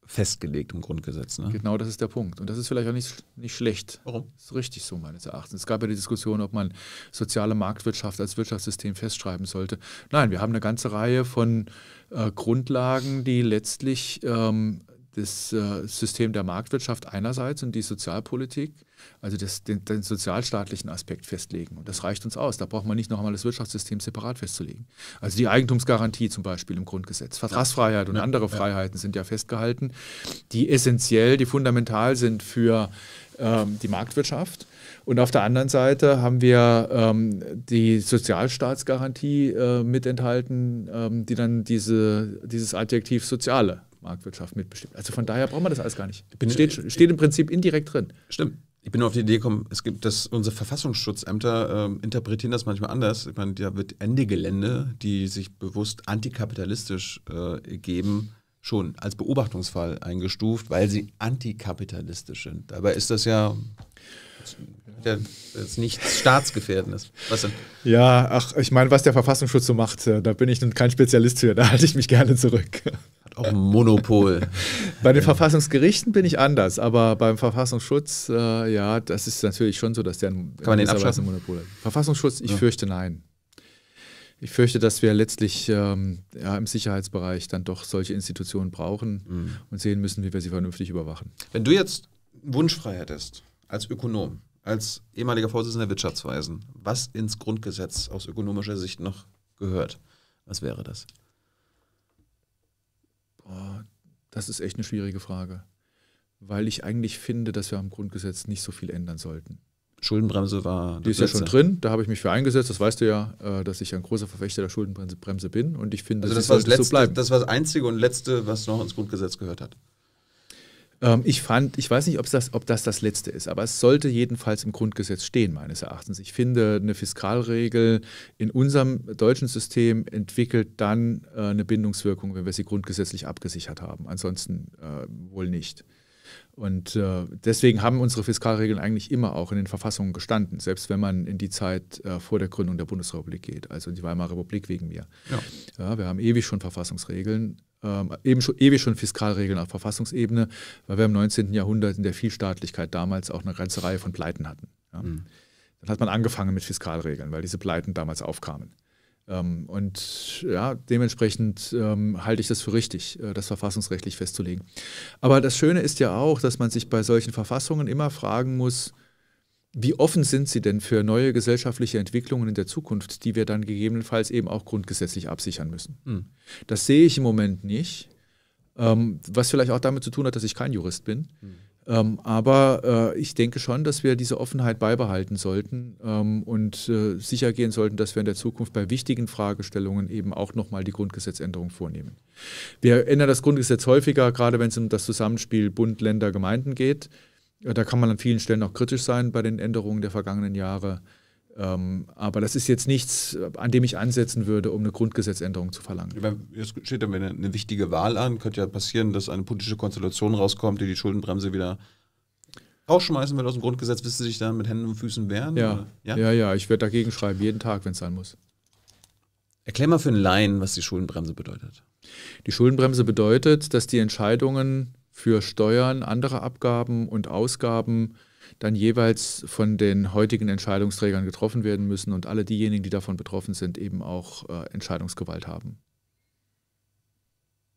festgelegt im Grundgesetz. Ne? Genau, das ist der Punkt. Und das ist vielleicht auch nicht, nicht schlecht. Warum? Das ist richtig so, meines Erachtens. Es gab ja die Diskussion, ob man soziale Marktwirtschaft als Wirtschaftssystem festschreiben sollte. Nein, wir haben eine ganze Reihe von äh, Grundlagen, die letztlich ähm, das äh, System der Marktwirtschaft einerseits und die Sozialpolitik also das, den, den, sozialstaatlichen Aspekt festlegen. Und das reicht uns aus. Da braucht man nicht noch einmal das Wirtschaftssystem separat festzulegen. Also die Eigentumsgarantie zum Beispiel im Grundgesetz. Vertragsfreiheit ja. und andere ja. Freiheiten sind ja festgehalten, die essentiell, die fundamental sind für ähm, die Marktwirtschaft. Und auf der anderen Seite haben wir ähm, die Sozialstaatsgarantie äh, mit enthalten, ähm, die dann diese, dieses Adjektiv soziale Marktwirtschaft mitbestimmt. Also von daher braucht man das alles gar nicht. Bin, steht, steht im Prinzip indirekt drin. Stimmt ich bin nur auf die Idee gekommen, es gibt das, unsere Verfassungsschutzämter äh, interpretieren das manchmal anders. Ich meine, da wird Ende Gelände, die sich bewusst antikapitalistisch äh, geben, schon als Beobachtungsfall eingestuft, weil sie antikapitalistisch sind. Dabei ist das ja jetzt nichts Staatsgefährdendes. Was denn? Ja, ach, ich meine, was der Verfassungsschutz so macht, äh, da bin ich nun kein Spezialist für, da halte ich mich gerne zurück auch ein Monopol. <laughs> Bei den Verfassungsgerichten bin ich anders, aber beim Verfassungsschutz, äh, ja, das ist natürlich schon so, dass der ein, Kann man den abschaffen? Monopol hat. Verfassungsschutz, ich ja. fürchte nein. Ich fürchte, dass wir letztlich ähm, ja, im Sicherheitsbereich dann doch solche Institutionen brauchen mhm. und sehen müssen, wie wir sie vernünftig überwachen. Wenn du jetzt wunschfrei hättest, als Ökonom, als ehemaliger Vorsitzender der Wirtschaftsweisen, was ins Grundgesetz aus ökonomischer Sicht noch gehört, was wäre das? Oh, das ist echt eine schwierige Frage, weil ich eigentlich finde, dass wir am Grundgesetz nicht so viel ändern sollten. Schuldenbremse war. Die ist letzte. ja schon drin, da habe ich mich für eingesetzt. Das weißt du ja, äh, dass ich ein großer Verfechter der Schuldenbremse bin und ich finde, also das, das war das letzte, so bleiben. Das war das einzige und letzte, was noch ins Grundgesetz gehört hat. Ähm, ich fand, ich weiß nicht, ob das, ob das das Letzte ist, aber es sollte jedenfalls im Grundgesetz stehen, meines Erachtens. Ich finde, eine Fiskalregel in unserem deutschen System entwickelt dann äh, eine Bindungswirkung, wenn wir sie grundgesetzlich abgesichert haben. Ansonsten äh, wohl nicht. Und äh, deswegen haben unsere Fiskalregeln eigentlich immer auch in den Verfassungen gestanden, selbst wenn man in die Zeit äh, vor der Gründung der Bundesrepublik geht, also in die Weimarer Republik wegen mir. Ja. ja wir haben ewig schon Verfassungsregeln, ähm, eben schon, ewig schon Fiskalregeln auf Verfassungsebene, weil wir im 19. Jahrhundert in der Vielstaatlichkeit damals auch eine ganze Reihe von Pleiten hatten. Ja. Mhm. Dann hat man angefangen mit Fiskalregeln, weil diese Pleiten damals aufkamen. Ähm, und ja, dementsprechend ähm, halte ich das für richtig, äh, das verfassungsrechtlich festzulegen. Aber das Schöne ist ja auch, dass man sich bei solchen Verfassungen immer fragen muss, wie offen sind Sie denn für neue gesellschaftliche Entwicklungen in der Zukunft, die wir dann gegebenenfalls eben auch grundgesetzlich absichern müssen? Mhm. Das sehe ich im Moment nicht, ähm, was vielleicht auch damit zu tun hat, dass ich kein Jurist bin. Mhm. Ähm, aber äh, ich denke schon, dass wir diese Offenheit beibehalten sollten ähm, und äh, sicher gehen sollten, dass wir in der Zukunft bei wichtigen Fragestellungen eben auch nochmal die Grundgesetzänderung vornehmen. Wir ändern das Grundgesetz häufiger, gerade wenn es um das Zusammenspiel Bund, Länder, Gemeinden geht. Da kann man an vielen Stellen auch kritisch sein bei den Änderungen der vergangenen Jahre. Ähm, aber das ist jetzt nichts, äh, an dem ich ansetzen würde, um eine Grundgesetzänderung zu verlangen. jetzt steht dann eine, eine wichtige Wahl an. Könnte ja passieren, dass eine politische Konstellation rauskommt, die die Schuldenbremse wieder rausschmeißen will aus dem Grundgesetz. Wissen Sie sich dann mit Händen und Füßen wehren? Ja, ja? ja, ja. Ich werde dagegen schreiben, jeden Tag, wenn es sein muss. Erklär mal für einen Laien, was die Schuldenbremse bedeutet. Die Schuldenbremse bedeutet, dass die Entscheidungen für Steuern, andere Abgaben und Ausgaben dann jeweils von den heutigen Entscheidungsträgern getroffen werden müssen und alle diejenigen, die davon betroffen sind, eben auch äh, Entscheidungsgewalt haben.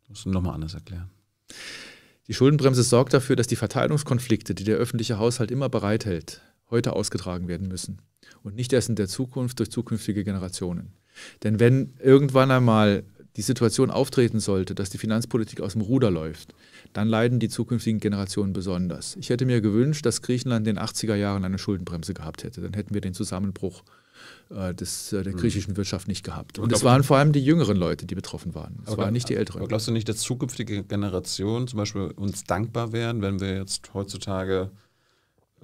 muss du nochmal anders erklären. Die Schuldenbremse sorgt dafür, dass die Verteilungskonflikte, die der öffentliche Haushalt immer bereithält, heute ausgetragen werden müssen und nicht erst in der Zukunft durch zukünftige Generationen. Denn wenn irgendwann einmal die Situation auftreten sollte, dass die Finanzpolitik aus dem Ruder läuft, dann leiden die zukünftigen Generationen besonders. Ich hätte mir gewünscht, dass Griechenland in den 80er Jahren eine Schuldenbremse gehabt hätte. Dann hätten wir den Zusammenbruch äh, des, äh, der hm. griechischen Wirtschaft nicht gehabt. Und es waren vor allem die jüngeren Leute, die betroffen waren. Es waren nicht die älteren. Aber glaubst du nicht, dass zukünftige Generationen zum Beispiel uns dankbar wären, wenn wir jetzt heutzutage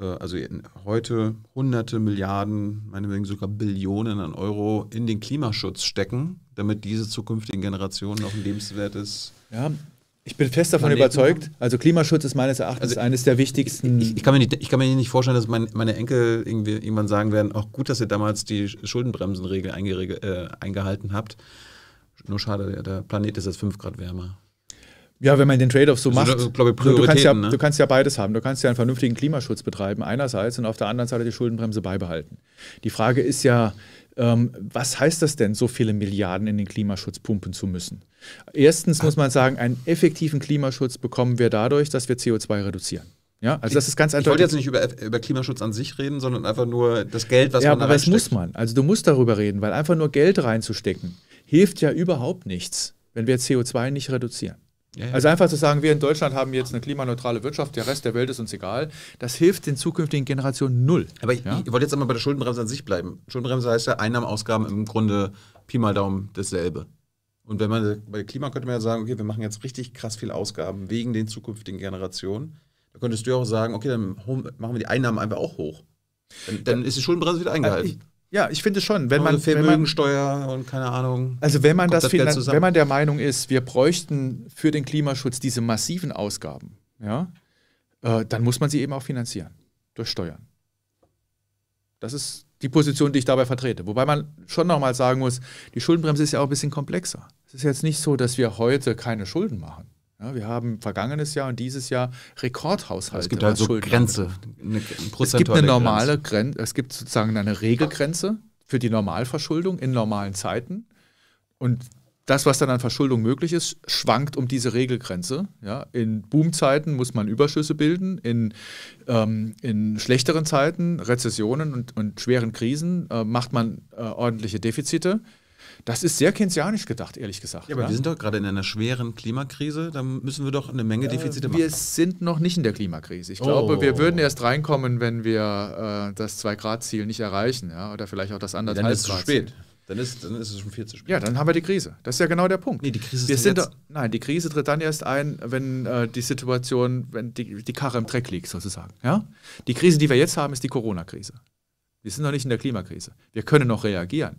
äh, also heute hunderte Milliarden, meinetwegen sogar Billionen an Euro in den Klimaschutz stecken, damit diese zukünftigen Generationen noch ein lebenswertes ja, ich bin fest davon überzeugt. Haben. Also Klimaschutz ist meines Erachtens also eines der wichtigsten. Ich, ich, kann mir nicht, ich kann mir nicht vorstellen, dass mein, meine Enkel irgendwann sagen werden, auch gut, dass ihr damals die Schuldenbremsenregel äh, eingehalten habt. Nur schade, der Planet ist jetzt 5 Grad wärmer. Ja, wenn man den Trade-off so also, macht, also, äh, glaube, du, kannst ja, ne? du kannst ja beides haben. Du kannst ja einen vernünftigen Klimaschutz betreiben einerseits und auf der anderen Seite die Schuldenbremse beibehalten. Die Frage ist ja, ähm, was heißt das denn, so viele Milliarden in den Klimaschutz pumpen zu müssen? Erstens muss man sagen, einen effektiven Klimaschutz bekommen wir dadurch, dass wir CO2 reduzieren. Ja, also das ist ganz eindeutig. Ich wollte jetzt nicht über, über Klimaschutz an sich reden, sondern einfach nur das Geld, was ja, man da Ja, aber das muss man. Also du musst darüber reden, weil einfach nur Geld reinzustecken hilft ja überhaupt nichts, wenn wir CO2 nicht reduzieren. Ja, also einfach zu sagen, wir in Deutschland haben jetzt eine klimaneutrale Wirtschaft, der Rest der Welt ist uns egal, das hilft den zukünftigen Generationen null. Aber ich, ja? ich wollte jetzt einmal bei der Schuldenbremse an sich bleiben. Schuldenbremse heißt ja Einnahmeausgaben im Grunde Pi mal Daumen dasselbe. Und wenn man bei Klima könnte man ja sagen, okay, wir machen jetzt richtig krass viel Ausgaben wegen den zukünftigen Generationen. Da könntest du ja auch sagen, okay, dann machen wir die Einnahmen einfach auch hoch. Dann, dann ist die Schuldenbremse wieder äh, eingehalten. Ja, ich finde schon, wenn man also Vermögensteuer und keine Ahnung. Also wenn man das, das wenn man der Meinung ist, wir bräuchten für den Klimaschutz diese massiven Ausgaben, ja, äh, dann muss man sie eben auch finanzieren durch Steuern. Das ist die Position, die ich dabei vertrete. Wobei man schon nochmal sagen muss, die Schuldenbremse ist ja auch ein bisschen komplexer. Es ist jetzt nicht so, dass wir heute keine Schulden machen. Ja, wir haben vergangenes Jahr und dieses Jahr Rekordhaushalte. Es gibt also Schulden Grenze, eine, es gibt eine normale Grenze. Grenze, es gibt sozusagen eine Regelgrenze für die Normalverschuldung in normalen Zeiten. Und das, was dann an Verschuldung möglich ist, schwankt um diese Regelgrenze. Ja, in Boomzeiten muss man Überschüsse bilden, in, ähm, in schlechteren Zeiten, Rezessionen und, und schweren Krisen äh, macht man äh, ordentliche Defizite. Das ist sehr keynesianisch gedacht, ehrlich gesagt. Ja, aber ja? wir sind doch gerade in einer schweren Klimakrise, da müssen wir doch eine Menge Defizite äh, wir machen. Wir sind noch nicht in der Klimakrise. Ich glaube, wir oh. würden erst reinkommen, wenn wir äh, das 2-Grad-Ziel nicht erreichen, ja? oder vielleicht auch das andere Dann ist es zu spät. Dann ist, dann ist es schon viel zu spät. Ja, dann haben wir die Krise. Das ist ja genau der Punkt. Nee, die Krise wir ist sind jetzt. Da, nein, die Krise tritt dann erst ein, wenn äh, die Situation, wenn die, die Karre im Dreck liegt, sozusagen. Ja? Die Krise, die wir jetzt haben, ist die Corona-Krise. Wir sind noch nicht in der Klimakrise. Wir können noch reagieren.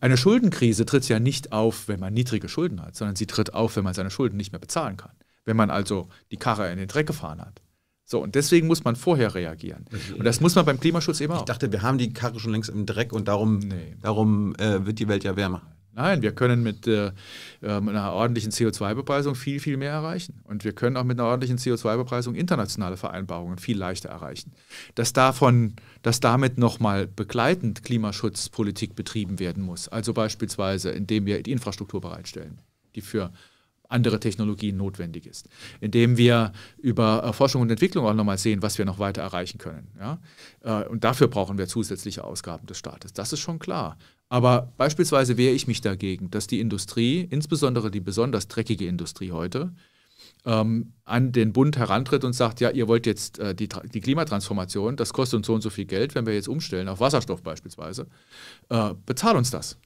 Eine Schuldenkrise tritt ja nicht auf, wenn man niedrige Schulden hat, sondern sie tritt auf, wenn man seine Schulden nicht mehr bezahlen kann. Wenn man also die Karre in den Dreck gefahren hat. So, und deswegen muss man vorher reagieren. Und das muss man beim Klimaschutz eben auch. Ich dachte, wir haben die Karre schon längst im Dreck und darum, nee. darum äh, wird die Welt ja wärmer. Nein, wir können mit äh, ähm, einer ordentlichen CO2-Bepreisung viel, viel mehr erreichen. Und wir können auch mit einer ordentlichen CO2-Bepreisung internationale Vereinbarungen viel leichter erreichen. Dass, davon, dass damit nochmal begleitend Klimaschutzpolitik betrieben werden muss. Also beispielsweise, indem wir die Infrastruktur bereitstellen, die für andere Technologien notwendig ist. Indem wir über äh, Forschung und Entwicklung auch nochmal sehen, was wir noch weiter erreichen können. Ja? Äh, und dafür brauchen wir zusätzliche Ausgaben des Staates. Das ist schon klar. Aber beispielsweise wehre ich mich dagegen, dass die Industrie, insbesondere die besonders dreckige Industrie heute, ähm, an den Bund herantritt und sagt, ja, ihr wollt jetzt äh, die, die, Klimatransformation, das kostet uns so und so viel Geld, wenn wir jetzt umstellen auf Wasserstoff beispielsweise, äh, bezahlt uns das.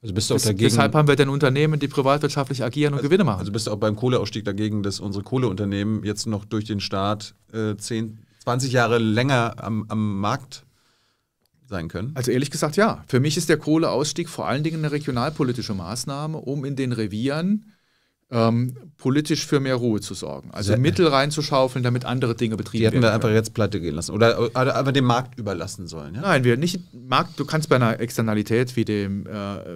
Also bist du auch dagegen, Deshalb haben wir denn Unternehmen, die privatwirtschaftlich agieren und also, Gewinne machen. Also bist du auch beim Kohleausstieg dagegen, dass unsere Kohleunternehmen jetzt noch durch den Staat äh, 10, 20 Jahre länger am, am Markt sein können? Also ehrlich gesagt ja. Für mich ist der Kohleausstieg vor allen Dingen eine regionalpolitische Maßnahme, um in den Revieren ähm, politisch für mehr Ruhe zu sorgen. Also ja. Mittel reinzuschaufeln, damit andere Dinge betrieben werden. Die hätten wir einfach jetzt platte gehen lassen oder, oder einfach dem Markt überlassen sollen. Ja? Nein, wir nicht. Markt, du kannst bei einer Externalität wie, dem, äh,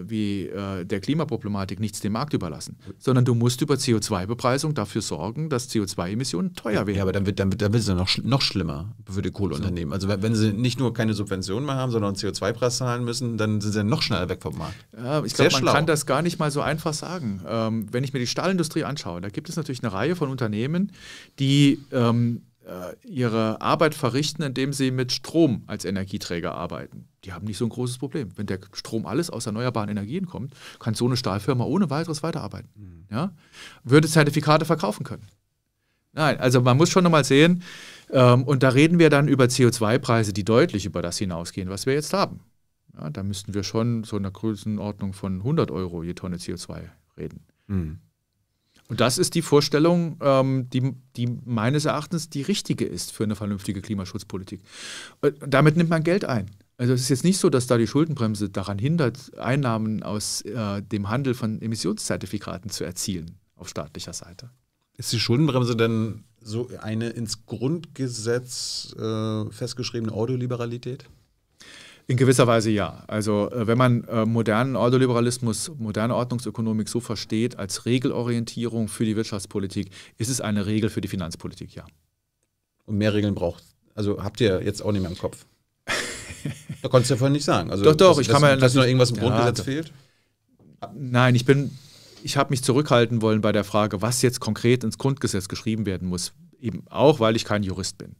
wie äh, der Klimaproblematik nichts dem Markt überlassen, sondern du musst über CO2-Bepreisung dafür sorgen, dass CO2-Emissionen teuer werden. Ja, aber dann wird es dann wird, dann wird's ja noch, noch schlimmer für die Kohleunternehmen. Also wenn sie nicht nur keine Subventionen mehr haben, sondern CO2-Preis zahlen müssen, dann sind sie noch schneller weg vom Markt. Ja, ich glaube, man schlau. kann das gar nicht mal so einfach sagen. Ähm, wenn ich mir die Stadt Stahlindustrie anschauen, da gibt es natürlich eine Reihe von Unternehmen, die ähm, äh, ihre Arbeit verrichten, indem sie mit Strom als Energieträger arbeiten. Die haben nicht so ein großes Problem. Wenn der Strom alles aus erneuerbaren Energien kommt, kann so eine Stahlfirma ohne weiteres weiterarbeiten. Mhm. Ja? Würde Zertifikate verkaufen können. Nein, also man muss schon nochmal sehen, ähm, und da reden wir dann über CO2-Preise, die deutlich über das hinausgehen, was wir jetzt haben. Ja, da müssten wir schon so in der Größenordnung von 100 Euro je Tonne CO2 reden. Mhm. Und das ist die Vorstellung, ähm, die, die meines Erachtens die richtige ist für eine vernünftige Klimaschutzpolitik. Und äh, damit nimmt man Geld ein. Also es ist jetzt nicht so, dass da die Schuldenbremse daran hindert, Einnahmen aus äh, dem Handel von Emissionszertifikaten zu erzielen auf staatlicher Seite. Ist die Schuldenbremse denn so eine ins Grundgesetz äh, festgeschriebene Audioliberalität? In gewisser Weise ja. Also äh, wenn man äh, modernen Ordoliberalismus, moderne Ordnungsökonomik so versteht als Regelorientierung für die Wirtschaftspolitik, ist es eine Regel für die Finanzpolitik, ja. Und mehr Regeln braucht. Also habt ihr jetzt auch nicht mehr im Kopf. <laughs> da konntest du ja vorhin nicht sagen. Also, doch, doch, dass, ich kann dass, mal. Dass noch irgendwas im ja, Grundgesetz fehlt? Nein, ich bin. Ich habe mich zurückhalten wollen bei der Frage, was jetzt konkret ins Grundgesetz geschrieben werden muss. Eben auch, weil ich kein Jurist bin.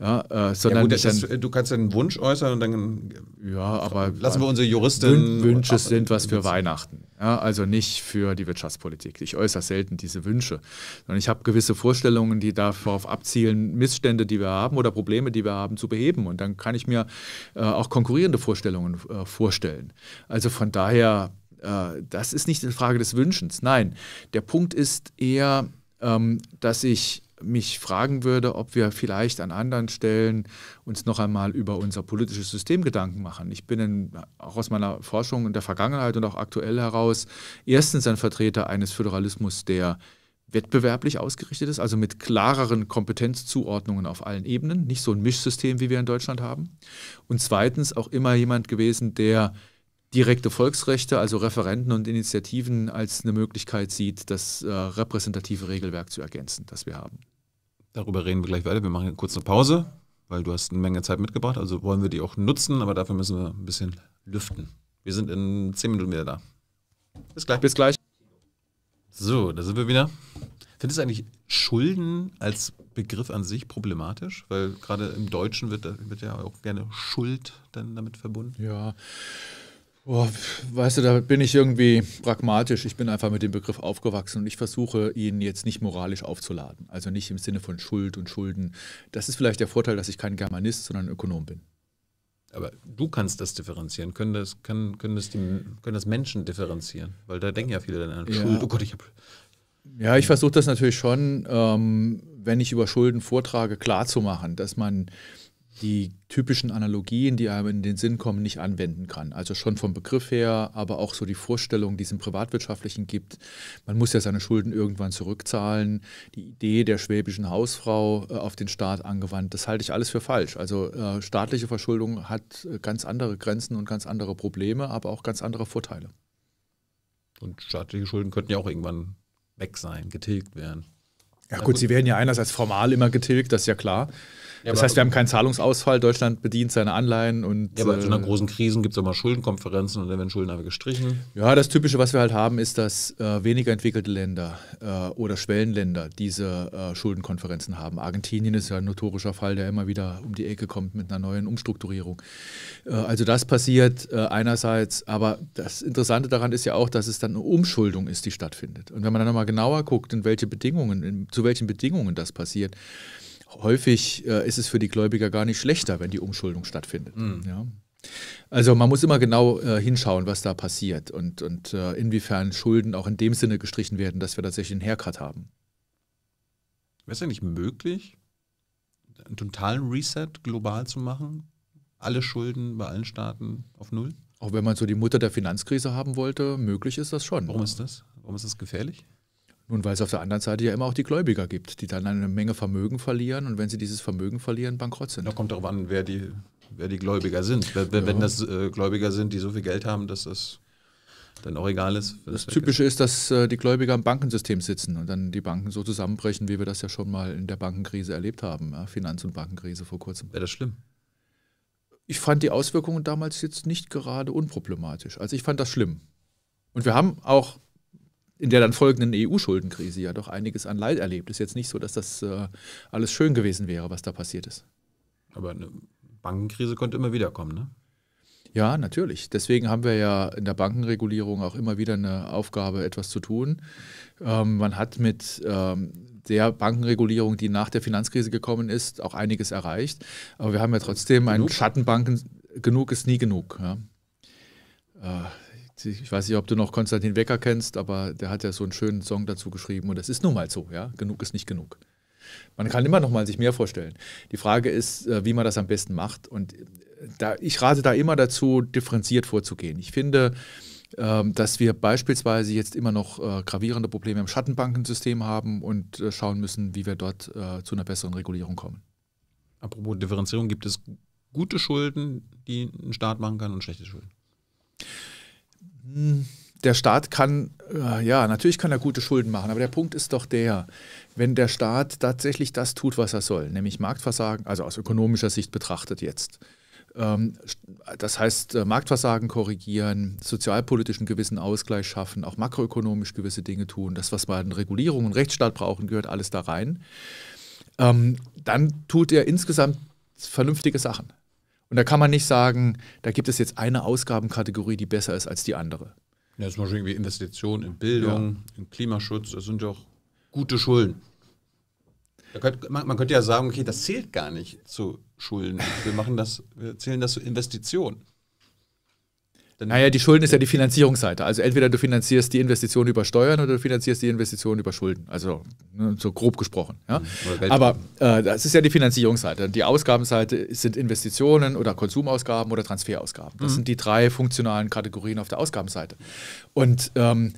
Ja, äh, sondern ja, gut, ist, äh, du kannst einen Wunsch äußern und dann äh, ja, aber lassen wir äh, unsere Juristen. Wünsche sind was für Weihnachten, ja, also nicht für die Wirtschaftspolitik. Ich äußere selten diese Wünsche, sondern ich habe gewisse Vorstellungen, die darauf abzielen, Missstände, die wir haben oder Probleme, die wir haben, zu beheben. Und dann kann ich mir äh, auch konkurrierende Vorstellungen äh, vorstellen. Also von daher, das ist nicht eine Frage des Wünschens. Nein, der Punkt ist eher, ähm, dass ich mich fragen würde, ob wir vielleicht an anderen Stellen uns noch einmal über unser politisches System Gedanken machen. Ich bin in, auch aus meiner Forschung in der Vergangenheit und auch aktuell heraus erstens ein Vertreter eines Föderalismus, der wettbewerblich ausgerichtet ist, also mit klareren Kompetenzzuordnungen auf allen Ebenen, nicht so ein Mischsystem, wie wir in Deutschland haben. Und zweitens auch immer jemand gewesen, der direkte Volksrechte, also Referenten und Initiativen, als eine Möglichkeit sieht, das äh, repräsentative Regelwerk zu ergänzen, das wir haben. Darüber reden wir gleich weiter. Wir machen kurz eine Pause, weil du hast eine Menge Zeit mitgebracht. Also wollen wir die auch nutzen, aber dafür müssen wir ein bisschen lüften. Wir sind in zehn Minuten wieder da. Bis gleich. Bis gleich. So, da sind wir wieder. Findest du eigentlich Schulden als Begriff an sich problematisch? Weil gerade im Deutschen wird, wird ja auch gerne Schuld dann damit verbunden. Ja. Oh, weißt du, da bin ich irgendwie pragmatisch. Ich bin einfach mit dem Begriff aufgewachsen und ich versuche, ihn jetzt nicht moralisch aufzuladen. Also nicht im Sinne von Schuld und Schulden. Das ist vielleicht der Vorteil, dass ich kein Germanist, sondern Ökonom bin. Aber du kannst das differenzieren. Können das, kann, können das, die, können das Menschen differenzieren? Weil da denken ja viele dann an Schuld. Oh Gott, ich habe. Ja, ich versuche das natürlich schon, ähm, wenn ich über Schulden vortrage, klarzumachen, dass man die typischen Analogien, die einem in den Sinn kommen, nicht anwenden kann. Also schon vom Begriff her, aber auch so die Vorstellung, die es im Privatwirtschaftlichen gibt. Man muss ja seine Schulden irgendwann zurückzahlen. Die Idee der schwäbischen Hausfrau äh, auf den Staat angewandt, das halte ich alles für falsch. Also äh, staatliche Verschuldung hat äh, ganz andere Grenzen und ganz andere Probleme, aber auch ganz andere Vorteile. Und staatliche Schulden könnten ja auch irgendwann weg sein, getilgt werden. Ja, gut, also sie werden ja einerseits formal immer getilgt, das ist ja klar. Ja, das heißt, wir also haben keinen Zahlungsausfall. Deutschland bedient seine Anleihen und. Ja, aber in so einer äh, großen Krisen gibt es immer Schuldenkonferenzen und dann werden Schulden einfach gestrichen. Ja, das Typische, was wir halt haben, ist, dass äh, weniger entwickelte Länder äh, oder Schwellenländer diese äh, Schuldenkonferenzen haben. Argentinien ist ja ein notorischer Fall, der immer wieder um die Ecke kommt mit einer neuen Umstrukturierung. Äh, also das passiert äh, einerseits, aber das Interessante daran ist ja auch, dass es dann eine Umschuldung ist, die stattfindet. Und wenn man dann nochmal genauer guckt, in welche Bedingungen, in, zu welchen Bedingungen das passiert, häufig äh, ist es für die Gläubiger gar nicht schlechter, wenn die Umschuldung stattfindet. Mhm. Ja. Also man muss immer genau äh, hinschauen, was da passiert und, und äh, inwiefern Schulden auch in dem Sinne gestrichen werden, dass wir tatsächlich einen Haircut haben. Wäre es eigentlich möglich, einen totalen Reset global zu machen? Alle Schulden bei allen Staaten auf Null? Auch wenn man so die Mutter der Finanzkrise haben wollte, möglich ist das schon. Warum ne? ist das? Warum ist das gefährlich? Nun, weil es auf der anderen Seite ja immer auch die Gläubiger gibt, die dann eine Menge Vermögen verlieren und wenn sie dieses Vermögen verlieren, bankrott sind. Da kommt darauf an, wer die, wer die Gläubiger sind. Wenn, ja. wenn das äh, Gläubiger sind, die so viel Geld haben, dass das dann auch egal ist. Das, das Typische ist, dass äh, die Gläubiger im Bankensystem sitzen und dann die Banken so zusammenbrechen, wie wir das ja schon mal in der Bankenkrise erlebt haben, ja? Finanz- und Bankenkrise vor kurzem. Wäre das schlimm? Ich fand die Auswirkungen damals jetzt nicht gerade unproblematisch. Also ich fand das schlimm. Und wir haben auch in der dann folgenden EU-Schuldenkrise ja doch einiges an Leid erlebt. Ist jetzt nicht so, dass das äh, alles schön gewesen wäre, was da passiert ist. Aber eine Bankenkrise konnte immer wieder kommen, ne? Ja, natürlich. Deswegen haben wir ja in der Bankenregulierung auch immer wieder eine Aufgabe, etwas zu tun. Ähm, man hat mit ähm, der Bankenregulierung, die nach der Finanzkrise gekommen ist, auch einiges erreicht. Aber wir haben ja trotzdem genug? einen Schattenbanken. Genug ist nie genug. Ja. Äh, ich weiß nicht, ob du noch Konstantin Wecker kennst, aber der hat ja so einen schönen Song dazu geschrieben und das ist nun mal so, ja. Genug ist nicht genug. Man kann immer noch mal sich mehr vorstellen. Die Frage ist, äh, wie man das am besten macht und äh, da, ich rate da immer dazu, differenziert vorzugehen. Ich finde, ähm, dass wir beispielsweise jetzt immer noch äh, gravierende Probleme im Schattenbankensystem haben und schauen müssen, wie wir dort zu einer besseren Regulierung kommen. Apropos Differenzierung, gibt es gute Schulden, die ein Staat machen kann und schlechte Schulden? Hm, der Staat kann, äh, ja, natürlich kann er gute Schulden machen, aber der Punkt ist doch der, wenn der Staat tatsächlich das tut, was er soll, nämlich Marktversagen, also aus ökonomischer Sicht betrachtet jetzt, ähm, das heißt, äh, Marktversagen korrigieren, sozialpolitischen gewissen Ausgleich schaffen, auch makroökonomisch gewisse Dinge tun. Das, was wir in Regulierung und Rechtsstaat brauchen, gehört alles da rein. Ähm, dann tut er insgesamt vernünftige Sachen. Und da kann man nicht sagen, da gibt es jetzt eine Ausgabenkategorie, die besser ist als die andere. Ja, ist Beispiel irgendwie Investitionen in Bildung, ja. in Klimaschutz, das sind doch gute Schulden. Könnte, man, man, könnte ja sagen, okay, das zählt gar nicht zu Schulden. Wir machen das, wir zählen das zu Investitionen. Dann naja, die Schulden ist ja die Finanzierungsseite. Also entweder du finanzierst die Investitionen über Steuern oder du finanzierst die Investitionen über Schulden. Also ne, so grob gesprochen. Ja? Mhm. Aber äh, das ist ja die Finanzierungsseite. Die Ausgabenseite sind Investitionen oder Konsumausgaben oder Transferausgaben. Das mhm. sind die drei funktionalen Kategorien auf der Ausgabenseite. Und ähm,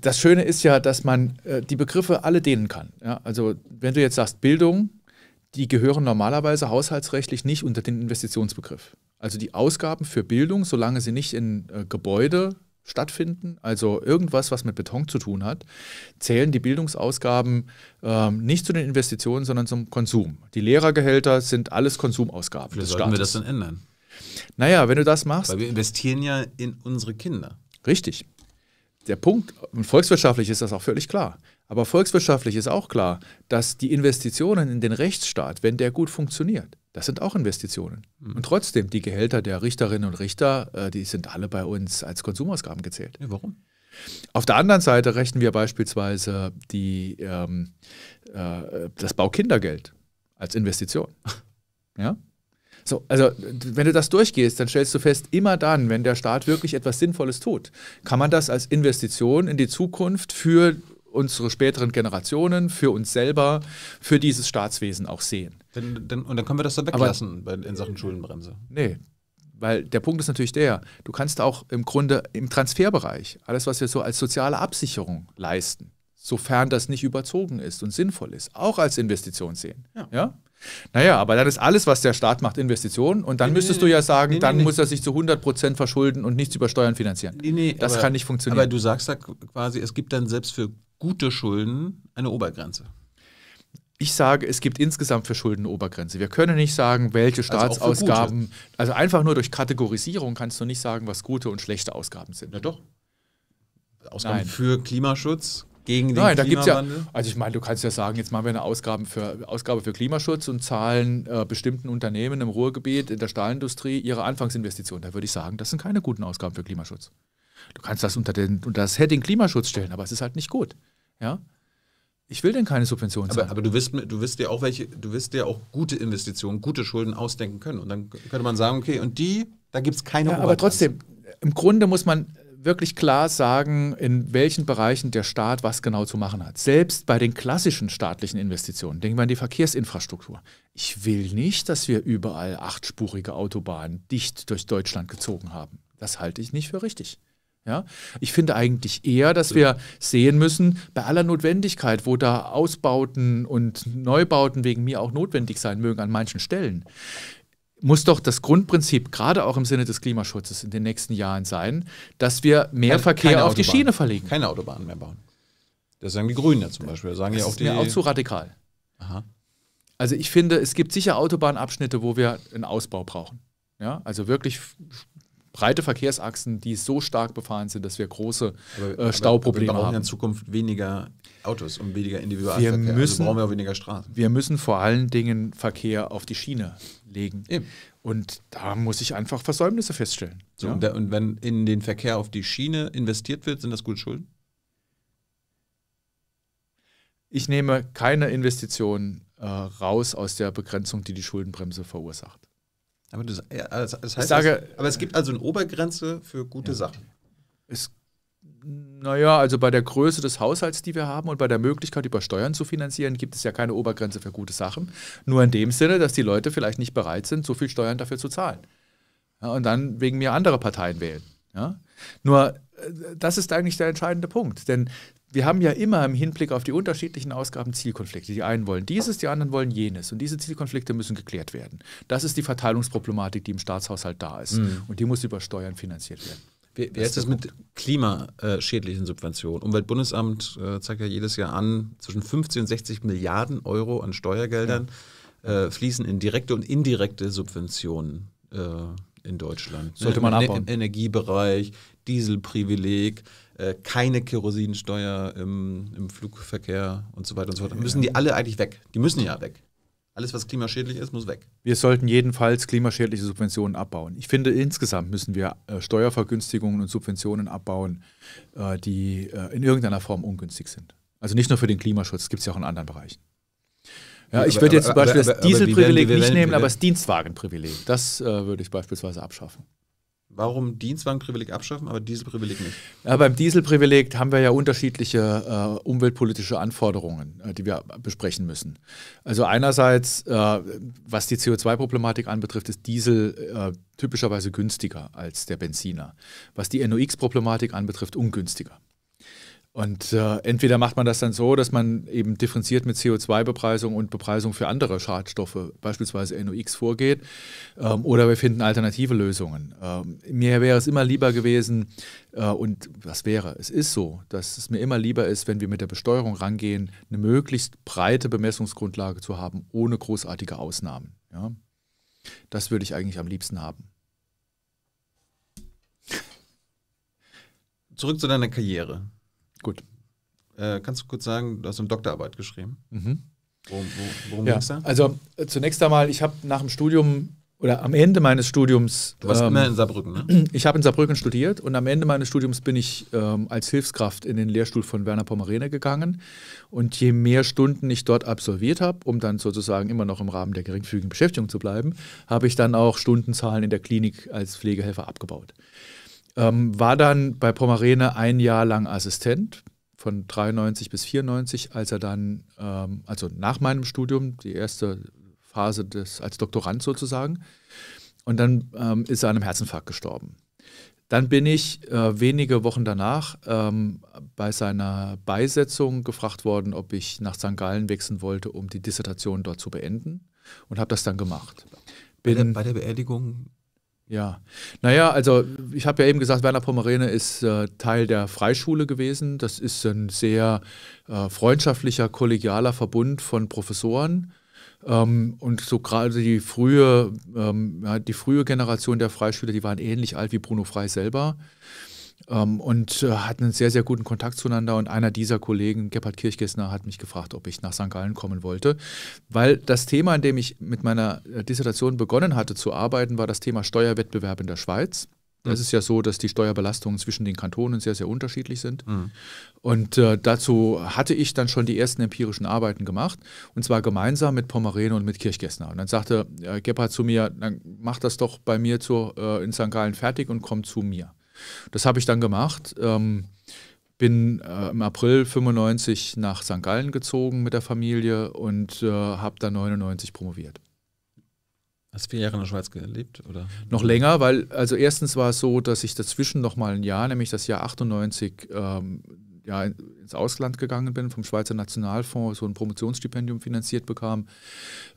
das Schöne ist ja, dass man äh, die Begriffe alle dehnen kann. Ja? Also wenn du jetzt sagst Bildung, die gehören normalerweise haushaltsrechtlich nicht unter den Investitionsbegriff. Also die Ausgaben für Bildung, solange sie nicht in äh, Gebäude stattfinden, also irgendwas, was mit Beton zu tun hat, zählen die Bildungsausgaben ähm, nicht zu den Investitionen, sondern zum Konsum. Die Lehrergehälter sind alles Konsumausgaben. Wie sollten wir das dann ändern? Naja, wenn du das machst. Weil wir investieren ja in unsere Kinder. Richtig. Der Punkt, und volkswirtschaftlich ist das auch völlig klar. Aber volkswirtschaftlich ist auch klar, dass die Investitionen in den Rechtsstaat, wenn der gut funktioniert, das sind auch Investitionen. Mhm. Und trotzdem, die Gehälter der Richterinnen und Richter, äh, die sind alle bei uns als Konsumausgaben gezählt. Ja, warum? Auf der anderen Seite rechnen wir beispielsweise die, ähm, äh, das Baukindergeld als Investition. <laughs> ja? So, also wenn du das durchgehst, dann stellst du fest, immer dann, wenn der Staat wirklich etwas Sinnvolles tut, kann man das als Investition in die Zukunft für unsere späteren Generationen, für uns selber, für dieses Staatswesen auch sehen. Denn, denn, und dann können wir das da weglassen Aber, in Sachen Schuldenbremse. Nee, weil der Punkt ist natürlich der, du kannst auch im Grunde im Transferbereich alles, was wir so als soziale Absicherung leisten, sofern das nicht überzogen ist und sinnvoll ist, auch als Investition sehen. Ja. ja? Naja, aber dann ist alles, was der Staat macht, Investition. Und dann nee, müsstest nee, du ja sagen, nee, dann muss er sich zu 100% verschulden und nichts über Steuern finanzieren. Nee, nee, das aber, kann nicht funktionieren. Aber du sagst da quasi, es gibt dann selbst für gute Schulden eine Obergrenze? Ich sage, es gibt insgesamt für Schulden eine Obergrenze. Wir können nicht sagen, welche also Staatsausgaben. Also, einfach nur durch Kategorisierung kannst du nicht sagen, was gute und schlechte Ausgaben sind. Na doch. Ausgaben Nein. für Klimaschutz, gegen den Nein, da gibt es ja, also ich meine, du kannst ja sagen, jetzt machen wir eine Ausgabe für, Ausgabe für Klimaschutz und zahlen äh, bestimmten Unternehmen im Ruhrgebiet, in der Stahlindustrie, ihre Anfangsinvestitionen. Da würde ich sagen, das sind keine guten Ausgaben für Klimaschutz. Du kannst das unter, den, unter das Heading Klimaschutz stellen, aber es ist halt nicht gut. Ja? Ich will denn keine Subventionen aber, aber, du wirst, du wirst dir auch welche, du wirst dir auch gute Investitionen, gute Schulden ausdenken können. Und dann könnte man sagen, okay, und die, da gibt es keine ja, Aber trotzdem, im Grunde muss man wirklich klar sagen, in welchen Bereichen der Staat was genau zu machen hat. Selbst bei den klassischen staatlichen Investitionen, denken wir an die Verkehrsinfrastruktur. Ich will nicht, dass wir überall achtspurige Autobahnen dicht durch Deutschland gezogen haben. Das halte ich nicht für richtig. Ja? Ich finde eigentlich eher, dass wir sehen müssen, bei aller Notwendigkeit, wo da Ausbauten und Neubauten wegen mir auch notwendig sein mögen an manchen Stellen, muss doch das Grundprinzip, gerade auch im Sinne des Klimaschutzes in den nächsten Jahren sein, dass wir mehr keine, Verkehr keine auf Autobahn. die Schiene verlegen. Keine Autobahnen mehr bauen. Das sagen die Grünen ja zum Beispiel. Das sagen das ja auch ist die mir auch zu radikal. Aha. Also ich finde, es gibt sicher Autobahnabschnitte, wo wir einen Ausbau brauchen. Ja, also wirklich breite Verkehrsachsen, die so stark befahren sind, dass wir große aber, äh, Stauprobleme haben. Wir brauchen haben. in Zukunft weniger Autos und weniger Individualverkehr. Wir also müssen, also brauchen wir auch weniger Straßen. Wir müssen vor allen Dingen Verkehr auf die Schiene legen. Eben. Und da muss ich einfach Versäumnisse feststellen. So, ja? und, der, und wenn in den Verkehr auf die Schiene investiert wird, sind das gute Schulden? Ich nehme keine Investitionen äh, raus aus der Begrenzung, die die Schuldenbremse verursacht. Aber, das, das also heißt, ich sage, also, aber es gibt also eine Obergrenze für gute ja. Sachen. Es naja, also bei der Größe des Haushalts, die wir haben und bei der Möglichkeit, über Steuern zu finanzieren, gibt es ja keine Obergrenze für gute Sachen. Nur in dem Sinne, dass die Leute vielleicht nicht bereit sind, so viel Steuern dafür zu zahlen. Ja, und dann wegen mir andere Parteien wählen. Ja? Nur äh, das ist eigentlich der entscheidende Punkt. Denn wir haben ja immer im Hinblick auf die unterschiedlichen Ausgaben Zielkonflikte. Die einen wollen dieses, die anderen wollen jenes. Und diese Zielkonflikte müssen geklärt werden. Das ist die Verteilungsproblematik, die im Staatshaushalt da ist. Mhm. Und die muss über Steuern finanziert werden. Wie, wie ist das mit klimaschädlichen Subventionen? Umweltbundesamt äh, zeigt ja jedes Jahr an, zwischen 15 und 60 Milliarden Euro an Steuergeldern ja. Äh, fließen in direkte und indirekte Subventionen äh, in Deutschland. Sollte ne, man abbauen. Energiebereich, Dieselprivileg, äh, keine Kerosinsteuer im, im, Flugverkehr und so weiter und so fort. Dann müssen die alle eigentlich weg. Die müssen ja weg. Alles, was klimaschädlich ist, muss weg. Wir sollten jedenfalls klimaschädliche Subventionen abbauen. Ich finde, insgesamt müssen wir äh, Steuervergünstigungen und Subventionen abbauen, äh, die in irgendeiner Form ungünstig sind. Also nicht nur für den Klimaschutz, gibt es ja auch in anderen Bereichen. Ja, ich würde jetzt zum Beispiel aber, aber, das Dieselprivileg nicht nehmen, aber das Dienstwagenprivileg, das äh, würde ich beispielsweise abschaffen. Warum Dienstwagenprivileg abschaffen, aber Dieselprivileg nicht? Ja, beim Dieselprivileg haben wir ja unterschiedliche äh, umweltpolitische Anforderungen, äh, die wir besprechen müssen. Also einerseits, äh, was die CO2-Problematik anbetrifft, ist Diesel äh, typischerweise günstiger als der Benziner. Was die NOx-Problematik anbetrifft, ungünstiger. Und äh, entweder macht man das dann so, dass man eben differenziert mit CO2-Bepreisung und Bepreisung für andere Schadstoffe, beispielsweise NOx, vorgeht, ähm, oder wir finden alternative Lösungen. Ähm, mir wäre es immer lieber gewesen, äh, und was wäre, es ist so, dass es mir immer lieber ist, wenn wir mit der Besteuerung rangehen, eine möglichst breite Bemessungsgrundlage zu haben, ohne großartige Ausnahmen. Ja? Das würde ich eigentlich am liebsten haben. Zurück zu deiner Karriere. Gut. Äh, kannst du kurz sagen, du hast eine Doktorarbeit geschrieben. Mhm. Worum, worum ja, da? Also äh, zunächst einmal, ich habe nach dem Studium oder am Ende meines Studiums. Du warst ähm, immer in Saarbrücken, ne? <clears throat> Ich habe in Saarbrücken studiert und am Ende meines Studiums bin ich ähm, als Hilfskraft in den Lehrstuhl von Werner Pommerene gegangen. Und je mehr Stunden ich dort absolviert habe, um dann sozusagen immer noch im Rahmen der geringfügigen Beschäftigung zu bleiben, habe ich dann auch Stundenzahlen in der Klinik als Pflegehelfer abgebaut. Ähm, war dann bei Pomarene ein Jahr lang Assistent von 93 bis 94, als er dann, ähm, also nach meinem Studium, die erste Phase des, als Doktorand sozusagen. Und dann ähm, ist er an einem Herzinfarkt gestorben. Dann bin ich äh, wenige Wochen danach ähm, bei seiner Beisetzung gefragt worden, ob ich nach St. Gallen wechseln wollte, um die Dissertation dort zu beenden und habe das dann gemacht. Bin, bei, der, bei der Beerdigung ja, naja, also ich habe ja eben gesagt, Werner Pomerene ist äh, Teil der Freischule gewesen. Das ist ein sehr äh, freundschaftlicher, kollegialer Verbund von Professoren. Ähm, und so gerade die frühe, ähm, ja, die frühe Generation der Freischüler, die waren ähnlich alt wie Bruno Frei selber ähm, und äh, hatten einen sehr, sehr guten Kontakt zueinander. Und einer dieser Kollegen, Gebhard Kirchgessner, hat mich gefragt, ob ich nach St. Gallen kommen wollte, weil das Thema, an dem ich mit meiner äh, Dissertation begonnen hatte zu arbeiten, war das Thema Steuerwettbewerb in der Schweiz. Mhm. Es ist ja so, dass die Steuerbelastungen zwischen den Kantonen sehr, sehr unterschiedlich sind. Mhm. Und äh, dazu hatte ich dann schon die ersten empirischen Arbeiten gemacht, und zwar gemeinsam mit Pomerene und mit Kirchgessner. Und dann sagte äh, Gebhardt zu mir, dann mach das doch bei mir zu, äh, in St. Gallen fertig und komm zu mir. Das habe ich dann gemacht. Ähm, bin äh, im April 95 nach St. Gallen gezogen mit der Familie und äh, habe dann 99 promoviert. Hast du vier Jahre in der Schweiz gelebt? Oder? Noch länger, weil, also erstens war es so, dass ich dazwischen noch mal ein Jahr, nämlich das Jahr 98, ähm, ja, ins Ausland gegangen bin, vom Schweizer Nationalfonds so ein Promotionsstipendium finanziert bekam,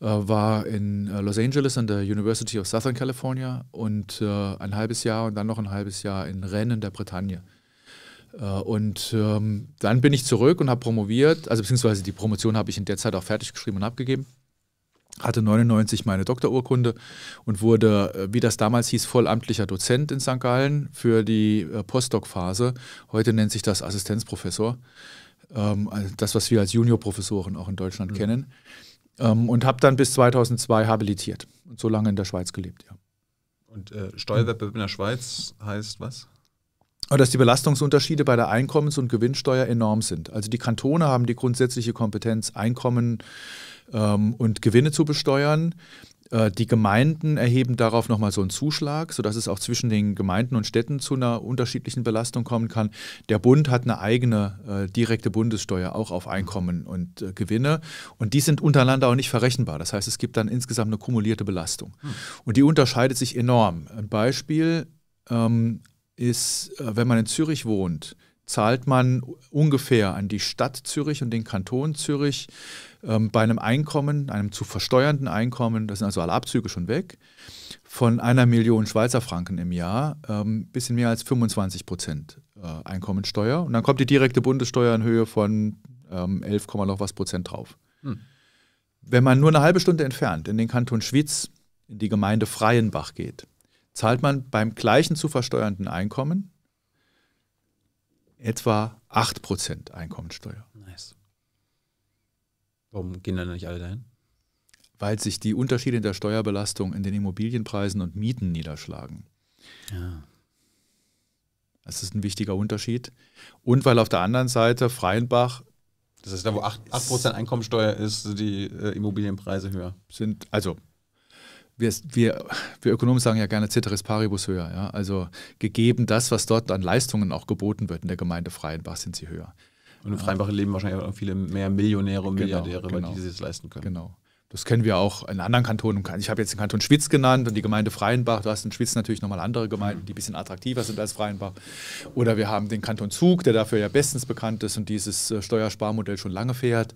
äh, war in äh, Los Angeles an der University of Southern California und äh, ein halbes Jahr und dann noch ein halbes Jahr in Rennes in der Bretagne. Äh, und ähm, dann bin ich zurück und habe promoviert, also beziehungsweise die Promotion habe ich in der Zeit auch fertig geschrieben und abgegeben hatte 99 meine Doktorurkunde und wurde, äh, wie das damals hieß, vollamtlicher Dozent in St. Gallen für die äh, Postdoc-Phase. Heute nennt sich das Assistenzprofessor. Ähm, also das, was wir als Juniorprofessoren auch in Deutschland mhm. kennen. Ähm, und habe dann bis 2002 habilitiert und so lange in der Schweiz gelebt, ja. Und äh, Steuerwettbewerb in der Schweiz heißt was? dass die Belastungsunterschiede bei der Einkommens- und Gewinnsteuer enorm sind. Also die Kantone haben die grundsätzliche Kompetenz, Einkommen ähm, und Gewinne zu besteuern. Äh, die Gemeinden erheben darauf nochmal so einen Zuschlag, sodass es auch zwischen den Gemeinden und Städten zu einer unterschiedlichen Belastung kommen kann. Der Bund hat eine eigene äh, direkte Bundessteuer auch auf Einkommen und äh, Gewinne. Und die sind untereinander auch nicht verrechenbar. Das heißt, es gibt dann insgesamt eine kumulierte Belastung. Hm. Und die unterscheidet sich enorm. Ein Beispiel ähm, ist, äh, wenn man in Zürich wohnt, zahlt man ungefähr an die Stadt Zürich und den Kanton Zürich ähm, bei einem Einkommen, einem zu versteuernden Einkommen, das sind also alle Abzüge schon weg, von einer Million Schweizer Franken im Jahr, ähm, bisschen mehr als 25 Prozent äh, Einkommensteuer. Und dann kommt die direkte Bundessteuer in Höhe von ähm, 11, noch was Prozent drauf. Hm. Wenn man nur eine halbe Stunde entfernt in den Kanton Schwyz, in die Gemeinde Freienbach geht, zahlt man beim gleichen zu versteuernden Einkommen etwa 8% Einkommensteuer. Warum gehen dann nicht alle dahin? Weil sich die Unterschiede in der Steuerbelastung in den Immobilienpreisen und Mieten niederschlagen. Ja. Das ist ein wichtiger Unterschied. Und weil auf der anderen Seite Freienbach. Das ist da wo 8%, 8 Einkommensteuer ist, die äh, Immobilienpreise höher. Sind, also, wir, wir, wir Ökonomen sagen ja gerne Ceteris Paribus höher. Ja? Also, gegeben das, was dort an Leistungen auch geboten wird in der Gemeinde Freienbach, sind sie höher. Und in Freimbach leben wahrscheinlich auch viele mehr Millionäre und genau, Milliardäre, genau, genau. weil die genau. sich das leisten können. Genau. Das kennen wir auch in anderen Kantonen. Ich habe jetzt den Kanton Schwitz genannt und die Gemeinde Freienbach. Du hast in Schwitz natürlich nochmal andere Gemeinden, mhm. die ein bisschen attraktiver sind als Freienbach. Oder wir haben den Kanton Zug, der dafür ja bestens bekannt ist und dieses äh, Steuersparmodell schon lange fährt.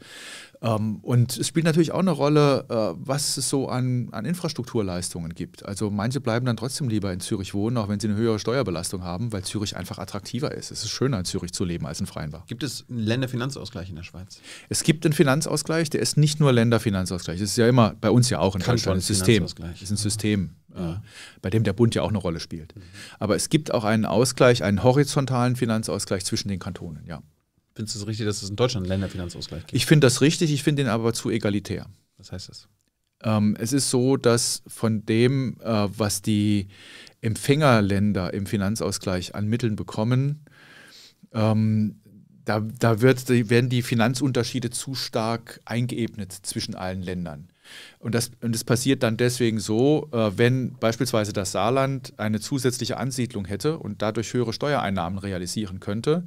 Ähm, und es spielt natürlich auch eine Rolle, äh, was es so an, an, Infrastrukturleistungen gibt. Also manche bleiben dann trotzdem lieber in Zürich wohnen, auch wenn sie eine höhere Steuerbelastung haben, weil Zürich einfach attraktiver ist. Es ist schöner, in Zürich zu leben als in Freienbach. Gibt es einen Länderfinanzausgleich in der Schweiz? Es gibt einen Finanzausgleich, der ist nicht nur Länderfinanzausgleich. Das ist ja immer bei uns ja auch in Deutschland ein System. Das ist ein System. Ja. Mhm. Äh, bei dem der Bund ja auch eine Rolle spielt. Mhm. Aber es gibt auch einen Ausgleich, einen horizontalen Finanzausgleich zwischen den Kantonen, ja findest du es richtig, dass es in Deutschland einen Länderfinanzausgleich gibt? Ich finde das richtig, ich finde den aber zu egalitär. Was heißt das? Ähm, es ist so, dass von dem, äh, was die Empfängerländer im Finanzausgleich an Mitteln bekommen, ähm, da, da wird, werden die Finanzunterschiede zu stark eingeebnet zwischen allen Ländern. Und das, und das passiert dann deswegen so, äh, wenn beispielsweise das Saarland eine zusätzliche Ansiedlung hätte und dadurch höhere Steuereinnahmen realisieren könnte,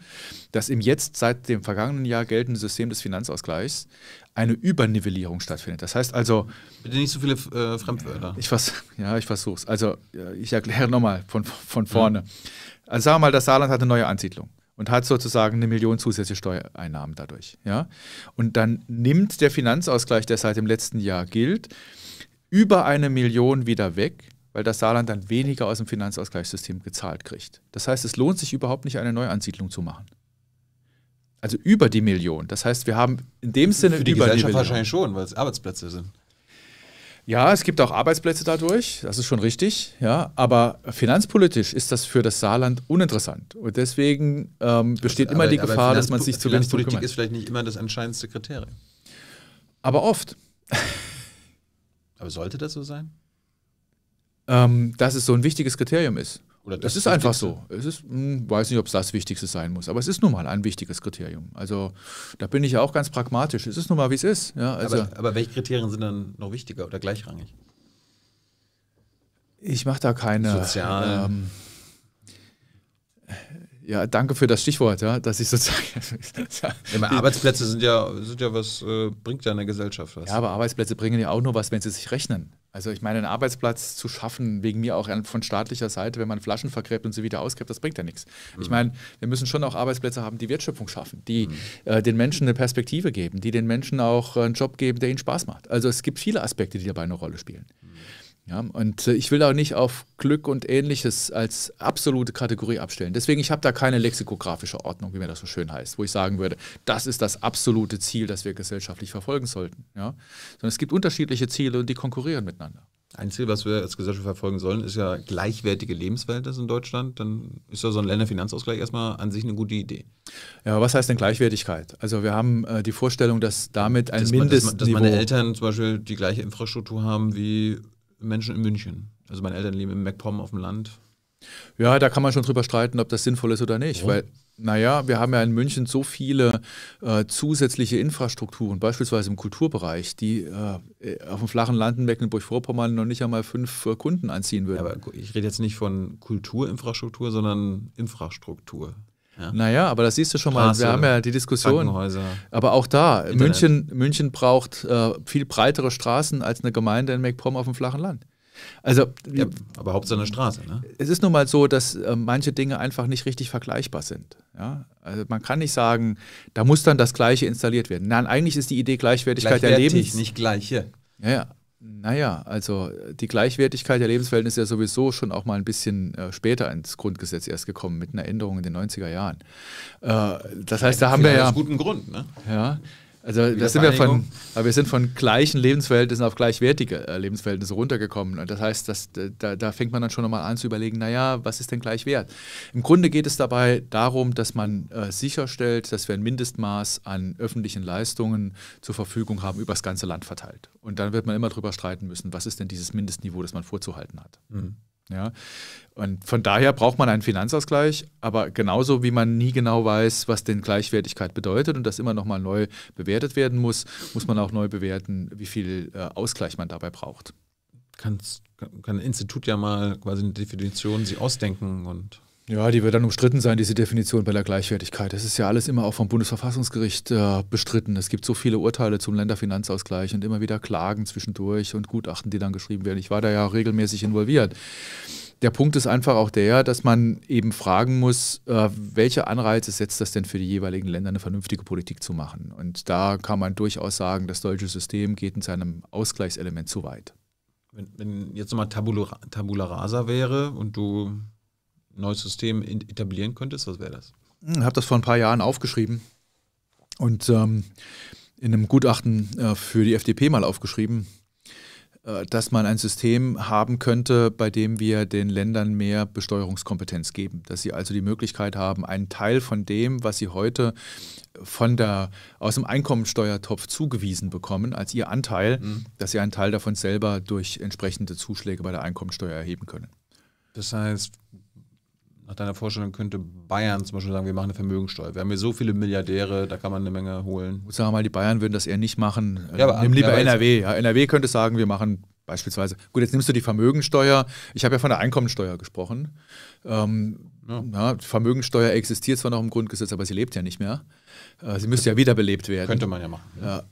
dass im jetzt seit dem vergangenen Jahr geltenden System des Finanzausgleichs eine Übernivellierung stattfindet. Das heißt also. Bitte nicht so viele äh, Fremdwörter. Ich vers ja, ich versuche es. Also, äh, ich erkläre nochmal von, von vorne. Ja. Also, sagen wir mal, das Saarland hat eine neue Ansiedlung und hat sozusagen eine Million zusätzliche Steuereinnahmen dadurch. Ja? Und dann nimmt der Finanzausgleich, der seit dem letzten Jahr gilt, über eine Million wieder weg, weil das Saarland dann weniger aus dem Finanzausgleichssystem gezahlt kriegt. Das heißt, es lohnt sich überhaupt nicht, eine Neuansiedlung zu machen. Also über die Million. Das heißt, wir haben in dem Sinne. Für die über Gesellschaft die Million. wahrscheinlich schon, weil es Arbeitsplätze sind. Ja, es gibt auch Arbeitsplätze dadurch, das ist schon richtig, ja, aber finanzpolitisch ist das für das Saarland uninteressant. Und deswegen ähm, besteht also, aber, immer die Gefahr, dass man sich zu wenig Politik ist vielleicht nicht immer das entscheidendste Kriterium. Aber oft. aber sollte das so sein? Ähm, dass es so ein wichtiges Kriterium ist. Oder das, das ist einfach so. Es ist, mh, hm, weiß nicht, ob es das Wichtigste sein muss, aber es ist nun mal ein wichtiges Kriterium. Also da bin ich ja auch ganz pragmatisch. Es ist nun mal, wie es ist. Ja, also, aber, aber welche Kriterien sind dann noch wichtiger oder gleichrangig? Ich mache da keine. Sozial. Ähm, ja, danke für das Stichwort, ja, dass ich sozusagen. <laughs> ja, Arbeitsplätze sind ja, sind ja was, äh, bringt ja in der Gesellschaft was. Ja, aber Arbeitsplätze bringen ja auch nur was, wenn sie sich rechnen. Also ich meine, einen Arbeitsplatz zu schaffen, wegen mir auch von staatlicher Seite, wenn man Flaschen vergräbt und sie wieder ausgräbt, das bringt ja nichts. Mhm. Ich meine, wir müssen schon auch Arbeitsplätze haben, die Wertschöpfung schaffen, die mhm. äh, den Menschen eine Perspektive geben, die den Menschen auch äh, einen Job geben, der ihnen Spaß macht. Also es gibt viele Aspekte, die dabei eine Rolle spielen. Mhm. Ja, und äh, ich will auch nicht auf Glück und ähnliches als absolute Kategorie abstellen. Deswegen, ich habe da keine lexikografische Ordnung, wie mir das so schön heißt, wo ich sagen würde, das ist das absolute Ziel, das wir gesellschaftlich verfolgen sollten. Ja? Sondern es gibt unterschiedliche Ziele und die konkurrieren miteinander. Ein Ziel, was wir als Gesellschaft verfolgen sollen, ist ja gleichwertige Lebensverhältnisse in Deutschland. Dann ist ja so ein Länderfinanzausgleich erstmal an sich eine gute Idee. Ja, was heißt denn Gleichwertigkeit? Also wir haben äh, die Vorstellung, dass damit ein dass Mindestniveau... Man, dass, dass meine Eltern zum Beispiel die gleiche Infrastruktur haben wie Menschen in München. Also meine Eltern leben im MacPom auf dem Land. Ja, da kann man schon drüber streiten, ob das sinnvoll ist oder nicht, oh. weil naja, wir haben ja in München so viele äh, zusätzliche Infrastrukturen, beispielsweise im Kulturbereich, die äh, auf dem flachen Land in Mecklenburg-Vorpommern noch nicht einmal fünf äh, Kunden anziehen würden. Ja, aber ich rede jetzt nicht von Kulturinfrastruktur, sondern Infrastruktur. Ja. Naja, aber das siehst du schon mal, wir haben ja die Diskussion. Aber auch da, München, München braucht äh, viel breitere Straßen als eine Gemeinde in MacPom auf dem flachen Land. Also, ja, aber Hauptsache eine Straße, ne? Es ist nun mal so, dass äh, manche Dinge einfach nicht richtig vergleichbar sind. Ja? Also man kann nicht sagen, da muss dann das Gleiche installiert werden. Nein, eigentlich ist die Idee Gleichwertigkeit der Lebens. Nicht gleiche. Ja, ja. Naja, also äh, die Gleichwertigkeit der Lebensverhältnisse ist ja sowieso schon auch mal ein bisschen äh, später ins Grundgesetz erst gekommen, mit einer Änderung in den 90er Jahren. Äh, das heißt, da haben wir ja. Aus gutem Grund, ne? Ja. Also das sind wir von, aber wir sind von gleichen Lebensverhältnissen auf gleichwertige äh, Lebensverhältnisse runtergekommen. Und das heißt, dass, äh, da, da fängt man dann schon nochmal an zu überlegen, naja, was ist denn gleich wert? Im Grunde geht es dabei darum, dass man äh, sicherstellt, dass wir ein Mindestmaß an öffentlichen Leistungen zur Verfügung haben, über das ganze Land verteilt. Und dann wird man immer drüber streiten müssen, was ist denn dieses Mindestniveau, das man vorzuhalten hat. Mhm. Ja? Und von daher braucht man einen Finanzausgleich, aber genauso wie man nie genau weiß, was denn Gleichwertigkeit bedeutet und das immer nochmal neu bewertet werden muss, muss man auch neu bewerten, wie viel äh, Ausgleich man dabei braucht. Kannst, kann ein Institut ja mal quasi eine Definition sich ausdenken und ja, die wird dann umstritten sein, diese Definition bei der Gleichwertigkeit. Das ist ja alles immer auch vom Bundesverfassungsgericht äh, bestritten. Es gibt so viele Urteile zum Länderfinanzausgleich und immer wieder Klagen zwischendurch und Gutachten, die dann geschrieben werden. Ich war da ja regelmäßig involviert. Der Punkt ist einfach auch der, dass man eben fragen muss, äh, welche Anreize setzt das denn für die jeweiligen Länder, eine vernünftige Politik zu machen. Und da kann man durchaus sagen, das deutsche System geht in seinem Ausgleichselement zu weit. Wenn, wenn jetzt nochmal Tabula, Tabula Rasa wäre und du neues System etablieren könntest, was wäre das? Ich hm, habe das vor ein paar Jahren aufgeschrieben und ähm, in einem Gutachten äh, für die FDP mal aufgeschrieben, äh, dass man ein System haben könnte, bei dem wir den Ländern mehr Besteuerungskompetenz geben. Dass sie also die Möglichkeit haben, einen Teil von dem, was sie heute von der, aus dem Einkommensteuertopf zugewiesen bekommen, als ihr Anteil, mhm. dass sie einen Teil davon selber durch entsprechende Zuschläge bei der Einkommensteuer erheben können. Das heißt, nach deiner Vorstellung könnte Bayern zum Beispiel sagen, wir machen eine Vermögensteuer. Wir haben hier so viele Milliardäre, da kann man eine Menge holen. Ich sage mal, die Bayern würden das eher nicht machen. Ja, aber, Nimm lieber ja, NRW. Ja, NRW könnte sagen, wir machen beispielsweise. Gut, jetzt nimmst du die Vermögensteuer. Ich habe ja von der Einkommensteuer gesprochen. Ähm, ja. Ja, Vermögensteuer existiert zwar noch im Grundgesetz, aber sie lebt ja nicht mehr. Äh, sie müsste ja wiederbelebt werden. Könnte man ja machen. Ja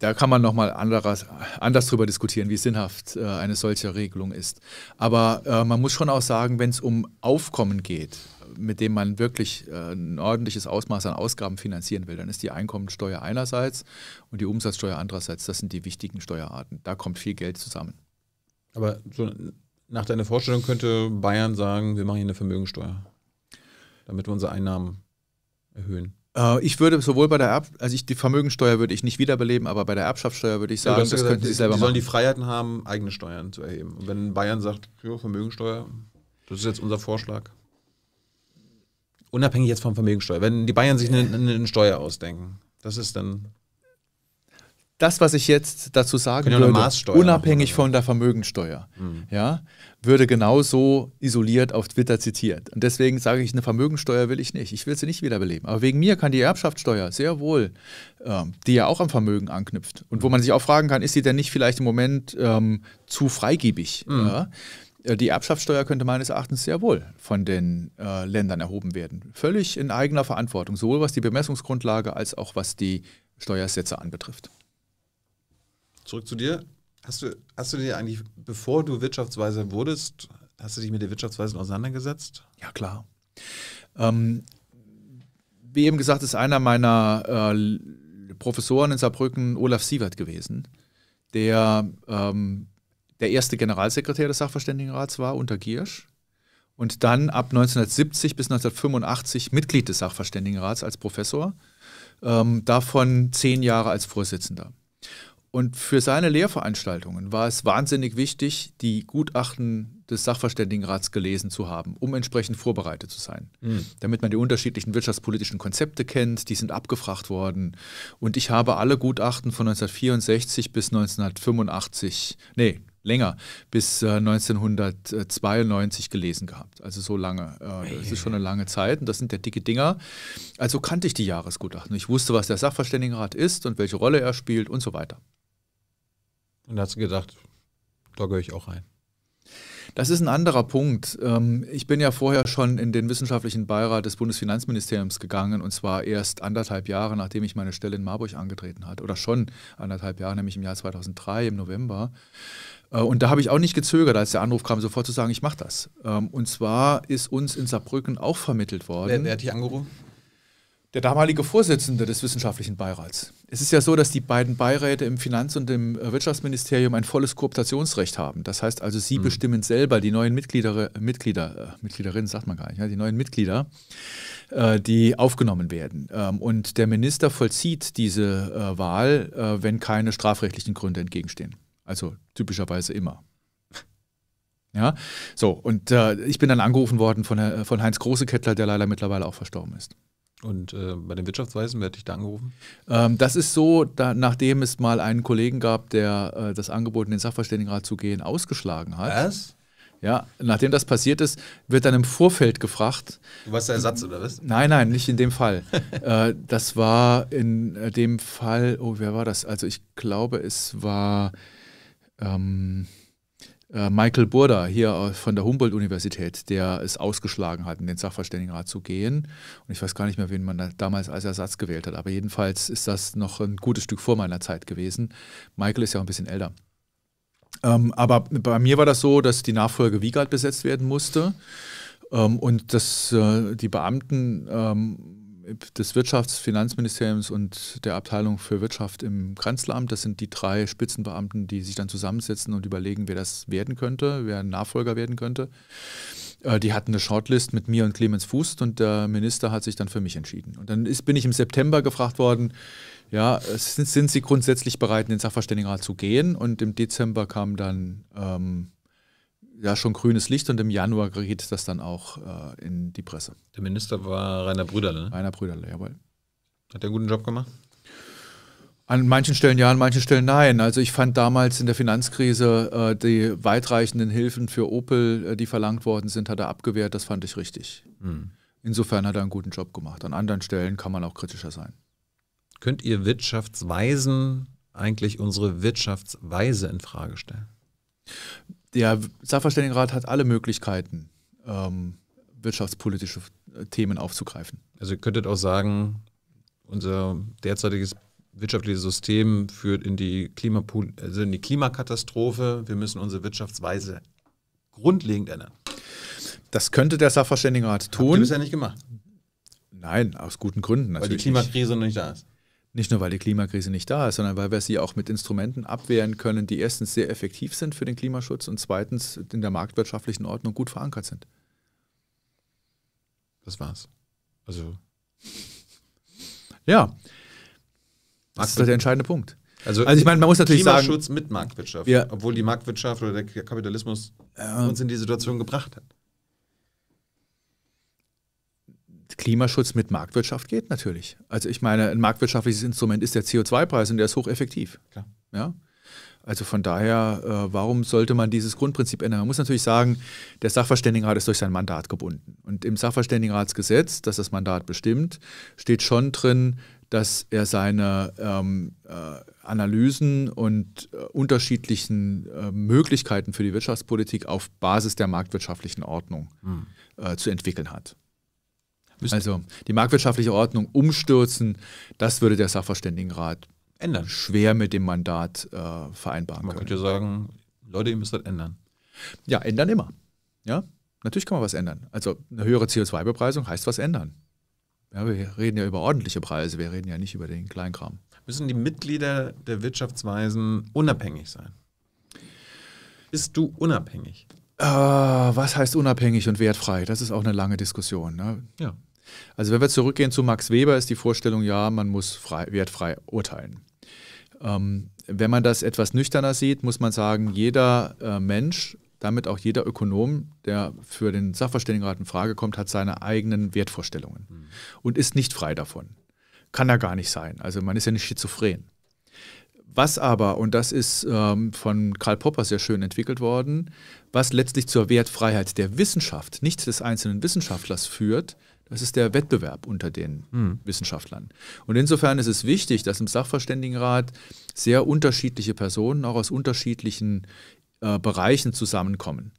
da kann man nochmal anders, drüber diskutieren, wie sinnhaft äh, eine solche Regelung ist. Aber äh, man muss schon auch sagen, wenn es um Aufkommen geht, mit dem man wirklich äh, ein ordentliches Ausmaß an Ausgaben finanzieren will, dann ist die Einkommensteuer einerseits und die Umsatzsteuer andererseits. Das sind die wichtigen Steuerarten. Da kommt viel Geld zusammen. Aber so nach deiner Vorstellung könnte Bayern sagen, wir machen hier eine Vermögensteuer, damit wir unsere Einnahmen erhöhen. Äh, ich würde sowohl bei der Erb also ich, die Vermögensteuer würde ich nicht wiederbeleben, aber bei der Erbschaftssteuer würde ich sagen, ja, das gesagt, könnten sie selber die machen. sollen die Freiheiten haben, eigene Steuern zu erheben. Und wenn Bayern sagt, ja, Vermögensteuer, das ist jetzt unser Vorschlag. Unabhängig jetzt vom Vermögensteuer. Wenn die Bayern sich eine, eine Steuer ausdenken, das ist dann das, was ich jetzt dazu sagen würde, unabhängig machen, von der Vermögensteuer, mhm. ja, würde genauso isoliert auf Twitter zitiert. Und deswegen sage ich, eine Vermögensteuer will ich nicht. Ich will sie nicht wiederbeleben. Aber wegen mir kann die Erbschaftssteuer sehr wohl, ähm, die ja auch am Vermögen anknüpft. Und wo mhm. man sich auch fragen kann, ist sie denn nicht vielleicht im Moment ähm, zu freigebig? Mhm. Ja? Äh, die Erbschaftssteuer könnte meines Erachtens sehr wohl von den äh, Ländern erhoben werden. Völlig in eigener Verantwortung, sowohl was die Bemessungsgrundlage als auch was die Steuersätze anbetrifft. Zurück zu dir. Hast du, hast du dir eigentlich, bevor du Wirtschaftsweiser wurdest, hast du dich mit der Wirtschaftsweisen auseinandergesetzt? Ja, klar. Ähm, wie eben gesagt, ist einer meiner äh, Professoren in Saarbrücken Olaf Sievert gewesen, der ähm, der erste Generalsekretär des Sachverständigenrats war unter Giersch und dann ab 1970 bis 1985 Mitglied des Sachverständigenrats als Professor, ähm, davon zehn Jahre als Vorsitzender. Und für seine Lehrveranstaltungen war es wahnsinnig wichtig, die Gutachten des Sachverständigenrats gelesen zu haben, um entsprechend vorbereitet zu sein. Mhm. Damit man die unterschiedlichen wirtschaftspolitischen Konzepte kennt, die sind abgefragt worden. Und ich habe alle Gutachten von 1964 bis 1985, nee, länger, bis 1992 äh, gelesen gehabt. Also so lange. Äh, das ist schon eine lange Zeit und das sind ja dicke Dinger. Also kannte ich die Jahresgutachten. Ich wusste, was der Sachverständigenrat ist und welche Rolle er spielt und so weiter. Und da hast du gedacht, da gehöre ich auch rein. Das ist ein anderer Punkt. Ähm, ich bin ja vorher schon in den wissenschaftlichen Beirat des Bundesfinanzministeriums gegangen und zwar erst anderthalb Jahre, nachdem ich meine Stelle in Marburg angetreten hatte. Oder schon anderthalb Jahre, nämlich im Jahr 2003, im November. Äh, und da habe ich auch nicht gezögert, als der Anruf kam, sofort zu sagen, ich mache das. Ähm, und zwar ist uns in Saarbrücken auch vermittelt worden. Wer, wer hat dich angerufen? der damalige Vorsitzende des wissenschaftlichen Beirats. Es ist ja so, dass die beiden Beiräte im Finanz- und im äh, Wirtschaftsministerium ein volles Kooptationsrecht haben. Das heißt also, sie mhm. bestimmen selber die neuen Mitglieder, Mitglieder äh, Mitgliederinnen, sagt man gar nicht, ja, die neuen Mitglieder, äh, die aufgenommen werden. Ähm, und der Minister vollzieht diese äh, Wahl, äh, wenn keine strafrechtlichen Gründe entgegenstehen. Also typischerweise immer. Ja, so, und äh, ich bin dann angerufen worden von, von Heinz Großekettler, der leider mittlerweile auch verstorben ist. Und äh, bei den Wirtschaftsweisen, wer hat dich da angerufen? Ähm, das ist so, da, nachdem es mal einen Kollegen gab, der äh, das Angebot, in den Sachverständigenrat zu gehen, ausgeschlagen hat. Was? Ja, nachdem das passiert ist, wird dann im Vorfeld gefragt. Du warst der Ersatz, oder was? Nein, nein, nicht in dem Fall. <laughs> äh, das war in äh, dem Fall, oh, wer war das? Also ich glaube, es war ähm, äh, Michael Burda hier äh, von der Humboldt-Universität, der es ausgeschlagen hat, in den Sachverständigenrat zu gehen. Und ich weiß gar nicht mehr, wen man da damals als Ersatz gewählt hat, aber jedenfalls ist das noch ein gutes Stück vor meiner Zeit gewesen. Michael ist ja auch ein bisschen älter. Ähm, aber bei mir war das so, dass die Nachfolge Wiegald besetzt werden musste ähm, und dass äh, die Beamten ähm, des Wirtschafts-, Finanzministeriums und der Abteilung für Wirtschaft im Kanzleramt. Das sind die drei Spitzenbeamten, die sich dann zusammensetzen und überlegen, wer das werden könnte, wer ein Nachfolger werden könnte. Äh, die hatten eine Shortlist mit mir und Clemens Fuß und der Minister hat sich dann für mich entschieden. Und dann ist, bin ich im September gefragt worden, ja, sind, sind Sie grundsätzlich bereit, in den Sachverständigenrat zu gehen? Und im Dezember kam dann ähm, ja schon grünes Licht und im Januar geht das dann auch äh, in die Presse. Der Minister war Rainer Brüderle. Ne? Rainer Brüderle, jawohl. Hat er einen guten Job gemacht? An manchen Stellen ja, an manchen Stellen nein. Also ich fand damals in der Finanzkrise äh, die weitreichenden Hilfen für Opel, äh, die verlangt worden sind, hat er abgewehrt. Das fand ich richtig. Mhm. Insofern hat er einen guten Job gemacht. An anderen Stellen kann man auch kritischer sein. Könnt ihr Wirtschaftsweisen eigentlich unsere Wirtschaftsweise in Frage stellen? der Sachverständigenrat hat alle Möglichkeiten, ähm, wirtschaftspolitische äh, Themen aufzugreifen. Also ihr könntet auch sagen, unser derzeitiges wirtschaftliches System führt in die, Klimapol also in die Klimakatastrophe. Wir müssen unsere Wirtschaftsweise grundlegend ändern. Das könnte der Sachverständigenrat tun. Habt ihr ja nicht gemacht. Nein, aus guten Gründen natürlich. Weil die Klimakrise noch nicht da ist. Nicht nur, weil die Klimakrise nicht da ist, sondern weil wir sie auch mit Instrumenten abwehren können, die erstens sehr effektiv sind für den Klimaschutz und zweitens in der marktwirtschaftlichen Ordnung gut verankert sind. Das war's. Also. Ja. Das ist der entscheidende Punkt. Also, also ich meine, man muss natürlich Klimaschutz sagen. Klimaschutz mit Marktwirtschaft. Ja. Obwohl die Marktwirtschaft oder der Kapitalismus ähm, uns in die Situation gebracht hat. Klimaschutz mit Marktwirtschaft geht natürlich. Also ich meine, ein marktwirtschaftliches Instrument ist der CO2-Preis und der ist hocheffektiv. Klar. Ja? Also von daher, äh, warum sollte man dieses Grundprinzip ändern? Man muss natürlich sagen, der Sachverständigenrat ist durch sein Mandat gebunden. Und im Sachverständigenratsgesetz, das das Mandat bestimmt, steht schon drin, dass er seine ähm, äh, Analysen und äh, unterschiedlichen äh, Möglichkeiten für die Wirtschaftspolitik auf Basis der marktwirtschaftlichen Ordnung mhm. zu entwickeln hat also die marktwirtschaftliche Ordnung umstürzen, das würde der Sachverständigenrat ändern. schwer mit dem Mandat äh, vereinbaren man können. Man könnte ja sagen, Leute, ihr müsst das ändern. Ja, ändern immer. Ja, natürlich kann man was ändern. Also eine höhere CO2-Bepreisung heißt was ändern. Ja, wir reden ja über ordentliche Preise, wir reden ja nicht über den Kleinkram. Müssen die Mitglieder der Wirtschaftsweisen unabhängig sein? Bist du unabhängig? Äh, was heißt unabhängig und wertfrei? Das ist auch eine lange Diskussion. Ne? Ja. Also wenn wir zurückgehen zu Max Weber, ist die Vorstellung, ja, man muss frei, wertfrei urteilen. Ähm, wenn man das etwas nüchterner sieht, muss man sagen, jeder äh, Mensch, damit auch jeder Ökonom, der für den Sachverständigenrat in Frage kommt, hat seine eigenen Wertvorstellungen mhm. und ist nicht frei davon. Kann er gar nicht sein. Also man ist ja nicht schizophren. Was aber, und das ist ähm, von Karl Popper sehr schön entwickelt worden, was letztlich zur Wertfreiheit der Wissenschaft, nicht des einzelnen Wissenschaftlers führt, das ist der Wettbewerb unter den hm. Wissenschaftlern. Und insofern ist es wichtig, dass im Sachverständigenrat sehr unterschiedliche Personen auch aus unterschiedlichen äh, Bereichen zusammenkommen.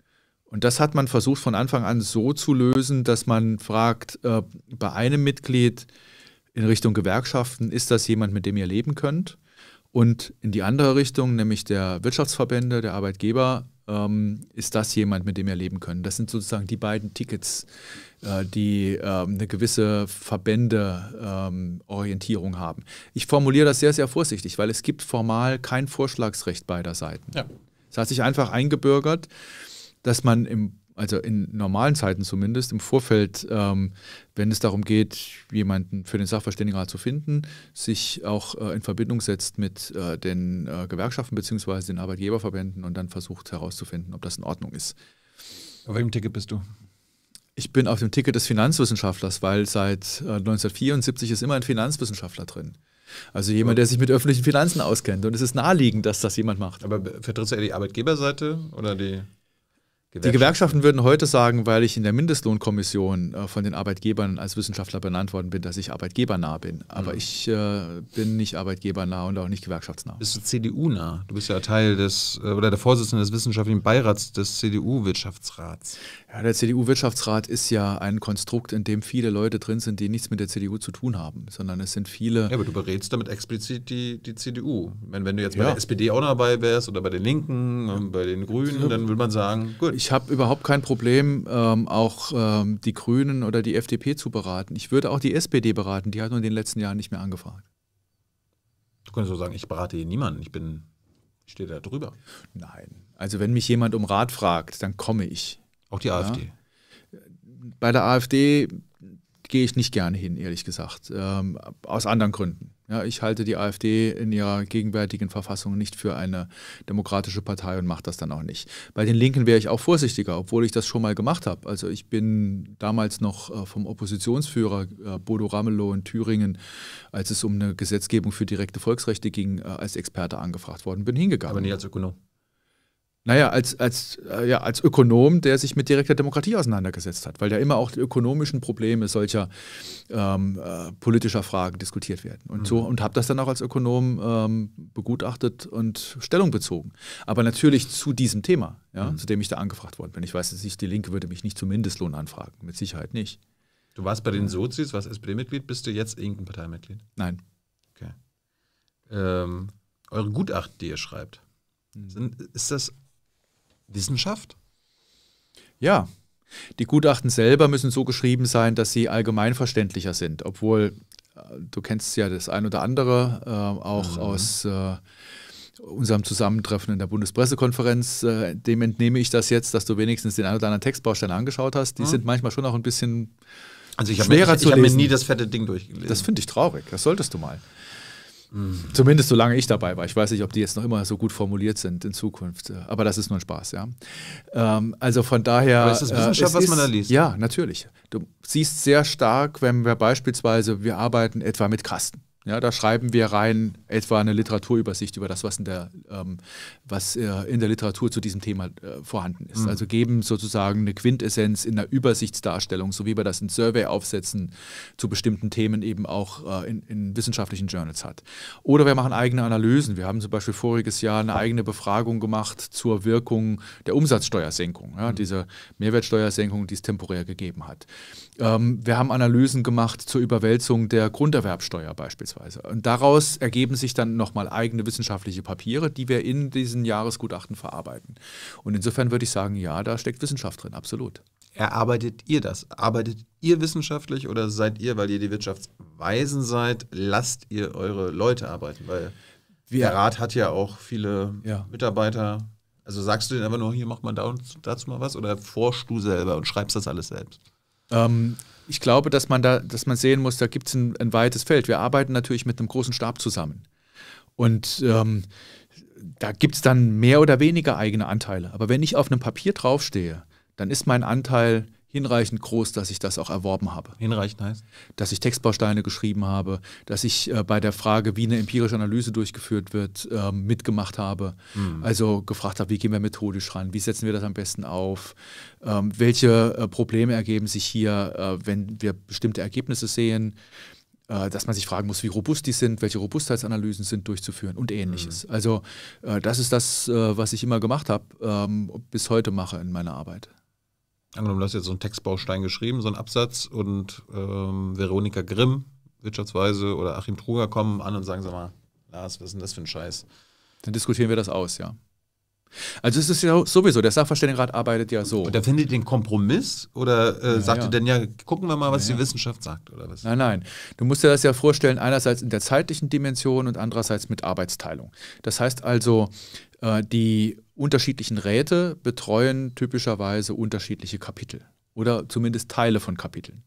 Und das hat man versucht von Anfang an so zu lösen, dass man fragt, äh, bei einem Mitglied in Richtung Gewerkschaften, ist das jemand, mit dem ihr leben könnt? Und in die andere Richtung, nämlich der Wirtschaftsverbände, der Arbeitgeber, ähm, ist das jemand, mit dem wir leben können. Das sind sozusagen die beiden Tickets, äh, die äh, eine gewisse Verbändeorientierung ähm, haben. Ich formuliere das sehr, sehr vorsichtig, weil es gibt formal kein Vorschlagsrecht beider Seiten. Ja. Es hat sich einfach eingebürgert, dass man im also in normalen Zeiten zumindest, im Vorfeld, ähm, wenn es darum geht, jemanden für den Sachverständigenrat zu finden, sich auch äh, in Verbindung setzt mit äh, den äh, Gewerkschaften bzw. den Arbeitgeberverbänden und dann versucht herauszufinden, ob das in Ordnung ist. Auf welchem Ticket bist du? Ich bin auf dem Ticket des Finanzwissenschaftlers, weil seit 1974 äh, ist immer ein Finanzwissenschaftler drin. Also jemand, der sich mit öffentlichen Finanzen auskennt. Und es ist naheliegend, dass das jemand macht. Aber vertrittst du eher die Arbeitgeberseite oder die? Gewerkschaften. Die Gewerkschaften würden heute sagen, weil ich in der Mindestlohnkommission äh, von den Arbeitgebern als Wissenschaftler benannt worden bin, dass ich arbeitgebernah bin. Aber mhm. ich äh, bin nicht arbeitgebernah und auch nicht gewerkschaftsnah. Bist du CDU-nah? Du bist ja Teil des äh, oder der Vorsitzende des wissenschaftlichen Beirats des CDU-Wirtschaftsrats. Ja, der CDU-Wirtschaftsrat ist ja ein Konstrukt, in dem viele Leute drin sind, die nichts mit der CDU zu tun haben, sondern es sind viele. Ja, aber du berätst damit explizit die, die CDU. Wenn, wenn du jetzt bei ja. der SPD auch dabei wärst oder bei den Linken, ja. bei den Grünen, dann würde man sagen, gut. Ich ich habe überhaupt kein Problem, ähm, auch ähm, die Grünen oder die FDP zu beraten. Ich würde auch die SPD beraten, die hat nur in den letzten Jahren nicht mehr angefragt. Du könntest so sagen, ich berate hier niemanden, ich bin, ich stehe da drüber. Nein, also wenn mich jemand um Rat fragt, dann komme ich. Auch die ja? AfD? Bei der AfD gehe ich nicht gerne hin, ehrlich gesagt, ähm, aus anderen Gründen. Ja, ich halte die AfD in ihrer gegenwärtigen Verfassung nicht für eine demokratische Partei und mache das dann auch nicht. Bei den Linken wäre ich auch vorsichtiger, obwohl ich das schon mal gemacht habe. Also ich bin damals noch äh, vom Oppositionsführer äh, Bodo Ramelow in Thüringen, als es um eine Gesetzgebung für direkte Volksrechte ging, äh, als Experte angefragt worden, bin hingegangen. Aber nicht als Ökonom. Naja, als, als, äh, ja, als Ökonom, der sich mit direkter Demokratie auseinandergesetzt hat, weil da immer auch die ökonomischen Probleme solcher ähm, äh, politischer Fragen diskutiert werden. Und, mhm. so, und habe das dann auch als Ökonom ähm, begutachtet und Stellung bezogen. Aber natürlich zu diesem Thema, ja, mhm. zu dem ich da angefragt worden bin. Ich weiß nicht, die Linke würde mich nicht zum Mindestlohn anfragen, mit Sicherheit nicht. Du warst bei den Sozis, warst SPD-Mitglied, bist du jetzt irgendein Parteimitglied? Nein. Okay. Ähm, eure Gutachten, die ihr schreibt, mhm. sind, ist das Wissenschaft? Ja. Die Gutachten selber müssen so geschrieben sein, dass sie allgemeinverständlicher sind, obwohl äh, du kennst ja das ein oder andere äh, auch mhm. aus äh, unserem Zusammentreffen in der Bundespressekonferenz. Äh, dem entnehme ich das jetzt, dass du wenigstens den ein oder anderen Textbaustein angeschaut hast. Die mhm. sind manchmal schon auch ein bisschen also ich schwerer mir, ich, zu ich lesen. Ich habe mir nie das fette Ding durchgelesen. Das finde ich traurig. Das solltest du mal. Mhm. Zumindest solange ich dabei war. Ich weiß nicht, ob die jetzt noch immer so gut formuliert sind in Zukunft. Äh, aber das ist nur ein Spaß, ja. Ähm, also von daher. Aber ist das äh, Wissenschaft, äh, was man da liest? Ja, natürlich. Du siehst sehr stark, wenn wir beispielsweise, wir arbeiten etwa mit Kasten. Ja, da schreiben wir rein etwa eine Literaturübersicht über das, was in der, ähm, was, äh, in der Literatur zu diesem Thema äh, vorhanden ist. Mhm. Also geben sozusagen eine Quintessenz in einer Übersichtsdarstellung, so wie wir das in Survey-Aufsätzen zu bestimmten Themen eben auch äh, in, in, wissenschaftlichen Journals hat. Oder wir machen eigene Analysen. Wir haben zum Beispiel voriges Jahr eine eigene Befragung gemacht zur Wirkung der Umsatzsteuersenkung, ja, mhm. diese Mehrwertsteuersenkung, die es temporär gegeben hat. Ähm, wir haben Analysen gemacht zur Überwälzung der Grunderwerbsteuer beispielsweise. Und daraus ergeben sich dann nochmal eigene wissenschaftliche Papiere, die wir in diesen Jahresgutachten verarbeiten. Und insofern würde ich sagen, ja, da steckt Wissenschaft drin, absolut. Erarbeitet ihr das? Arbeitet ihr wissenschaftlich oder seid ihr, weil ihr die Wirtschaftsweisen seid, lasst ihr eure Leute arbeiten? Weil wir der Rat hat ja auch viele ja. Mitarbeiter. Also sagst du denen einfach nur, hier macht man dazu mal was oder forschst du selber und schreibst das alles selbst? Ähm, ich glaube, dass man da, dass man sehen muss, da gibt es ein, ein, weites Feld. Wir arbeiten natürlich mit einem großen Stab zusammen. Und ähm, da gibt es dann mehr oder weniger eigene Anteile. Aber wenn ich auf einem Papier draufstehe, dann ist mein Anteil hinreichend groß, dass ich das auch erworben habe. Hinreichend heißt? Dass ich Textbausteine geschrieben habe, dass ich äh, bei der Frage, wie eine empirische Analyse durchgeführt wird, äh, mitgemacht habe. Mhm. Also gefragt habe, wie gehen wir methodisch ran, wie setzen wir das am besten auf, ähm, welche äh, Probleme ergeben sich hier, äh, wenn wir bestimmte Ergebnisse sehen, äh, dass man sich fragen muss, wie robust die sind, welche Robustheitsanalysen sind durchzuführen und ähnliches. Mhm. Also äh, das ist das, was ich immer gemacht habe, ähm, bis heute mache in meiner Arbeit. Angenommen, du hast jetzt so einen Textbaustein geschrieben, so einen Absatz und ähm, Veronika Grimm, Wirtschaftsweise oder Achim Truger kommen an und sagen, sag mal, Lars, was ist denn das für ein Scheiß? Dann diskutieren wir das aus, ja. Also es ist ja sowieso, der Sachverständigenrat arbeitet ja so. Und da findet den Kompromiss oder äh, ja, sagt ja. ihr denn ja, gucken wir mal, was ja, die Wissenschaft sagt oder was? Nein, nein. Du musst dir das ja vorstellen, einerseits in der zeitlichen Dimension und andererseits mit Arbeitsteilung. Das heißt also, äh, die unterschiedlichen Räte betreuen typischerweise unterschiedliche Kapitel oder zumindest Teile von Kapiteln.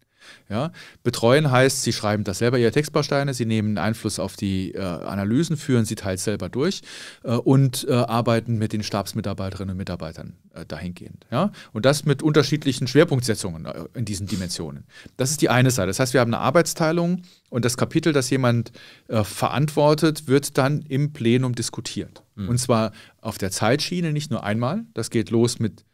Ja? Betreuen heißt, sie schreiben das selber, ihre Textbausteine, sie nehmen Einfluss auf die äh, Analysen, führen sie teils selber durch äh, und äh, arbeiten mit den Stabsmitarbeiterinnen und Mitarbeitern äh, dahingehend. Ja? Und das mit unterschiedlichen Schwerpunktsetzungen äh, in diesen Dimensionen. Das ist die eine Seite. Das heißt, wir haben eine Arbeitsteilung und das Kapitel, das jemand äh, verantwortet, wird dann im Plenum diskutiert. Mhm. Und zwar auf der Zeitschiene, nicht nur einmal. Das geht los mit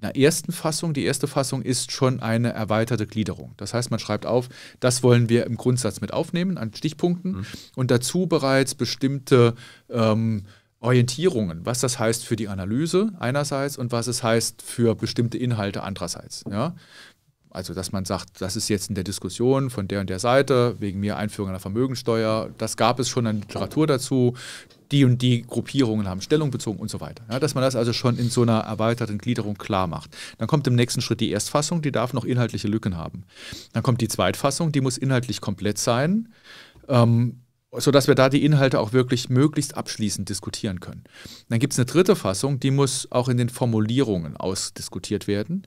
einer ersten Fassung. Die erste Fassung ist schon eine erweiterte Gliederung. Das heißt, man schreibt auf, das wollen wir im Grundsatz mit aufnehmen an Stichpunkten mhm. und dazu bereits bestimmte ähm, Orientierungen, was das heißt für die Analyse einerseits und was es heißt für bestimmte Inhalte andererseits. Ja? Also, dass man sagt, das ist jetzt in der Diskussion von der und der Seite, wegen mir Einführung einer Vermögensteuer, das gab es schon in Literatur dazu, die und die Gruppierungen haben Stellung bezogen und so weiter. Ja, dass man das also schon in so einer erweiterten Gliederung klar macht. Dann kommt im nächsten Schritt die Erstfassung, die darf noch inhaltliche Lücken haben. Dann kommt die Zweitfassung, die muss inhaltlich komplett sein. Ähm, sodass wir da die Inhalte auch wirklich möglichst abschließend diskutieren können. Dann gibt es eine dritte Fassung, die muss auch in den Formulierungen ausdiskutiert werden.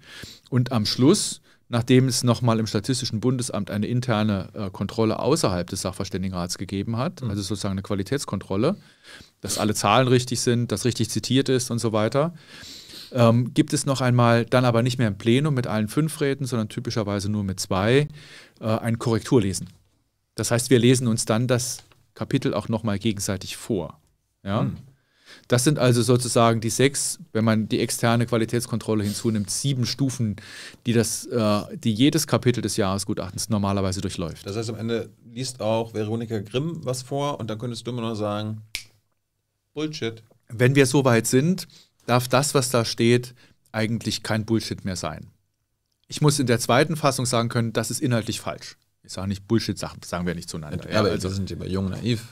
Und am Schluss nachdem es nochmal im Statistischen Bundesamt eine interne äh, Kontrolle außerhalb des Sachverständigenrats gegeben hat, mhm. also sozusagen eine Qualitätskontrolle, dass alle Zahlen richtig sind, dass richtig zitiert ist und so weiter. Ähm, gibt es noch einmal, dann aber nicht mehr im Plenum mit allen fünf Räten, sondern typischerweise nur mit zwei, äh, ein Korrekturlesen. Das heißt, wir lesen uns dann das Kapitel auch nochmal gegenseitig vor. Ja? Mhm. Das sind also sozusagen die sechs, wenn man die externe Qualitätskontrolle hinzunimmt, sieben Stufen, die, das, äh, die jedes Kapitel des Jahresgutachtens normalerweise durchläuft. Das heißt, am Ende liest auch Veronika Grimm was vor und dann könntest du immer noch sagen, Bullshit. Wenn wir so weit sind, darf das, was da steht, eigentlich kein Bullshit mehr sein. Ich muss in der zweiten Fassung sagen können, das ist inhaltlich falsch. Ich sage nicht Bullshit, sagen wir nicht zueinander. Ja, aber also, sind immer jung, naiv.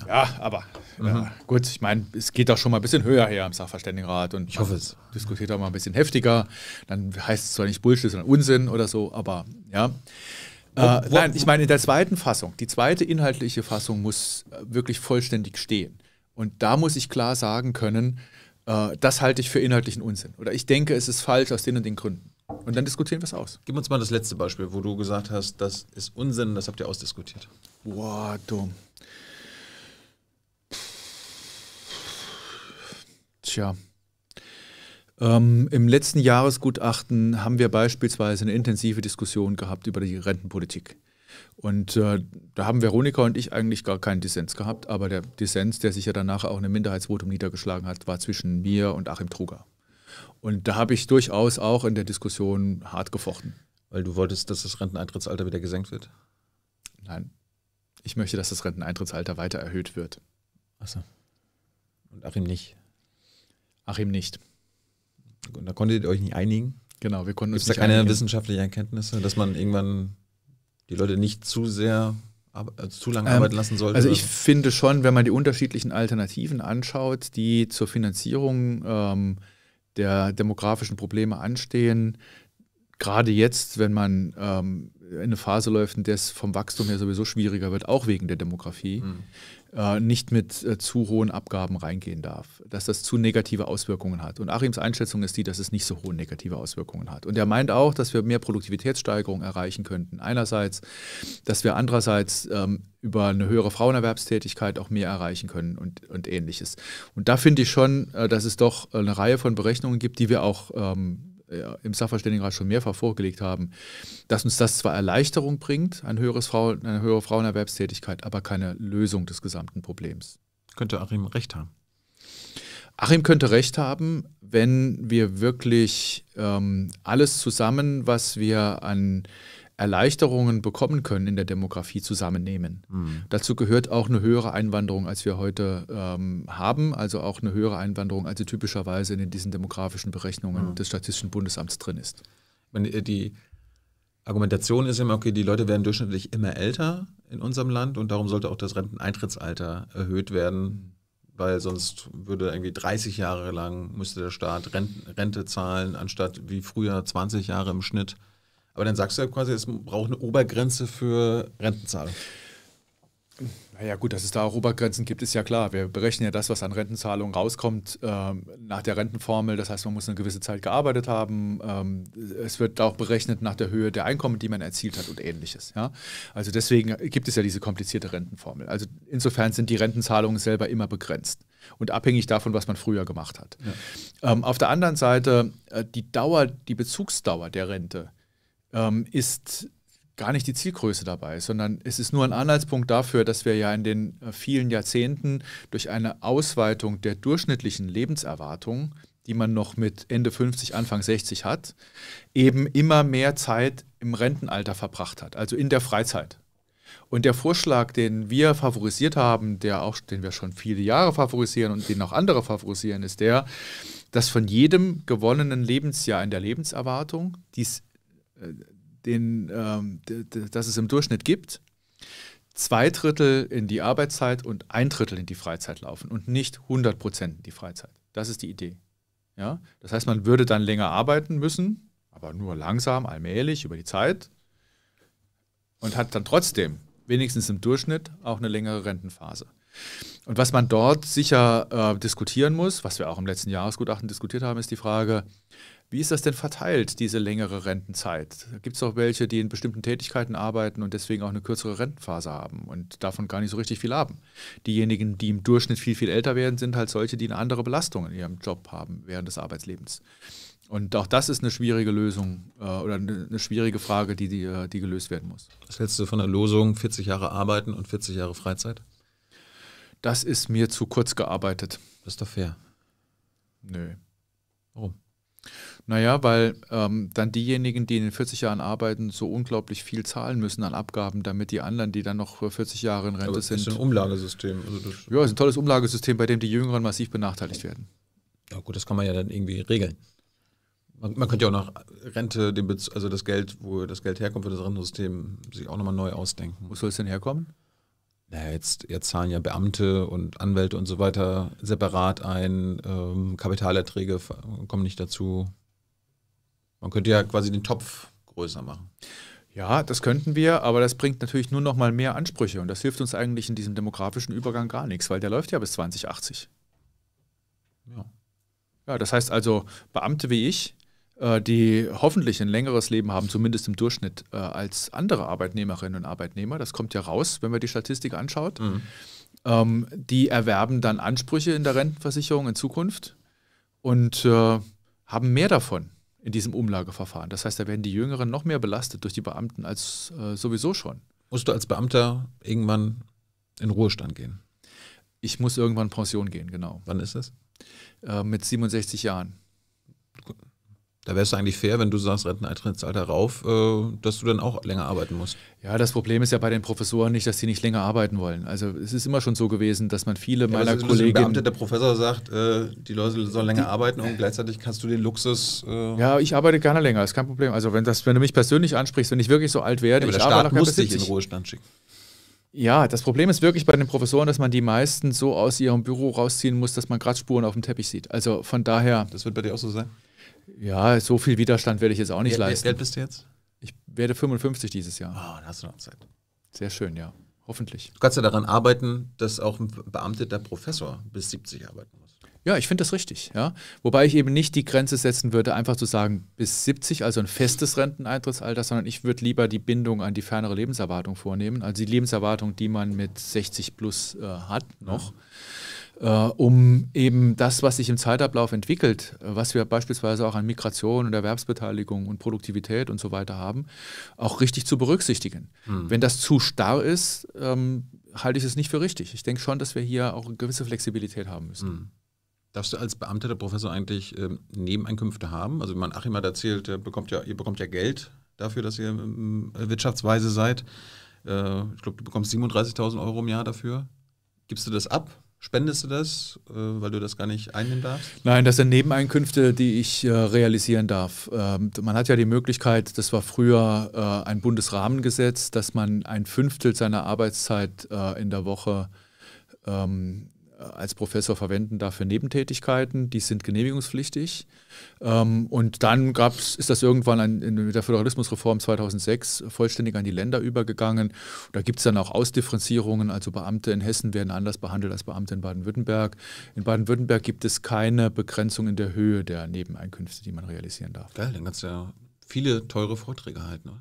Ja, ja aber mhm. ja, gut, ich meine, es geht doch schon mal ein bisschen höher her im Sachverständigenrat und ich hoffe es. Diskutiert auch mal ein bisschen heftiger. Dann heißt es zwar nicht Bullshit, sondern Unsinn oder so, aber ja. Äh, nein, ich meine, in der zweiten Fassung, die zweite inhaltliche Fassung muss äh, wirklich vollständig stehen. Und da muss ich klar sagen können, äh, das halte ich für inhaltlichen Unsinn. Oder ich denke, es ist falsch aus den und den Gründen. Und dann diskutieren wir es aus. Gib uns mal das letzte Beispiel, wo du gesagt hast, das ist Unsinn, das habt ihr ausdiskutiert. Boah, dumm. Tja. Ähm, Im letzten Jahresgutachten haben wir beispielsweise eine intensive Diskussion gehabt über die Rentenpolitik. Und äh, da haben Veronika und ich eigentlich gar keinen Dissens gehabt, aber der Dissens, der sich ja danach auch in einem Minderheitsvotum niedergeschlagen hat, war zwischen mir und Achim Truger. Und da habe ich durchaus auch in der Diskussion hart gefochten. Weil du wolltest, dass das Renteneintrittsalter wieder gesenkt wird? Nein. Ich möchte, dass das Renteneintrittsalter weiter erhöht wird. Achso. Und Achim nicht. Achim nicht. Und da konntet ihr euch nicht einigen? Genau, wir konnten Gibt's uns nicht einigen. Gibt es da keine wissenschaftlichen Erkenntnisse, dass man irgendwann die Leute nicht zu sehr äh, zu lange ähm, arbeiten lassen sollte? Also ich finde schon, wenn man die unterschiedlichen Alternativen anschaut, die zur Finanzierung ähm, der demografischen Probleme anstehen, gerade jetzt, wenn man ähm, in eine Phase läuft, in der es vom Wachstum her sowieso schwieriger wird, auch wegen der Demografie, mhm. Äh, nicht mit äh, zu hohen Abgaben reingehen darf, dass das zu negative Auswirkungen hat. Und Achims Einschätzung ist die, dass es nicht so hohe negative Auswirkungen hat. Und er meint auch, dass wir mehr Produktivitätssteigerung erreichen könnten. Einerseits, dass wir andererseits ähm, über eine höhere Frauenerwerbstätigkeit auch mehr erreichen können und, und ähnliches. Und da finde ich schon, äh, dass es doch eine Reihe von Berechnungen gibt, die wir auch ähm, äh, im Sachverständigenrat schon mehrfach vorgelegt haben, dass uns das zwar Erleichterung bringt, ein höheres Frau, eine höhere Frauenerwerbstätigkeit, aber keine Lösung des gesamten Problems. Könnte Achim recht haben? Achim könnte recht haben, wenn wir wirklich ähm, alles zusammen, was wir an Erleichterungen bekommen können in der Demografie, zusammennehmen. Mhm. Dazu gehört auch eine höhere Einwanderung, als wir heute ähm, haben, also auch eine höhere Einwanderung, als sie typischerweise in diesen demografischen Berechnungen mhm. des Statistischen Bundesamts drin ist. Äh, die Argumentation ist immer, okay, die Leute werden durchschnittlich immer älter in unserem Land und darum sollte auch das Renteneintrittsalter erhöht werden, weil sonst würde irgendwie 30 Jahre lang müsste der Staat Rente, Rente zahlen, anstatt wie früher 20 Jahre im Schnitt. Aber dann sagst du ja quasi, es braucht eine Obergrenze für Rentenzahlung. Naja gut, dass es da auch Obergrenzen gibt, ist ja klar. Wir berechnen ja das, was an Rentenzahlungen rauskommt, ähm, nach der Rentenformel. Das heißt, man muss eine gewisse Zeit gearbeitet haben. Ähm, es wird auch berechnet nach der Höhe der Einkommen, die man erzielt hat und ähnliches. Ja? Also deswegen gibt es ja diese komplizierte Rentenformel. Also insofern sind die Rentenzahlungen selber immer begrenzt und abhängig davon, was man früher gemacht hat. Ja. Ähm, auf der anderen Seite, äh, die Dauer, die Bezugsdauer der Rente ähm, ist gar nicht die Zielgröße dabei, sondern es ist nur ein Anhaltspunkt dafür, dass wir ja in den äh, vielen Jahrzehnten durch eine Ausweitung der durchschnittlichen Lebenserwartung, die man noch mit Ende 50, Anfang 60 hat, eben immer mehr Zeit im Rentenalter verbracht hat, also in der Freizeit. Und der Vorschlag, den wir favorisiert haben, der auch, den wir schon viele Jahre favorisieren und den auch andere favorisieren, ist der, dass von jedem gewonnenen Lebensjahr in der Lebenserwartung dies den, ähm, das es im Durchschnitt gibt, zwei Drittel in die Arbeitszeit und ein Drittel in die Freizeit laufen und nicht 100 Prozent in die Freizeit. Das ist die Idee. Ja? Das heißt, man würde dann länger arbeiten müssen, aber nur langsam, allmählich über die Zeit und hat dann trotzdem wenigstens im Durchschnitt auch eine längere Rentenphase. Und was man dort sicher äh, diskutieren muss, was wir auch im letzten Jahresgutachten diskutiert haben, ist die Frage, wie ist das denn verteilt, diese längere Rentenzeit? Gibt es auch welche, die in bestimmten Tätigkeiten arbeiten und deswegen auch eine kürzere Rentenphase haben und davon gar nicht so richtig viel haben? Diejenigen, die im Durchschnitt viel, viel älter werden, sind halt solche, die eine andere Belastung in ihrem Job haben während des Arbeitslebens. Und auch das ist eine schwierige Lösung äh, oder eine schwierige Frage, die, die, äh, die gelöst werden muss. Was hältst du von der Losung 40 Jahre Arbeiten und 40 Jahre Freizeit? Das ist mir zu kurz gearbeitet. Das ist doch fair. Nö. Warum? Naja, weil ähm, dann diejenigen, die in den 40 Jahren arbeiten, so unglaublich viel zahlen müssen an Abgaben, damit die anderen, die dann noch 40 Jahre in Rente Aber sind. Das ist ein Umlagesystem. Also ja, ist ein tolles Umlagesystem, bei dem die Jüngeren massiv benachteiligt werden. Ja, gut, das kann man ja dann irgendwie regeln. Man, man könnte ja auch nach Rente, also das Geld, wo das Geld herkommt für das Rentensystem, sich auch nochmal neu ausdenken. Wo soll es denn herkommen? Naja, jetzt, jetzt zahlen ja Beamte und Anwälte und so weiter separat ein. Ähm, Kapitalerträge kommen nicht dazu. Man könnte ja quasi den Topf größer machen. Ja, das könnten wir, aber das bringt natürlich nur noch mal mehr Ansprüche und das hilft uns eigentlich in diesem demografischen Übergang gar nichts, weil der läuft ja bis 2080. Ja. Ja, das heißt also, Beamte wie ich, äh, die hoffentlich ein längeres Leben haben, zumindest im Durchschnitt, äh, als andere Arbeitnehmerinnen und Arbeitnehmer, das kommt ja raus, wenn man die Statistik anschaut, mhm. Ähm, die erwerben dann Ansprüche in der Rentenversicherung in Zukunft und äh, haben mehr davon in diesem Umlageverfahren. Das heißt, da werden die Jüngeren noch mehr belastet durch die Beamten als äh, sowieso schon. Musst du als Beamter irgendwann in Ruhestand gehen? Ich muss irgendwann in Pension gehen, genau. Wann ist das? Äh, mit 67 Jahren. Da wäre es eigentlich fair, wenn du sagst, Renteneintrittsalter rauf, äh, dass du dann auch länger arbeiten musst. Ja, das Problem ist ja bei den Professoren nicht, dass sie nicht länger arbeiten wollen. Also es ist immer schon so gewesen, dass man viele ja, meiner Kollegen... Beamte, der Professor sagt, äh, die Leute sollen länger die, arbeiten und gleichzeitig kannst du den Luxus... Äh ja, ich arbeite gerne länger, ist kein Problem. Also wenn, das, wenn du mich persönlich ansprichst, wenn ich wirklich so alt werde... Ja, aber der Staat muss dich in Ruhestand schicken. Ja, das Problem ist wirklich bei den Professoren, dass man die meisten so aus ihrem Büro rausziehen muss, dass man gerade Spuren auf dem Teppich sieht. Also von daher... Das wird bei dir auch so sein? Ja, so viel Widerstand werde ich jetzt auch nicht wie, leisten. Wie alt bist du jetzt? Ich werde 55 dieses Jahr. Oh, dann hast du noch Zeit. Sehr schön, ja. Hoffentlich. Du kannst ja daran arbeiten, dass auch ein beamteter Professor bis 70 arbeiten muss. Ja, ich finde das richtig. Ja. Wobei ich eben nicht die Grenze setzen würde, einfach zu sagen, bis 70, also ein festes Renteneintrittsalter, sondern ich würde lieber die Bindung an die fernere Lebenserwartung vornehmen, also die Lebenserwartung, die man mit 60 plus äh, hat noch. Ja. Äh, um eben das, was sich im Zeitablauf entwickelt, äh, was wir beispielsweise auch an Migration und Erwerbsbeteiligung und Produktivität und so weiter haben, auch richtig zu berücksichtigen. Hm. Wenn das zu starr ist, ähm, halte ich es nicht für richtig. Ich denke schon, dass wir hier auch eine gewisse Flexibilität haben müssen. Hm. Darfst du als Beamter der Professor eigentlich ähm, Nebeneinkünfte haben? Also, wenn man Achim hat erzählt, bekommt ja, ihr bekommt ja Geld dafür, dass ihr ähm, wirtschaftsweise seid. Äh, ich glaube, du bekommst 37.000 Euro im Jahr dafür. Gibst du das ab? Spendest du das, äh, weil du das gar nicht einnehmen darfst? Nein, das sind Nebeneinkünfte, die ich äh, realisieren darf. Ähm, man hat ja die Möglichkeit, das war früher äh, ein Bundesrahmengesetz, dass man ein Fünftel seiner Arbeitszeit in der Woche ähm, äh, als Professor verwenden darf für Nebentätigkeiten. Die sind genehmigungspflichtig. Ähm, und dann gab's, ist das irgendwann an, in, mit der Föderalismusreform 2006 vollständig an die Länder übergegangen. Da gibt es dann auch Ausdifferenzierungen. Also Beamte in Hessen werden anders behandelt als Beamte in Baden-Württemberg. In Baden-Württemberg gibt es keine Begrenzung in der Höhe der Nebeneinkünfte, die man realisieren darf. Geil, dann kannst du ja viele teure Vorträge halten. Ne?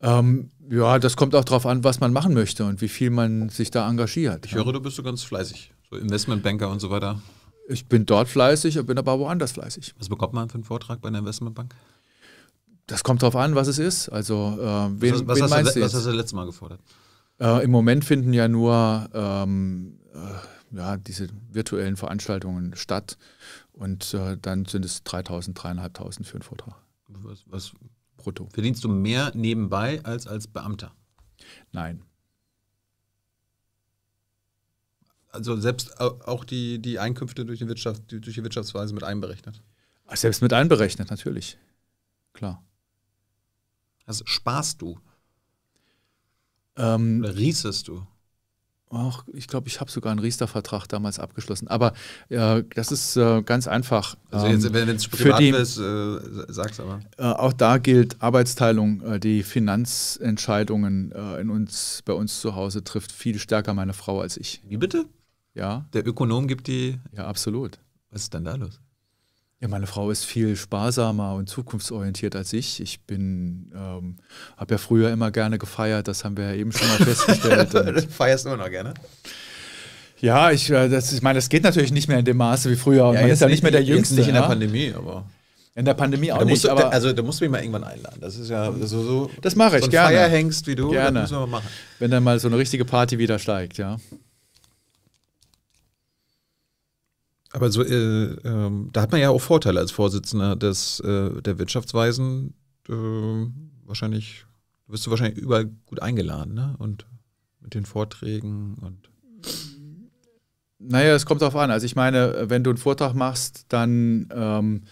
Oder? Ähm, ja, das kommt auch darauf an, was man machen möchte und wie viel man sich da engagiert. Ich höre, du bist so ganz fleißig. So Investmentbanker und so weiter. Ich bin dort fleißig, bin aber woanders fleißig. Was bekommt man für einen Vortrag bei einer Investmentbank? Das kommt darauf an, was es ist. Also, äh, wen, was, was, wen hast meinst du, was hast du letztes Mal gefordert? Äh, Im Moment finden ja nur ähm, äh, ja, diese virtuellen Veranstaltungen statt. Und äh, dann sind es 3.000, 3.500 für einen Vortrag. Was, was brutto? Verdienst du mehr nebenbei als als Beamter? Nein. also selbst auch die, die Einkünfte durch die, Wirtschaft, durch die Wirtschaftsweise mit einberechnet? Selbst mit einberechnet, natürlich. Klar. Also sparst du? Ähm, Oder riesest du? Ach, ich glaube, ich habe sogar einen Riester-Vertrag damals abgeschlossen. Aber äh, das ist äh, ganz einfach. also jetzt, ähm, wenn es privat die, ist, äh, sag's aber. Äh, auch da gilt Arbeitsteilung. Äh, die Finanzentscheidungen äh, in uns, bei uns zu Hause trifft viel stärker meine Frau als ich. Wie bitte? Ja. Der Ökonom gibt die. Ja, absolut. Was ist denn da los? Ja, meine Frau ist viel sparsamer und zukunftsorientiert als ich. Ich bin, ähm, habe ja früher immer gerne gefeiert, das haben wir ja eben schon mal festgestellt. <laughs> du feierst immer noch gerne? Ja, ich, äh, das, ich meine, das geht natürlich nicht mehr in dem Maße wie früher. Und ja, man ist ja nicht mehr der Jüngste. Nicht in der ja? Pandemie, aber. In der Pandemie auch da nicht. Du, aber also da musst du mich mal irgendwann einladen. Das ist ja so. so das mache ich so gerne. Feierhengst wie du, gerne. das müssen wir mal machen. Wenn dann mal so eine richtige Party wieder steigt, ja. Aber so, äh, äh, da hat man ja auch Vorteile als Vorsitzender des, äh, der Wirtschaftsweisen. wahrscheinlich wirst du wahrscheinlich überall gut eingeladen, ne? Und mit den Vorträgen und. Mhm. Naja, es kommt darauf an. Also ich meine, wenn du einen Vortrag machst, dann ähm,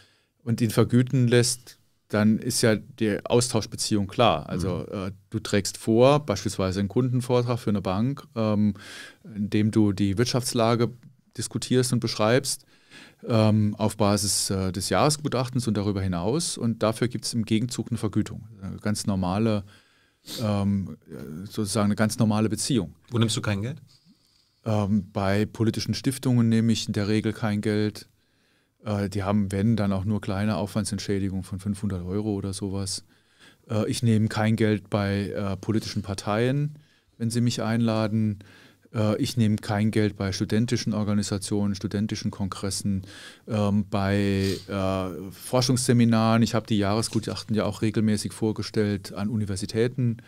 und ihn vergüten lässt, dann ist ja die Austauschbeziehung klar. Also mhm. äh, du trägst vor, beispielsweise einen Kundenvortrag für eine Bank, ähm, in dem du die Wirtschaftslage diskutierst und beschreibst ähm, auf Basis äh, des Jahresgutachtens und darüber hinaus. Und dafür gibt es im Gegenzug eine Vergütung. Eine ganz normale, ähm, sozusagen eine ganz normale Beziehung. Wo nimmst du kein Geld? Ähm, bei politischen Stiftungen nehme ich in der Regel kein Geld. Äh, die haben, wenn, dann auch nur kleine Aufwandsentschädigungen von 500 Euro oder sowas. Äh, ich nehme kein Geld bei äh, politischen Parteien, wenn sie mich einladen. Äh, ich nehme kein Geld bei studentischen Organisationen, studentischen Kongressen, ähm, bei äh, Forschungsseminaren. Ich habe die Jahresgutachten ja auch regelmäßig vorgestellt an Universitäten.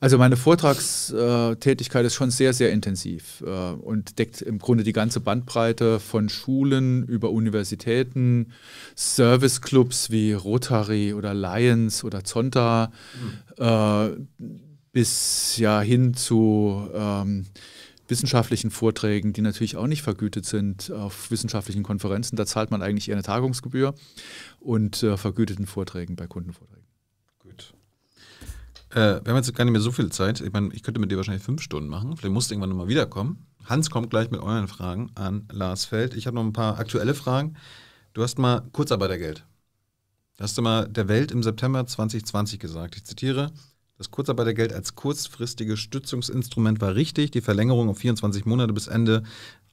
Also meine Vortragstätigkeit ist schon sehr, sehr intensiv äh, und deckt im Grunde die ganze Bandbreite von Schulen über Universitäten, Serviceclubs wie Rotary oder Lions oder Zonta mhm. bis ja hin zu ähm, wissenschaftlichen Vorträgen, die natürlich auch nicht vergütet sind, auf wissenschaftlichen Konferenzen. Da zahlt man eigentlich eher eine Tagungsgebühr und äh, vergüteten Vorträgen bei Kundenvorträgen. Gut. Äh, wir haben jetzt gar nicht mehr so viel Zeit. Ich meine, ich könnte mit dir wahrscheinlich fünf Stunden machen. Vielleicht musst du irgendwann nochmal wiederkommen. Hans kommt gleich mit euren Fragen an Lars Feld. Ich habe noch ein paar aktuelle Fragen. Du hast mal Kurzarbeitergeld. Da hast du mal der Welt im September 2020 gesagt. Ich zitiere: das Kurzarbeitergeld als kurzfristiges Stützungsinstrument war richtig. Die Verlängerung auf 24 Monate bis Ende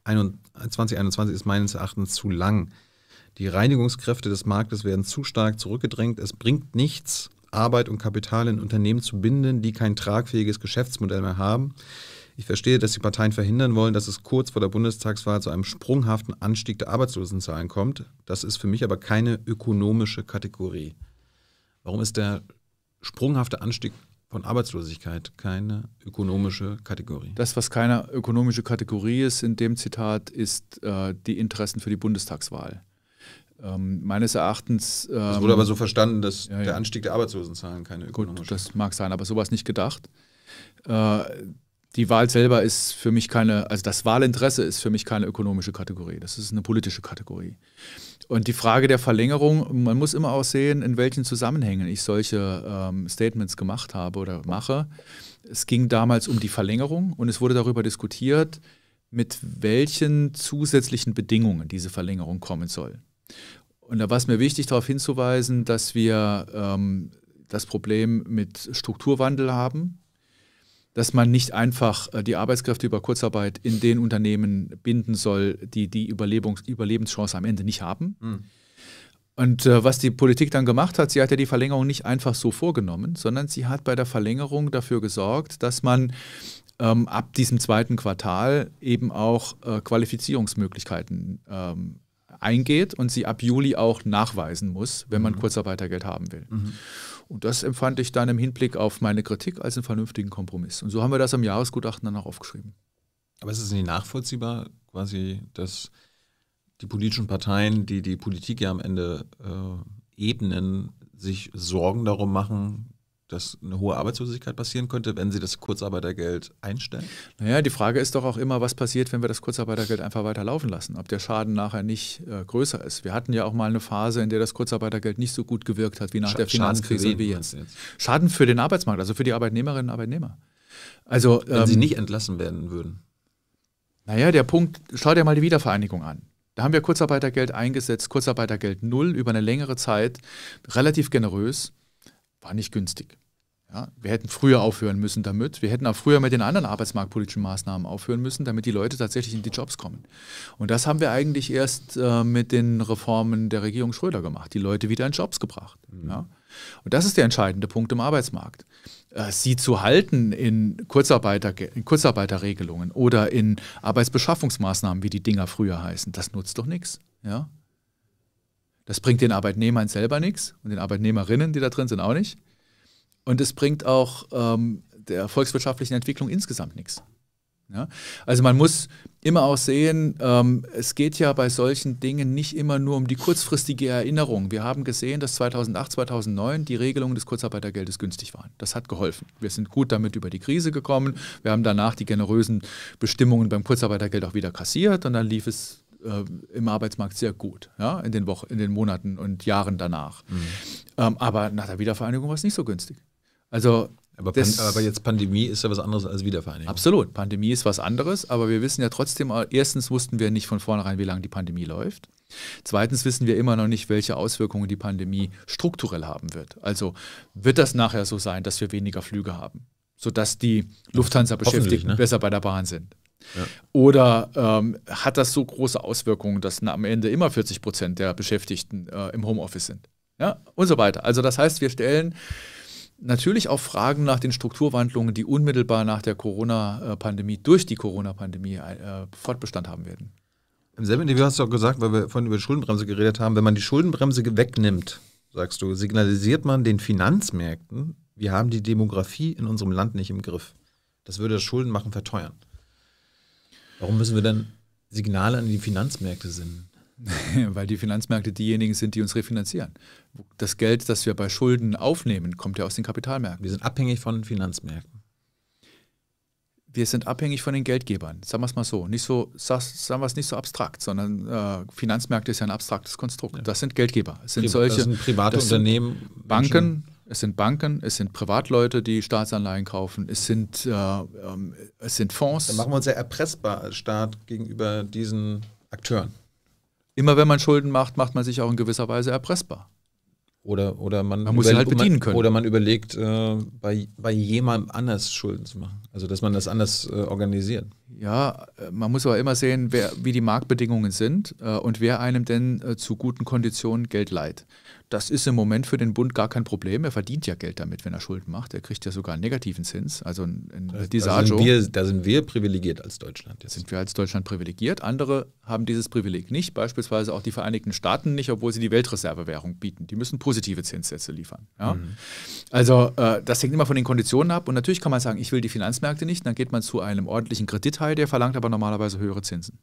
2021 ist meines Erachtens zu lang. Die Reinigungskräfte des Marktes werden zu stark zurückgedrängt. Es bringt nichts, Arbeit und Kapital in Unternehmen zu binden, die kein tragfähiges Geschäftsmodell mehr haben. Ich verstehe, dass die Parteien verhindern wollen, dass es kurz vor der Bundestagswahl zu einem sprunghaften Anstieg der Arbeitslosenzahlen kommt. Das ist für mich aber keine ökonomische Kategorie. Warum ist der sprunghafte Anstieg und Arbeitslosigkeit keine ökonomische Kategorie. Das, was keine ökonomische Kategorie ist in dem Zitat, ist äh, die Interessen für die Bundestagswahl. Ähm, meines Erachtens. Ähm, das wurde aber so verstanden, dass ja, ja. der Anstieg der Arbeitslosenzahlen keine ökonomische. Gut, das mag sein, aber sowas nicht gedacht. Äh, die Wahl selber ist für mich keine, also das Wahlinteresse ist für mich keine ökonomische Kategorie. Das ist eine politische Kategorie. Und die Frage der Verlängerung, man muss immer auch sehen, in welchen Zusammenhängen ich solche ähm, Statements gemacht habe oder mache. Es ging damals um die Verlängerung und es wurde darüber diskutiert, mit welchen zusätzlichen Bedingungen diese Verlängerung kommen soll. Und da war es mir wichtig, darauf hinzuweisen, dass wir ähm, das Problem mit Strukturwandel haben, dass man nicht einfach äh, die Arbeitskräfte über Kurzarbeit in den Unternehmen binden soll, die die Überlebungs Überlebenschance am Ende nicht haben. Mhm. Und äh, was die Politik dann gemacht hat, sie hat ja die Verlängerung nicht einfach so vorgenommen, sondern sie hat bei der Verlängerung dafür gesorgt, dass man ähm, ab diesem zweiten Quartal eben auch äh, Qualifizierungsmöglichkeiten ähm, eingeht und sie ab Juli auch nachweisen muss, wenn man mhm. Kurzarbeitergeld haben will. Mhm. Und das empfand ich dann im Hinblick auf meine Kritik als einen vernünftigen Kompromiss. Und so haben wir das am Jahresgutachten dann auch aufgeschrieben. Aber ist es nicht nachvollziehbar, quasi, dass die politischen Parteien, die die Politik ja am Ende äh, ebnen, sich Sorgen darum machen, dass eine hohe Arbeitslosigkeit passieren könnte, wenn sie das Kurzarbeitergeld einstellen? Naja, die Frage ist doch auch immer, was passiert, wenn wir das Kurzarbeitergeld einfach weiterlaufen lassen, ob der Schaden nachher nicht äh, größer ist. Wir hatten ja auch mal eine Phase, in der das Kurzarbeitergeld nicht so gut gewirkt hat wie nach Sch der Finanzkrise Schaden wie jetzt. jetzt. Schaden für den Arbeitsmarkt, also für die Arbeitnehmerinnen und Arbeitnehmer. Also, wenn ähm, sie nicht entlassen werden würden. Naja, der Punkt, schau dir mal die Wiedervereinigung an. Da haben wir Kurzarbeitergeld eingesetzt, Kurzarbeitergeld null über eine längere Zeit, relativ generös war nicht günstig. Ja, wir hätten früher aufhören müssen damit. Wir hätten auch früher mit den anderen arbeitsmarktpolitischen Maßnahmen aufhören müssen, damit die Leute tatsächlich in die Jobs kommen. Und das haben wir eigentlich erst äh, mit den Reformen der Regierung Schröder gemacht, die Leute wieder in Jobs gebracht. Mhm. Ja. Und das ist der entscheidende Punkt im Arbeitsmarkt. Äh, sie zu halten in, Kurzarbeiter, in Kurzarbeiterregelungen oder in Arbeitsbeschaffungsmaßnahmen, wie die Dinger früher heißen, das nutzt doch nichts. Ja? Das bringt den Arbeitnehmern selber nichts und den Arbeitnehmerinnen, die da drin sind, auch nicht. Und es bringt auch ähm, der volkswirtschaftlichen Entwicklung insgesamt nichts. Ja? Also man muss immer auch sehen, ähm, es geht ja bei solchen Dingen nicht immer nur um die kurzfristige Erinnerung. Wir haben gesehen, dass 2008, 2009 die Regelungen des Kurzarbeitergeldes günstig waren. Das hat geholfen. Wir sind gut damit über die Krise gekommen. Wir haben danach die generösen Bestimmungen beim Kurzarbeitergeld auch wieder kassiert und dann lief es äh, im Arbeitsmarkt sehr gut, ja, in den Wochen, in den Monaten und Jahren danach. Mhm. Ähm, aber nach der Wiedervereinigung war es nicht so günstig. Also aber, das, aber, jetzt Pandemie ist ja was anderes als Wiedervereinigung. Absolut, Pandemie ist was anderes, aber wir wissen ja trotzdem, äh, erstens wussten wir nicht von vornherein, wie lange die Pandemie läuft. Zweitens wissen wir immer noch nicht, welche Auswirkungen die Pandemie strukturell haben wird. Also wird das nachher so sein, dass wir weniger Flüge haben, sodass die Lufthansa-Beschäftigten ne? besser bei der Bahn sind. Oder ähm, hat das so große Auswirkungen, dass am Ende immer 40 Prozent der Beschäftigten äh, im Homeoffice sind? Ja, und so weiter. Also das heißt, wir stellen natürlich auch Fragen nach den Strukturwandlungen, die unmittelbar nach der Corona-Pandemie, durch die Corona-Pandemie äh, Fortbestand haben werden. Im selben Interview hast du auch gesagt, weil wir vorhin über die Schuldenbremse geredet haben, wenn man die Schuldenbremse wegnimmt, sagst du, signalisiert man den Finanzmärkten, wir haben die Demografie in unserem Land nicht im Griff. Das würde das Schuldenmachen verteuern. Warum müssen wir dann Signale an die Finanzmärkte senden? <laughs> Weil die Finanzmärkte diejenigen sind, die uns refinanzieren. Das Geld, das wir bei Schulden aufnehmen, kommt ja aus den Kapitalmärkten. Wir sind abhängig von Finanzmärkten. Wir sind abhängig von den Geldgebern. Sagen wir es mal so. Nicht so sagen wir es nicht so abstrakt, sondern äh, Finanzmärkte ist ja ein abstraktes Konstrukt. Ja. Das sind Geldgeber. Das sind solche das sind private das sind Banken, Menschen. Es sind Banken, es sind Privatleute, die Staatsanleihen kaufen, es sind, äh, ähm, es sind Fonds. Dann machen wir uns ja erpressbar als Staat gegenüber diesen Akteuren. Immer wenn man Schulden macht, macht man sich auch in gewisser Weise erpressbar. Oder, oder man, man muss sie halt bedienen können. Oder man überlegt, äh, bei, bei jemandem anders Schulden zu machen. Also, dass man das anders äh, organisiert. Ja, äh, man muss aber immer sehen, wer, wie die Marktbedingungen sind äh, und wer einem denn äh, zu guten Konditionen Geld leiht. Das ist im Moment für den Bund gar kein Problem. Er verdient ja Geld damit, wenn er Schulden macht. Er kriegt ja sogar einen negativen Zins. Also ein, Disagio. Da sind, wir, da sind wir privilegiert als Deutschland. Jetzt. Sind wir als Deutschland privilegiert. Andere haben dieses Privileg nicht, beispielsweise auch die Vereinigten Staaten nicht, obwohl sie die Weltreservewährung bieten. Die müssen positive Zinssätze liefern. Ja? Mhm. Also äh, das hängt immer von den Konditionen ab. Und natürlich kann man sagen, ich will die Finanzmärkte nicht. Dann geht man zu einem ordentlichen Kreditteil, der verlangt aber normalerweise höhere Zinsen.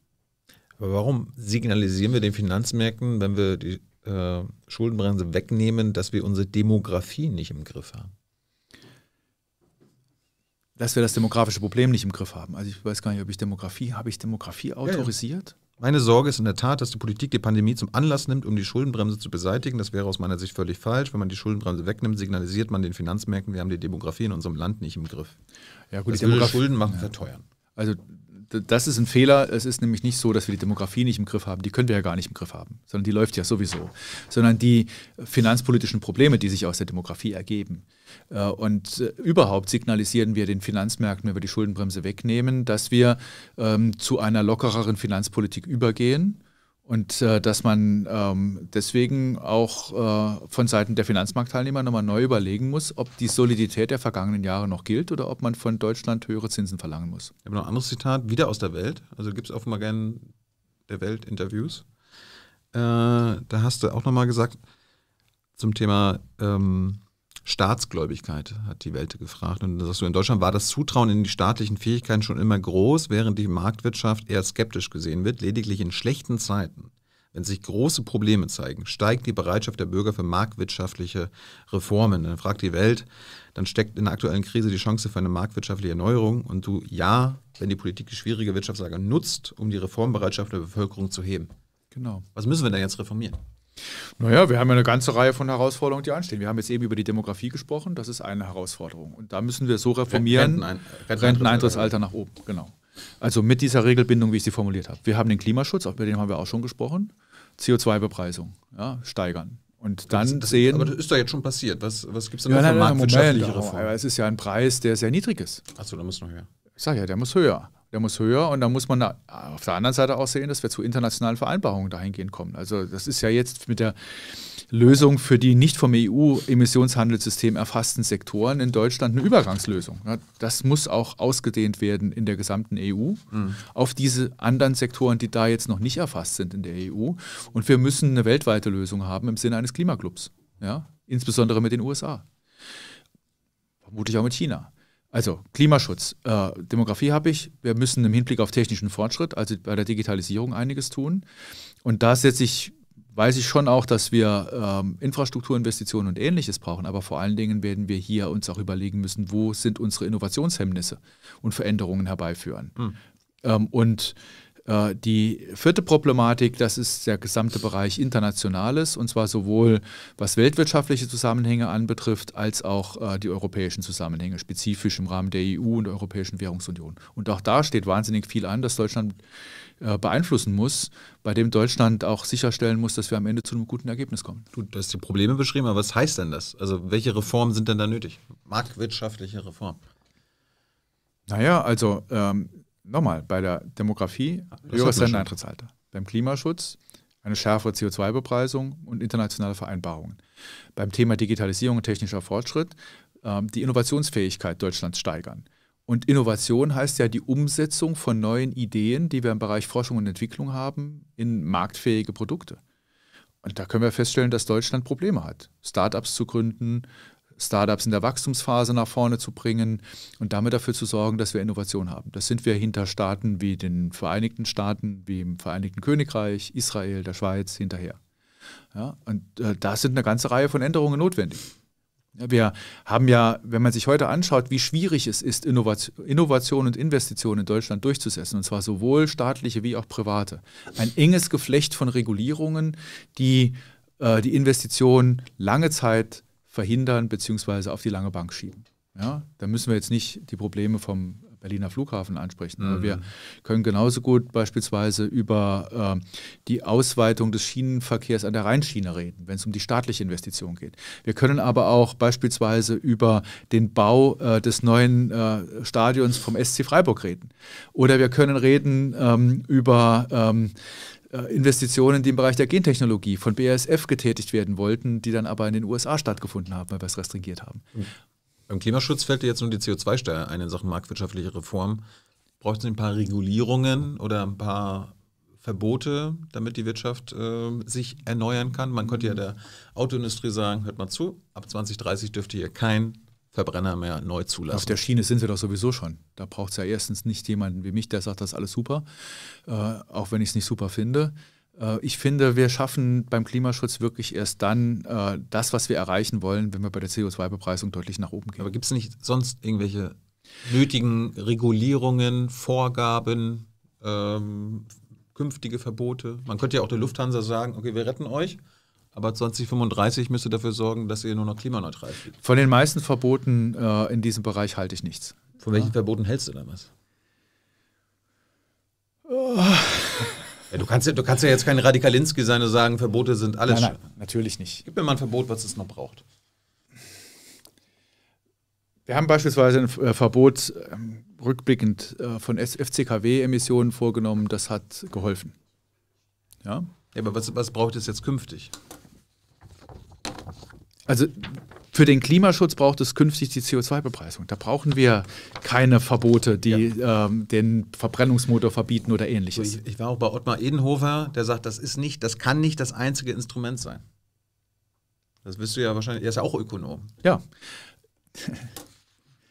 Aber warum signalisieren wir den Finanzmärkten, wenn wir die äh, Schuldenbremse wegnehmen, dass wir unsere Demografie nicht im Griff haben? Dass wir das demografische Problem nicht im Griff haben. Also ich weiß gar nicht, ob ich Demografie, habe ich Demografie autorisiert? Ja, ja. Meine Sorge ist in der Tat, dass die Politik die Pandemie zum Anlass nimmt, um die Schuldenbremse zu beseitigen. Das wäre aus meiner Sicht völlig falsch. Wenn man die Schuldenbremse wegnimmt, signalisiert man den Finanzmärkten, wir haben die Demografie in unserem Land nicht im Griff. Ja, gut, das die Demografie, Schulden machen ja. verteuern. Also das ist ein Fehler. Es ist nämlich nicht so, dass wir die Demografie nicht im Griff haben. Die können wir ja gar nicht im Griff haben, sondern die läuft ja sowieso. Sondern die finanzpolitischen Probleme, die sich aus der Demografie ergeben. Äh, und äh, überhaupt signalisieren wir den Finanzmärkten, wenn wir die Schuldenbremse wegnehmen, dass wir ähm, zu einer lockereren Finanzpolitik übergehen und äh, dass man ähm, deswegen auch äh, von Seiten der Finanzmarktteilnehmer nochmal neu überlegen muss, ob die Solidität der vergangenen Jahre noch gilt oder ob man von Deutschland höhere Zinsen verlangen muss. Ich habe noch ein anderes Zitat, wieder aus der Welt. Also gibt es offenbar gerne der Welt Interviews. Äh, da hast du auch nochmal gesagt, zum Thema ähm, Staatsgläubigkeit, hat die Welt gefragt. Und dann sagst du, in Deutschland war das Zutrauen in die staatlichen Fähigkeiten schon immer groß, während die Marktwirtschaft eher skeptisch gesehen wird, lediglich in schlechten Zeiten. Wenn sich große Probleme zeigen, steigt die Bereitschaft der Bürger für marktwirtschaftliche Reformen. Dann fragt die Welt, dann steckt in der aktuellen Krise die Chance für eine marktwirtschaftliche Erneuerung. Und du, ja, wenn die Politik die schwierige Wirtschaftslage nutzt, um die Reformbereitschaft der Bevölkerung zu heben. Genau. Was müssen wir denn jetzt reformieren? Naja, wir haben ja eine ganze Reihe von Herausforderungen, die anstehen. Wir haben jetzt eben über die Demografie gesprochen, das ist eine Herausforderung. Und da müssen wir so reformieren, Renteneintrittsalter nach oben, genau. Also mit dieser Regelbindung, wie ich sie formuliert habe. Wir haben den Klimaschutz, über den haben wir auch schon gesprochen, CO2-Bepreisung ja, steigern. Und dann das, sehen. Aber das ist doch jetzt schon passiert. Was, was gibt es denn ja, da für marktwirtschaftliche Reformen? Aber es ist ja ein Preis, der sehr niedrig ist. Achso, der muss noch höher. Ich sage ja, der muss höher der muss höher und dann muss man da auf der anderen Seite auch sehen, dass wir zu internationalen Vereinbarungen dahingehend kommen. Also das ist ja jetzt mit der Lösung für die nicht vom EU-Emissionshandelssystem erfassten Sektoren in Deutschland eine Übergangslösung. Das muss auch ausgedehnt werden in der gesamten EU mhm. auf diese anderen Sektoren, die da jetzt noch nicht erfasst sind in der EU. Und wir müssen eine weltweite Lösung haben im Sinne eines Klimaclubs, ja? insbesondere mit den USA, vermutlich auch mit China. Also Klimaschutz, äh, Demografie habe ich. Wir müssen im Hinblick auf technischen Fortschritt, also bei der Digitalisierung, einiges tun. Und da setze ich, weiß ich schon auch, dass wir ähm, Infrastrukturinvestitionen und ähnliches brauchen. Aber vor allen Dingen werden wir hier uns auch überlegen müssen, wo sind unsere Innovationshemmnisse und Veränderungen herbeiführen. Hm. Ähm, und äh, die vierte Problematik, das ist der gesamte Bereich Internationales, und zwar sowohl was weltwirtschaftliche Zusammenhänge anbetrifft, als auch äh, die europäischen Zusammenhänge, spezifisch im Rahmen der EU und der Europäischen Währungsunion. Und auch da steht wahnsinnig viel an, das Deutschland äh, beeinflussen muss, bei dem Deutschland auch sicherstellen muss, dass wir am Ende zu einem guten Ergebnis kommen. Du, du hast die Probleme beschrieben, aber was heißt denn das? Also welche Reformen sind denn da nötig? Marktwirtschaftliche Reformen. Naja, also ähm, nochmal, bei der Demografie höheres Renteneintrittsalter, beim Klimaschutz eine schärfere CO2-Bepreisung und internationale Vereinbarungen. Beim Thema Digitalisierung und technischer Fortschritt äh, die Innovationsfähigkeit Deutschlands steigern. Und Innovation heißt ja die Umsetzung von neuen Ideen, die wir im Bereich Forschung und Entwicklung haben, in marktfähige Produkte. Und da können wir feststellen, dass Deutschland Probleme hat, Startups zu gründen, Startups in der Wachstumsphase nach vorne zu bringen und damit dafür zu sorgen, dass wir Innovation haben. Das sind wir hinter Staaten wie den Vereinigten Staaten, wie im Vereinigten Königreich, Israel, der Schweiz hinterher. Ja, und äh, da sind eine ganze Reihe von Änderungen notwendig. Ja, wir haben ja, wenn man sich heute anschaut, wie schwierig es ist, Innovation, Innovation und Investitionen in Deutschland durchzusetzen, und zwar sowohl staatliche wie auch private. Ein enges Geflecht von Regulierungen, die äh, die Investition lange Zeit verhindern bzw. auf die lange Bank schieben. Ja, da müssen wir jetzt nicht die Probleme vom Berliner Flughafen ansprechen. Mhm. wir können genauso gut beispielsweise über äh, die Ausweitung des Schienenverkehrs an der Rheinschiene reden, wenn es um die staatliche Investition geht. Wir können aber auch beispielsweise über den Bau äh, des neuen äh, Stadions vom SC Freiburg reden. Oder wir können reden ähm, über ähm, äh, Investitionen, die im Bereich der Gentechnologie von BASF getätigt werden wollten, die dann aber in den USA stattgefunden haben, weil wir es restringiert haben. Hm. Im Klimaschutz fällt dir jetzt nur die CO2-Steuer ein in Sachen marktwirtschaftliche Reform. Braucht es ein paar Regulierungen oder ein paar Verbote, damit die Wirtschaft äh, sich erneuern kann. Man könnte ja der Autoindustrie sagen, hört mal zu, ab 2030 dürfte hier kein Verbrenner mehr neu zulassen. Auf der Schiene sind sie doch sowieso schon. Da braucht es ja erstens nicht jemanden wie mich, der sagt, das ist alles super, äh, auch wenn ich es nicht super finde. Äh, ich finde, wir schaffen beim Klimaschutz wirklich erst dann äh, das, was wir erreichen wollen, wenn wir bei der CO2-Bepreisung deutlich nach oben gehen. Aber gibt es nicht sonst irgendwelche nötigen Regulierungen, Vorgaben, ähm, künftige Verbote? Man könnte ja auch der Lufthansa sagen, okay, wir retten euch aber 2035 müsste dafür sorgen, dass ihr nur noch klimaneutral fliegt. Von den meisten Verboten äh, in diesem Bereich halte ich nichts. Von welchen ja. Verboten hältst du denn was? Oh. Ja, du, kannst, du kannst ja jetzt kein Radikalinski sein und sagen, Verbote sind alles. Nein, nein, natürlich nicht. Gib mir mal ein Verbot, was es noch braucht. Wir haben beispielsweise ein äh, Verbot ähm, rückblickend äh, von FCKW-Emissionen vorgenommen. Das hat geholfen. Ja? ja aber was, was braucht es jetzt künftig? also für den Klimaschutz braucht es künftig die CO2-Bepreisung. Da brauchen wir keine Verbote, die ja. ähm, den Verbrennungsmotor verbieten oder ähnliches. Ich, ich war auch bei Ottmar Edenhofer, der sagt, das ist nicht, das kann nicht das einzige Instrument sein. Das wirst du ja wahrscheinlich, er ist ja auch Ökonom. Ja.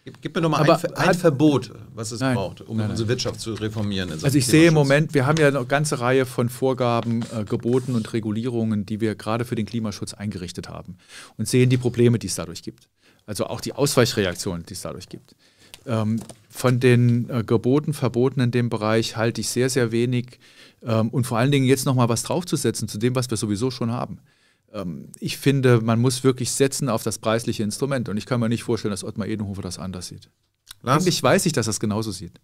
Gib, gib mir doch mal Aber ein, ein hat, Verbot, was es nein, braucht, um nein, unsere Wirtschaft zu reformieren. Also ich sehe im Moment, wir haben ja eine ganze Reihe von Vorgaben, äh, Geboten und Regulierungen, die wir gerade für den Klimaschutz eingerichtet haben und sehen die Probleme, die es dadurch gibt. Also auch die Ausweichreaktionen, die es dadurch gibt. Ähm, von den äh, Geboten, Verboten in dem Bereich halte ich sehr, sehr wenig. Ähm, und vor allen Dingen jetzt nochmal was draufzusetzen zu dem, was wir sowieso schon haben. Ähm, ich finde, man muss wirklich setzen auf das preisliche Instrument. Und ich kann mir nicht vorstellen, dass Ottmar Edenhofer das anders sieht. Lars? Eigentlich weiß ich, dass er es genauso sieht.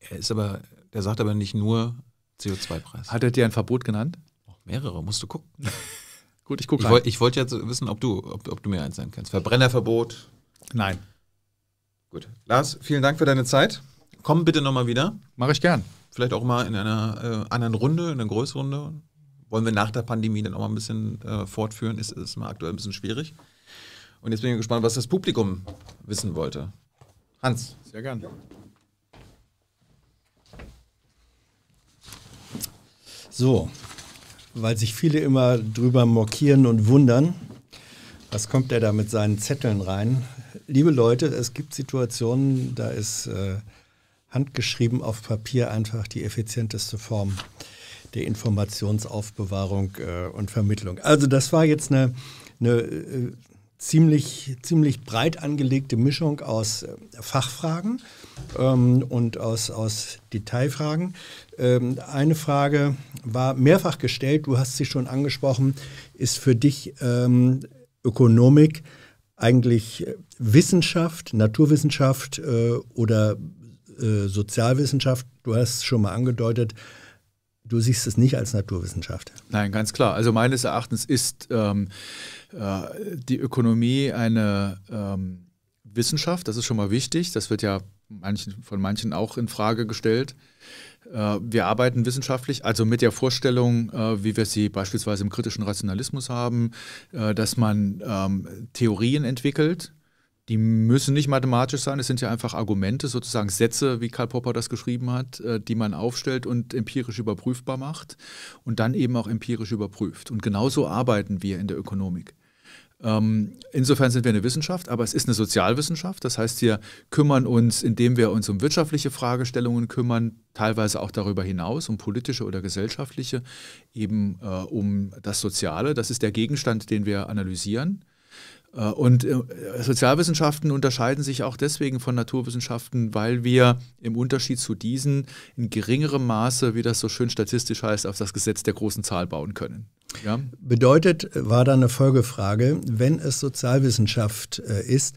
Er ist aber, der sagt aber nicht nur CO2-Preis. Hat er dir ein Verbot genannt? Oh, mehrere, musst du gucken. <laughs> Gut, ich gucke. Ich, wollt, ich wollte jetzt wissen, ob du, ob, ob du mir eins sein kannst. Verbrennerverbot? Nein. Gut. Lars, vielen Dank für deine Zeit. Komm bitte nochmal wieder. Mache ich gern. Vielleicht auch mal in einer äh, anderen Runde, in einer Größrunde wollen wir nach der Pandemie dann auch mal ein bisschen äh, fortführen, ist, ist mal aktuell ein bisschen schwierig. Und jetzt bin ich gespannt, was das Publikum wissen wollte. Hans. Sehr gern. So, weil sich viele immer drüber mokieren und wundern, was kommt der da mit seinen Zetteln rein? Liebe Leute, es gibt Situationen, da ist äh, handgeschrieben auf Papier einfach die effizienteste Form der Informationsaufbewahrung äh, und Vermittlung. Also das war jetzt eine, eine äh, ziemlich, ziemlich breit angelegte Mischung aus äh, Fachfragen ähm, und aus, aus Detailfragen. Ähm, eine Frage war mehrfach gestellt, du hast sie schon angesprochen, ist für dich ähm, Ökonomik eigentlich äh, Wissenschaft, Naturwissenschaft äh, oder äh, Sozialwissenschaft? Du hast es schon mal angedeutet, du siehst es nicht als Naturwissenschaft. Nein, ganz klar. Also meines Erachtens ist ähm, äh, die Ökonomie eine ähm, Wissenschaft, das ist schon mal wichtig. Das wird ja manchen, von manchen auch in Frage gestellt. Äh, wir arbeiten wissenschaftlich, also mit der Vorstellung, äh, wie wir sie beispielsweise im kritischen Rationalismus haben, äh, dass man ähm, Theorien entwickelt, die müssen nicht mathematisch sein, es sind ja einfach Argumente, sozusagen Sätze, wie Karl Popper das geschrieben hat, äh, die man aufstellt und empirisch überprüfbar macht und dann eben auch empirisch überprüft. Und genauso arbeiten wir in der Ökonomik. Ähm, insofern sind wir eine Wissenschaft, aber es ist eine Sozialwissenschaft. Das heißt, wir kümmern uns, indem wir uns um wirtschaftliche Fragestellungen kümmern, teilweise auch darüber hinaus, um politische oder gesellschaftliche, eben äh, um das Soziale. Das ist der Gegenstand, den wir analysieren. Äh, und äh, Sozialwissenschaften unterscheiden sich auch deswegen von Naturwissenschaften, weil wir im Unterschied zu diesen in geringerem Maße, wie das so schön statistisch heißt, auf das Gesetz der großen Zahl bauen können. Ja? Bedeutet, war da eine Folgefrage, wenn es Sozialwissenschaft äh, ist,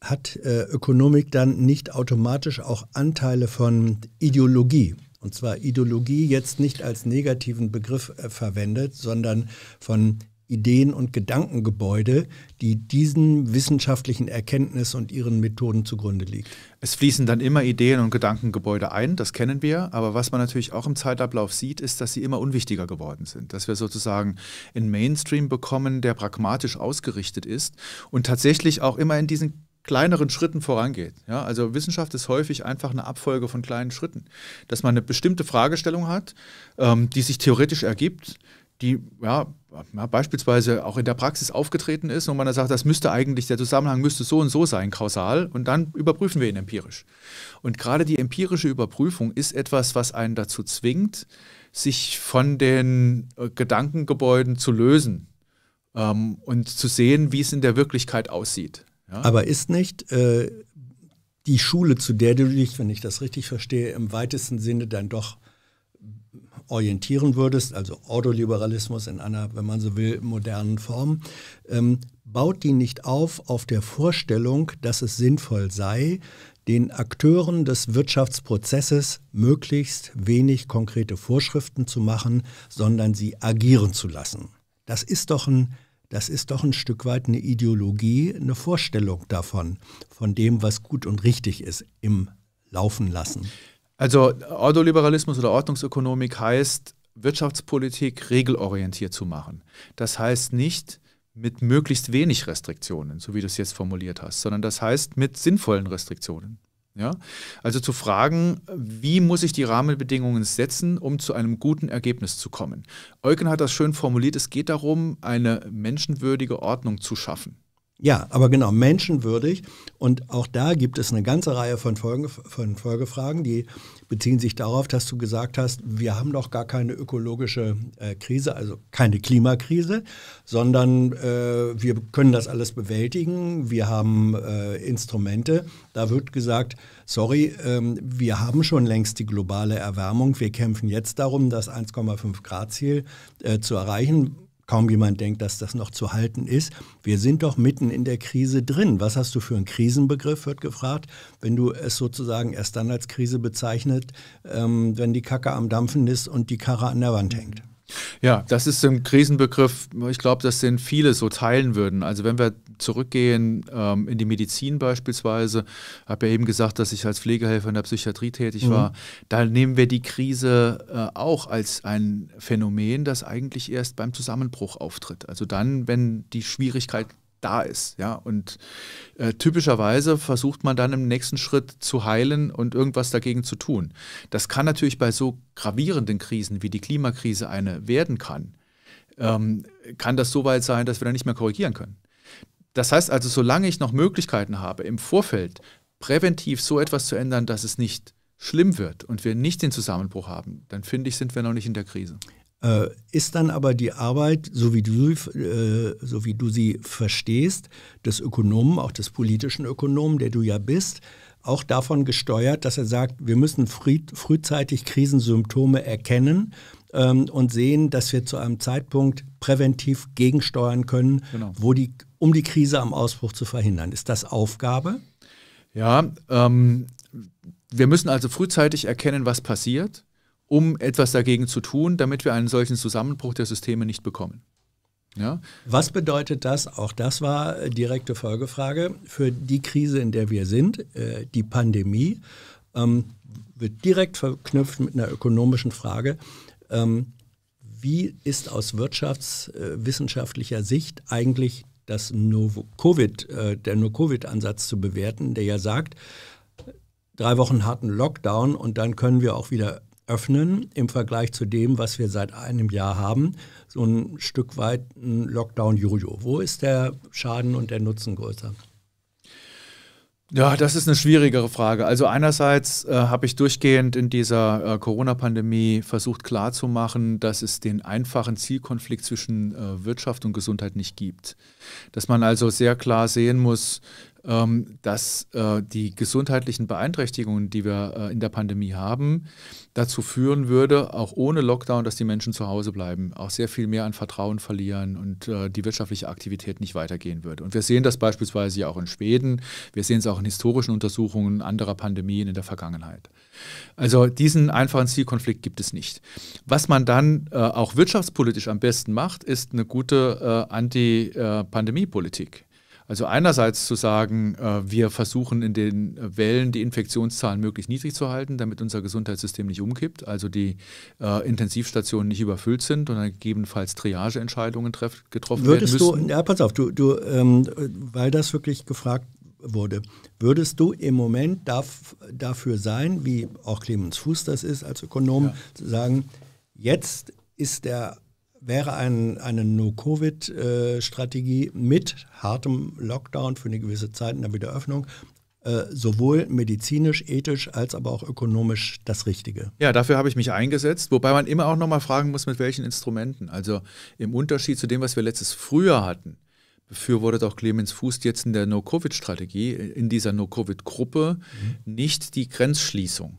hat Ökonomik dann nicht automatisch auch Anteile von Ideologie? Und zwar Ideologie jetzt nicht als negativen Begriff verwendet, sondern von Ideen und Gedankengebäude, die diesen wissenschaftlichen Erkenntnissen und ihren Methoden zugrunde liegt. Es fließen dann immer Ideen und Gedankengebäude ein, das kennen wir, aber was man natürlich auch im Zeitablauf sieht, ist, dass sie immer unwichtiger geworden sind, dass wir sozusagen einen Mainstream bekommen, der pragmatisch ausgerichtet ist und tatsächlich auch immer in diesen kleineren Schritten vorangeht. Ja, also Wissenschaft ist häufig einfach eine Abfolge von kleinen Schritten, dass man eine bestimmte Fragestellung hat, ähm, die sich theoretisch ergibt, die ja, ja, beispielsweise auch in der Praxis aufgetreten ist und man dann sagt, das müsste eigentlich, der Zusammenhang müsste so und so sein, kausal, und dann überprüfen wir ihn empirisch. Und gerade die empirische Überprüfung ist etwas, was einen dazu zwingt, sich von den äh, Gedankengebäuden zu lösen ähm, und zu sehen, wie es in der Wirklichkeit aussieht. Ja? Aber ist nicht äh, die Schule, zu der du dich, wenn ich das richtig verstehe, im weitesten Sinne dann doch orientieren würdest, also Ordoliberalismus in einer, wenn man so will, modernen Form, ähm, baut die nicht auf auf der Vorstellung, dass es sinnvoll sei, den Akteuren des Wirtschaftsprozesses möglichst wenig konkrete Vorschriften zu machen, sondern sie agieren zu lassen. Das ist doch ein, das ist doch ein Stück weit eine Ideologie, eine Vorstellung davon, von dem, was gut und richtig ist im Laufen lassen. Also Ordoliberalismus oder Ordnungsökonomik heißt, Wirtschaftspolitik regelorientiert zu machen. Das heißt nicht mit möglichst wenig Restriktionen, so wie du es jetzt formuliert hast, sondern das heißt mit sinnvollen Restriktionen. Ja? Also zu fragen, wie muss ich die Rahmenbedingungen setzen, um zu einem guten Ergebnis zu kommen. Eugen hat das schön formuliert, es geht darum, eine menschenwürdige Ordnung zu schaffen. Ja, aber genau, menschenwürdig. Und auch da gibt es eine ganze Reihe von, Folgen, von Folgefragen, die beziehen sich darauf, dass du gesagt hast, wir haben doch gar keine ökologische äh, Krise, also keine Klimakrise, sondern äh, wir können das alles bewältigen. Wir haben äh, Instrumente. Da wird gesagt, sorry, ähm, wir haben schon längst die globale Erwärmung. Wir kämpfen jetzt darum, das 1,5 Grad Ziel äh, zu erreichen Kaum jemand denkt, dass das noch zu halten ist. Wir sind doch mitten in der Krise drin. Was hast du für einen Krisenbegriff, wird gefragt, wenn du es sozusagen erst dann als Krise bezeichnet, ähm, wenn die Kacke am Dampfen ist und die Karre an der Wand hängt. Ja, das ist ein Krisenbegriff, ich glaube, dass den viele so teilen würden. Also wenn wir zurückgehen ähm, in die Medizin beispielsweise, habe ja eben gesagt, dass ich als Pflegehelfer in der Psychiatrie tätig mhm. war, da nehmen wir die Krise äh, auch als ein Phänomen, das eigentlich erst beim Zusammenbruch auftritt. Also dann, wenn die Schwierigkeit da ist. Ja? Und äh, typischerweise versucht man dann im nächsten Schritt zu heilen und irgendwas dagegen zu tun. Das kann natürlich bei so gravierenden Krisen, wie die Klimakrise eine werden kann, ähm, kann das so weit sein, dass wir dann nicht mehr korrigieren können. Das heißt also, solange ich noch Möglichkeiten habe, im Vorfeld präventiv so etwas zu ändern, dass es nicht schlimm wird und wir nicht den Zusammenbruch haben, dann finde ich, sind wir noch nicht in der Krise. Äh, ist dann aber die Arbeit, so wie, du, äh, so wie du sie verstehst, des Ökonomen, auch des politischen Ökonomen, der du ja bist, auch davon gesteuert, dass er sagt, wir müssen früh, frühzeitig Krisensymptome erkennen ähm, und sehen, dass wir zu einem Zeitpunkt präventiv gegensteuern können, genau. wo die, um die Krise am Ausbruch zu verhindern. Ist das Aufgabe? Ja, ähm, wir müssen also frühzeitig erkennen, was passiert um etwas dagegen zu tun, damit wir einen solchen Zusammenbruch der Systeme nicht bekommen. Ja? Was bedeutet das, auch das war äh, direkte Folgefrage, für die Krise, in der wir sind, äh, die Pandemie, ähm, wird direkt verknüpft mit einer ökonomischen Frage. Ähm, wie ist aus wirtschaftswissenschaftlicher Sicht eigentlich das No-Covid, äh, der No-Covid-Ansatz zu bewerten, der ja sagt, drei Wochen harten Lockdown und dann können wir auch wieder öffnen im Vergleich zu dem, was wir seit einem Jahr haben. So ein Stück weit ein Lockdown-Jojo. Wo ist der Schaden und der Nutzen größer? Ja, das ist eine schwierigere Frage. Also einerseits äh, habe ich durchgehend in dieser äh, Corona-Pandemie versucht klarzumachen, dass es den einfachen Zielkonflikt zwischen äh, Wirtschaft und Gesundheit nicht gibt. Dass man also sehr klar sehen muss, ähm, dass äh, die gesundheitlichen Beeinträchtigungen, die wir äh, in der Pandemie haben, dazu führen würde, auch ohne Lockdown, dass die Menschen zu Hause bleiben, auch sehr viel mehr an Vertrauen verlieren und äh, die wirtschaftliche Aktivität nicht weitergehen würde. Und wir sehen das beispielsweise ja auch in Schweden, wir sehen es auch in historischen Untersuchungen anderer Pandemien in der Vergangenheit. Also diesen einfachen Zielkonflikt gibt es nicht. Was man dann auch wirtschaftspolitisch am besten macht, ist eine gute Anti-Pandemie-Politik. Also einerseits zu sagen, äh, wir versuchen in den Wellen die Infektionszahlen möglichst niedrig zu halten, damit unser Gesundheitssystem nicht umkippt, also die äh, Intensivstationen nicht überfüllt sind und dann gegebenenfalls Triageentscheidungen getroffen würdest werden müssen. Du, ja, pass auf, du, du ähm, weil das wirklich gefragt wurde, würdest du im Moment darf, dafür sein, wie auch Clemens Fuß das ist als Ökonom, ja. zu sagen, jetzt ist der wäre ein, eine No-Covid-Strategie mit hartem Lockdown für eine gewisse Zeit in der Wiederöffnung äh, sowohl medizinisch, ethisch als aber auch ökonomisch das Richtige. Ja, dafür habe ich mich eingesetzt, wobei man immer auch nochmal fragen muss, mit welchen Instrumenten. Also im Unterschied zu dem, was wir letztes Frühjahr hatten, befürwortet auch Clemens Fuß jetzt in der No-Covid-Strategie, in dieser No-Covid-Gruppe, mhm. nicht die Grenzschließung.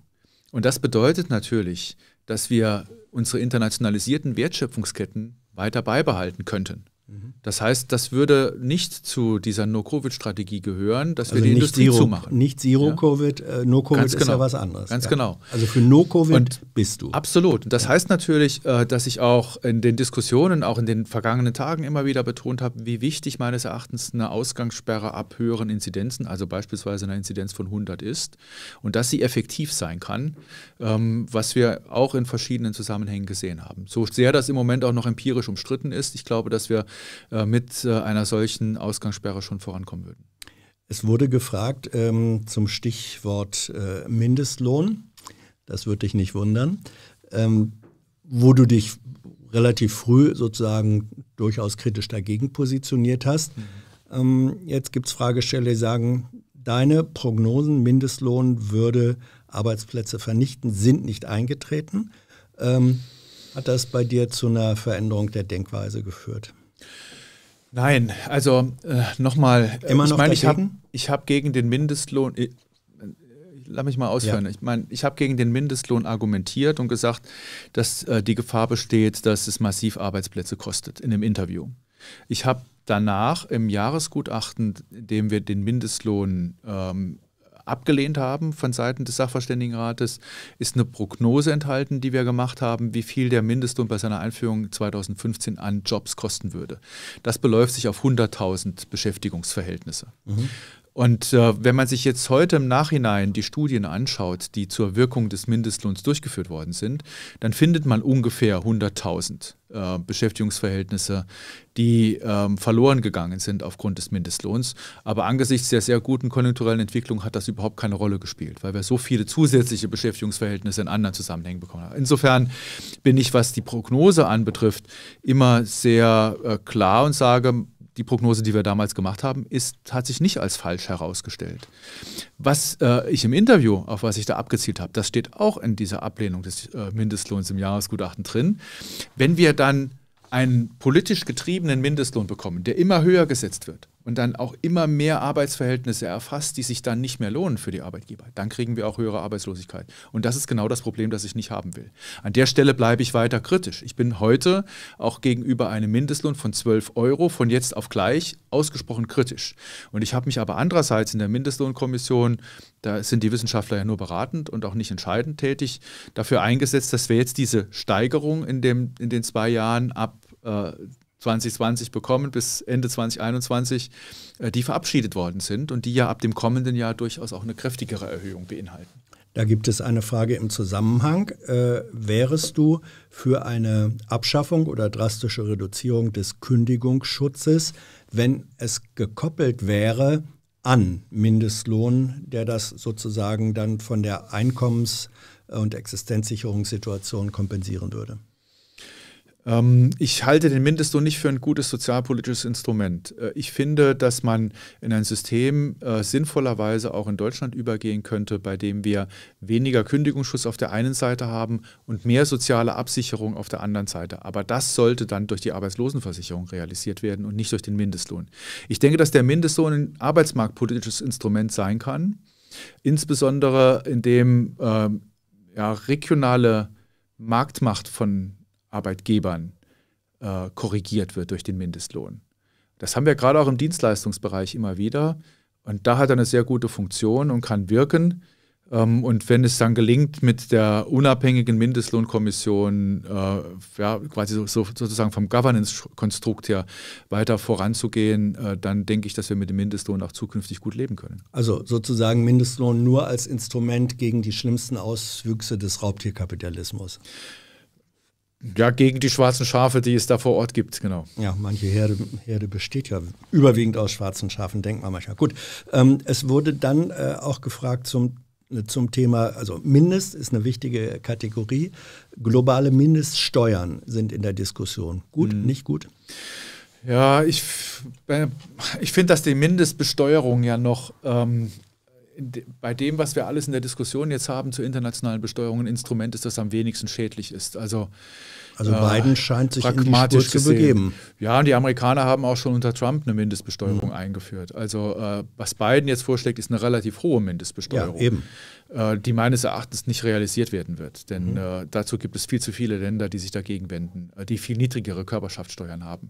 Und das bedeutet natürlich, dass wir unsere internationalisierten Wertschöpfungsketten weiter beibehalten könnten. Das heißt, das würde nicht zu dieser No-Covid-Strategie gehören, dass also wir die nicht Industrie Zero, zumachen. Nicht Zero-Covid, ja? äh, No-Covid ist genau. ja was anderes. Ganz ja. genau. Also für No-Covid bist du. Absolut. das ja. heißt natürlich, äh, dass ich auch in den Diskussionen, auch in den vergangenen Tagen immer wieder betont habe, wie wichtig meines Erachtens eine Ausgangssperre ab höheren Inzidenzen, also beispielsweise eine Inzidenz von 100 ist und dass sie effektiv sein kann, ähm, was wir auch in verschiedenen Zusammenhängen gesehen haben. So sehr das im Moment auch noch empirisch umstritten ist, ich glaube, dass wir äh, mit äh, einer solchen Ausgangssperre schon vorankommen würden. Es wurde gefragt ähm, zum Stichwort äh, Mindestlohn. Das würde dich nicht wundern. Ähm, wo du dich relativ früh sozusagen durchaus kritisch dagegen positioniert hast. Mhm. Ähm, jetzt gibt es Fragesteller, die sagen, deine Prognosen, Mindestlohn würde Arbeitsplätze vernichten, sind nicht eingetreten. Ähm, hat das bei dir zu einer Veränderung der Denkweise geführt? Nein, also äh, nochmal, äh, Immer noch ich meine, ich habe hab gegen den Mindestlohn, ich, äh, lass mich mal ausführen, ja. ich meine, ich habe gegen den Mindestlohn argumentiert und gesagt, dass äh, die Gefahr besteht, dass es massiv Arbeitsplätze kostet in dem Interview. Ich habe danach im Jahresgutachten, in dem wir den Mindestlohn ähm, abgelehnt haben von Seiten des Sachverständigenrates, ist eine Prognose enthalten, die wir gemacht haben, wie viel der Mindestlohn bei seiner Einführung 2015 an Jobs kosten würde. Das beläuft sich auf 100.000 Beschäftigungsverhältnisse. Mhm. Und äh, wenn man sich jetzt heute im Nachhinein die Studien anschaut, die zur Wirkung des Mindestlohns durchgeführt worden sind, dann findet man ungefähr 100.000 äh, Beschäftigungsverhältnisse, die ähm, verloren gegangen sind aufgrund des Mindestlohns. Aber angesichts der sehr guten konjunkturellen Entwicklung hat das überhaupt keine Rolle gespielt, weil wir so viele zusätzliche Beschäftigungsverhältnisse in anderen Zusammenhängen bekommen haben. Insofern bin ich, was die Prognose anbetrifft, immer sehr äh, klar und sage, die Prognose, die wir damals gemacht haben, ist, hat sich nicht als falsch herausgestellt. Was äh, ich im Interview, auf was ich da abgezielt habe, das steht auch in dieser Ablehnung des äh, Mindestlohns im Jahresgutachten drin. Wenn wir dann einen politisch getriebenen Mindestlohn bekommen, der immer höher gesetzt wird, und dann auch immer mehr Arbeitsverhältnisse erfasst, die sich dann nicht mehr lohnen für die Arbeitgeber. Dann kriegen wir auch höhere Arbeitslosigkeit. Und das ist genau das Problem, das ich nicht haben will. An der Stelle bleibe ich weiter kritisch. Ich bin heute auch gegenüber einem Mindestlohn von 12 Euro von jetzt auf gleich ausgesprochen kritisch. Und ich habe mich aber andererseits in der Mindestlohnkommission, da sind die Wissenschaftler ja nur beratend und auch nicht entscheidend tätig, dafür eingesetzt, dass wir jetzt diese Steigerung in, dem, in den zwei Jahren ab äh, 2020 bekommen bis Ende 2021, äh, die verabschiedet worden sind und die ja ab dem kommenden Jahr durchaus auch eine kräftigere Erhöhung beinhalten. Da gibt es eine Frage im Zusammenhang. Äh, wärest du für eine Abschaffung oder drastische Reduzierung des Kündigungsschutzes, wenn es gekoppelt wäre an Mindestlohn, der das sozusagen dann von der Einkommens- und Existenzsicherungssituation kompensieren würde? Ähm, ich halte den Mindestlohn nicht für ein gutes sozialpolitisches Instrument. Äh, ich finde, dass man in ein System äh, sinnvollerweise auch in Deutschland übergehen könnte, bei dem wir weniger Kündigungsschutz auf der einen Seite haben und mehr soziale Absicherung auf der anderen Seite. Aber das sollte dann durch die Arbeitslosenversicherung realisiert werden und nicht durch den Mindestlohn. Ich denke, dass der Mindestlohn ein arbeitsmarktpolitisches Instrument sein kann, insbesondere indem ähm, ja, regionale Marktmacht von Arbeitgebern äh, korrigiert wird durch den Mindestlohn. Das haben wir gerade auch im Dienstleistungsbereich immer wieder. Und da hat er eine sehr gute Funktion und kann wirken. Ähm, und wenn es dann gelingt, mit der unabhängigen Mindestlohnkommission äh, ja, quasi so, so, sozusagen vom Governance-Konstrukt her weiter voranzugehen, äh, dann denke ich, dass wir mit dem Mindestlohn auch zukünftig gut leben können. Also sozusagen Mindestlohn nur als Instrument gegen die schlimmsten Auswüchse des Raubtierkapitalismus. Ja, gegen die schwarzen Schafe, die es da vor Ort gibt, genau. Ja, manche Herde, Herde besteht ja überwiegend aus schwarzen Schafen, denkt man manchmal. Gut, ähm, es wurde dann äh, auch gefragt zum, äh, zum Thema, also Mindest ist eine wichtige Kategorie. Globale Mindeststeuern sind in der Diskussion. Gut, mhm. nicht gut? Ja, ich, äh, ich finde, dass die Mindestbesteuerung ja noch ähm, bei dem, was wir alles in der Diskussion jetzt haben zur internationalen Besteuerung, ein Instrument ist, das am wenigsten schädlich ist. Also, also äh, Biden äh, scheint sich pragmatisch in die zu begeben. Ja, und die Amerikaner haben auch schon unter Trump eine Mindestbesteuerung mhm. eingeführt. Also äh, was Biden jetzt vorschlägt, ist eine relativ hohe Mindestbesteuerung. Ja, eben. Äh, die meines Erachtens nicht realisiert werden wird. Denn mhm. äh, dazu gibt es viel zu viele Länder, die sich dagegen wenden, äh, die viel niedrigere Körperschaftssteuern haben.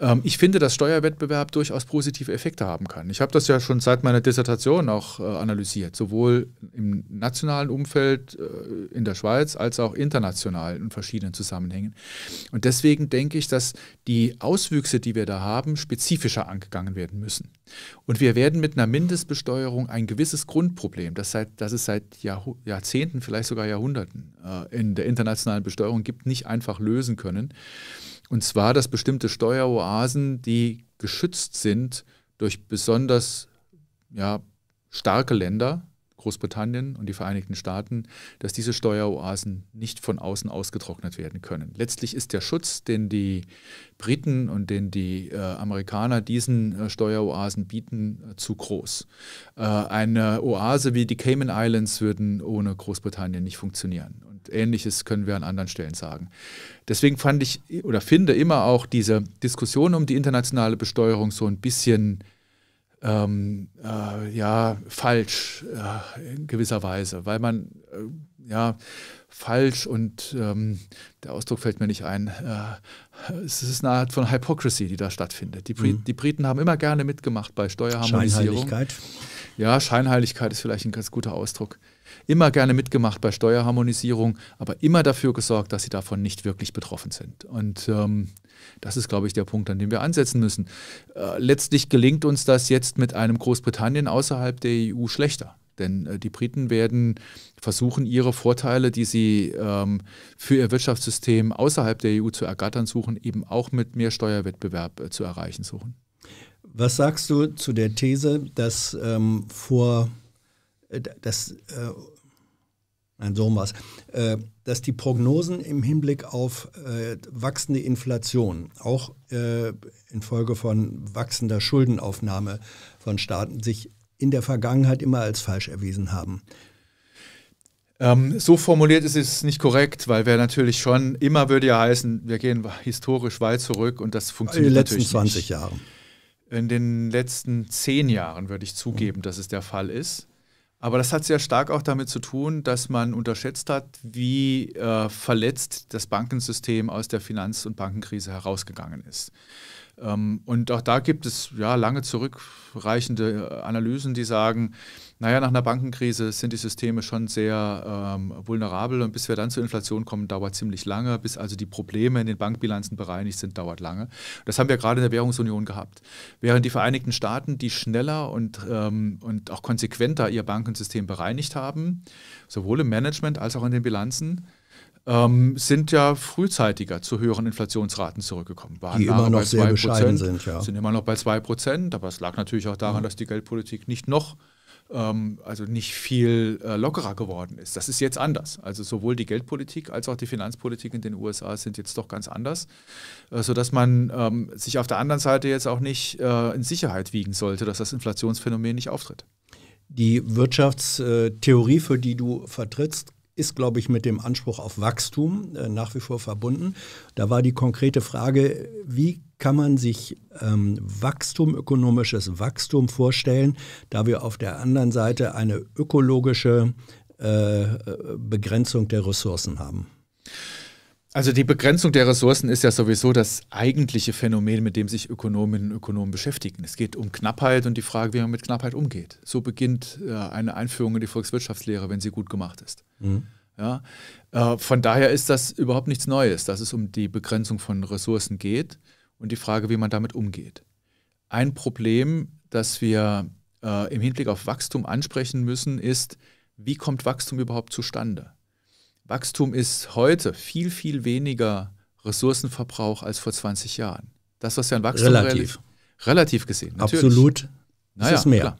Ähm, ich finde, dass Steuerwettbewerb durchaus positive Effekte haben kann. Ich habe das ja schon seit meiner Dissertation auch äh, analysiert, sowohl im nationalen Umfeld äh, in der Schweiz als auch international in verschiedenen Zusammenhängen. Und deswegen denke ich, dass die Auswüchse, die wir da haben, spezifischer angegangen werden müssen. Und wir werden mit einer Mindestbesteuerung ein gewisses Grundproblem, das seit das dass es seit Jahrh Jahrzehnten, vielleicht sogar Jahrhunderten äh, in der internationalen Besteuerung gibt, nicht einfach lösen können. Und zwar, dass bestimmte Steueroasen, die geschützt sind durch besonders ja, starke Länder, Großbritannien und die Vereinigten Staaten, dass diese Steueroasen nicht von außen ausgetrocknet werden können. Letztlich ist der Schutz, den die Briten und den die äh, Amerikaner diesen äh, Steueroasen bieten, äh, zu groß. Äh, eine Oase wie die Cayman Islands würden ohne Großbritannien nicht funktionieren. Und ähnliches können wir an anderen Stellen sagen. Deswegen fand ich oder finde immer auch diese Diskussion um die internationale Besteuerung so ein bisschen ähm, äh, ja, falsch äh, in gewisser Weise, weil man äh, ja falsch und ähm, der Ausdruck fällt mir nicht ein. Äh, es ist eine Art von Hypocrisy, die da stattfindet. Die, Bri mhm. die Briten haben immer gerne mitgemacht bei Steuerharmonisierung. Scheinheiligkeit. Ja, Scheinheiligkeit ist vielleicht ein ganz guter Ausdruck. Immer gerne mitgemacht bei Steuerharmonisierung, aber immer dafür gesorgt, dass sie davon nicht wirklich betroffen sind. Und ähm, das ist, glaube ich, der Punkt, an dem wir ansetzen müssen. Äh, letztlich gelingt uns das jetzt mit einem Großbritannien außerhalb der EU schlechter. Denn äh, die Briten werden versuchen, ihre Vorteile, die sie ähm, für ihr Wirtschaftssystem außerhalb der EU zu ergattern suchen, eben auch mit mehr Steuerwettbewerb äh, zu erreichen suchen. Was sagst du zu der These, dass ähm, vor, äh, dass, äh, nein, so was, äh, dass die Prognosen im Hinblick auf äh, wachsende Inflation, auch äh, infolge von wachsender Schuldenaufnahme von Staaten, sich in der Vergangenheit immer als falsch erwiesen haben. Ähm, so formuliert ist es nicht korrekt, weil wir natürlich schon, immer würde ja heißen, wir gehen historisch weit zurück und das funktioniert natürlich nicht. In den letzten 20 Jahren. In den letzten zehn Jahren würde ich zugeben, mhm. dass es der Fall ist. Aber das hat sehr stark auch damit zu tun, dass man unterschätzt hat, wie äh, verletzt das Bankensystem aus der Finanz- und Bankenkrise herausgegangen ist. Ähm, und auch da gibt es ja lange zurückreichende äh, Analysen, die sagen, naja, nach einer Bankenkrise sind die Systeme schon sehr ähm, vulnerabel und bis wir dann zur Inflation kommen, dauert ziemlich lange, bis also die Probleme in den Bankbilanzen bereinigt sind, dauert lange. Das haben wir gerade in der Währungsunion gehabt. Während die Vereinigten Staaten, die schneller und, ähm, und auch konsequenter ihr Bankensystem bereinigt haben, sowohl im Management als auch in den Bilanzen, ähm, sind ja frühzeitiger zu höheren Inflationsraten zurückgekommen. Waren die immer noch sehr bescheiden sind, ja. Sind immer noch bei 2%, aber es lag natürlich auch daran, mhm. dass die Geldpolitik nicht noch ähm, also nicht viel äh, lockerer geworden ist. Das ist jetzt anders. Also sowohl die Geldpolitik als auch die Finanzpolitik in den USA sind jetzt doch ganz anders, äh, sodass man ähm, sich auf der anderen Seite jetzt auch nicht äh, in Sicherheit wiegen sollte, dass das Inflationsphänomen nicht auftritt. Die Wirtschaftstheorie, für die du vertrittst, ist, glaube ich, mit dem Anspruch auf Wachstum äh, nach wie vor verbunden. Da war die konkrete Frage, wie kann man sich ähm, Wachstum, ökonomisches Wachstum vorstellen, da wir auf der anderen Seite eine ökologische äh, Begrenzung der Ressourcen haben? Also die Begrenzung der Ressourcen ist ja sowieso das eigentliche Phänomen, mit dem sich Ökonominnen und Ökonomen beschäftigen. Es geht um Knappheit und die Frage, wie man mit Knappheit umgeht. So beginnt äh, eine Einführung in die Volkswirtschaftslehre, wenn sie gut gemacht ist. Mhm. Ja? Äh, von daher ist das überhaupt nichts Neues, dass es um die Begrenzung von Ressourcen geht und die Frage, wie man damit umgeht. Ein Problem, das wir äh, im Hinblick auf Wachstum ansprechen müssen, ist, wie kommt Wachstum überhaupt zustande? Wachstum ist heute viel, viel weniger Ressourcenverbrauch als vor 20 Jahren. Das, was wir an Wachstum relativ, relativ gesehen. Natürlich. Absolut. Das naja, ist mehr. Klar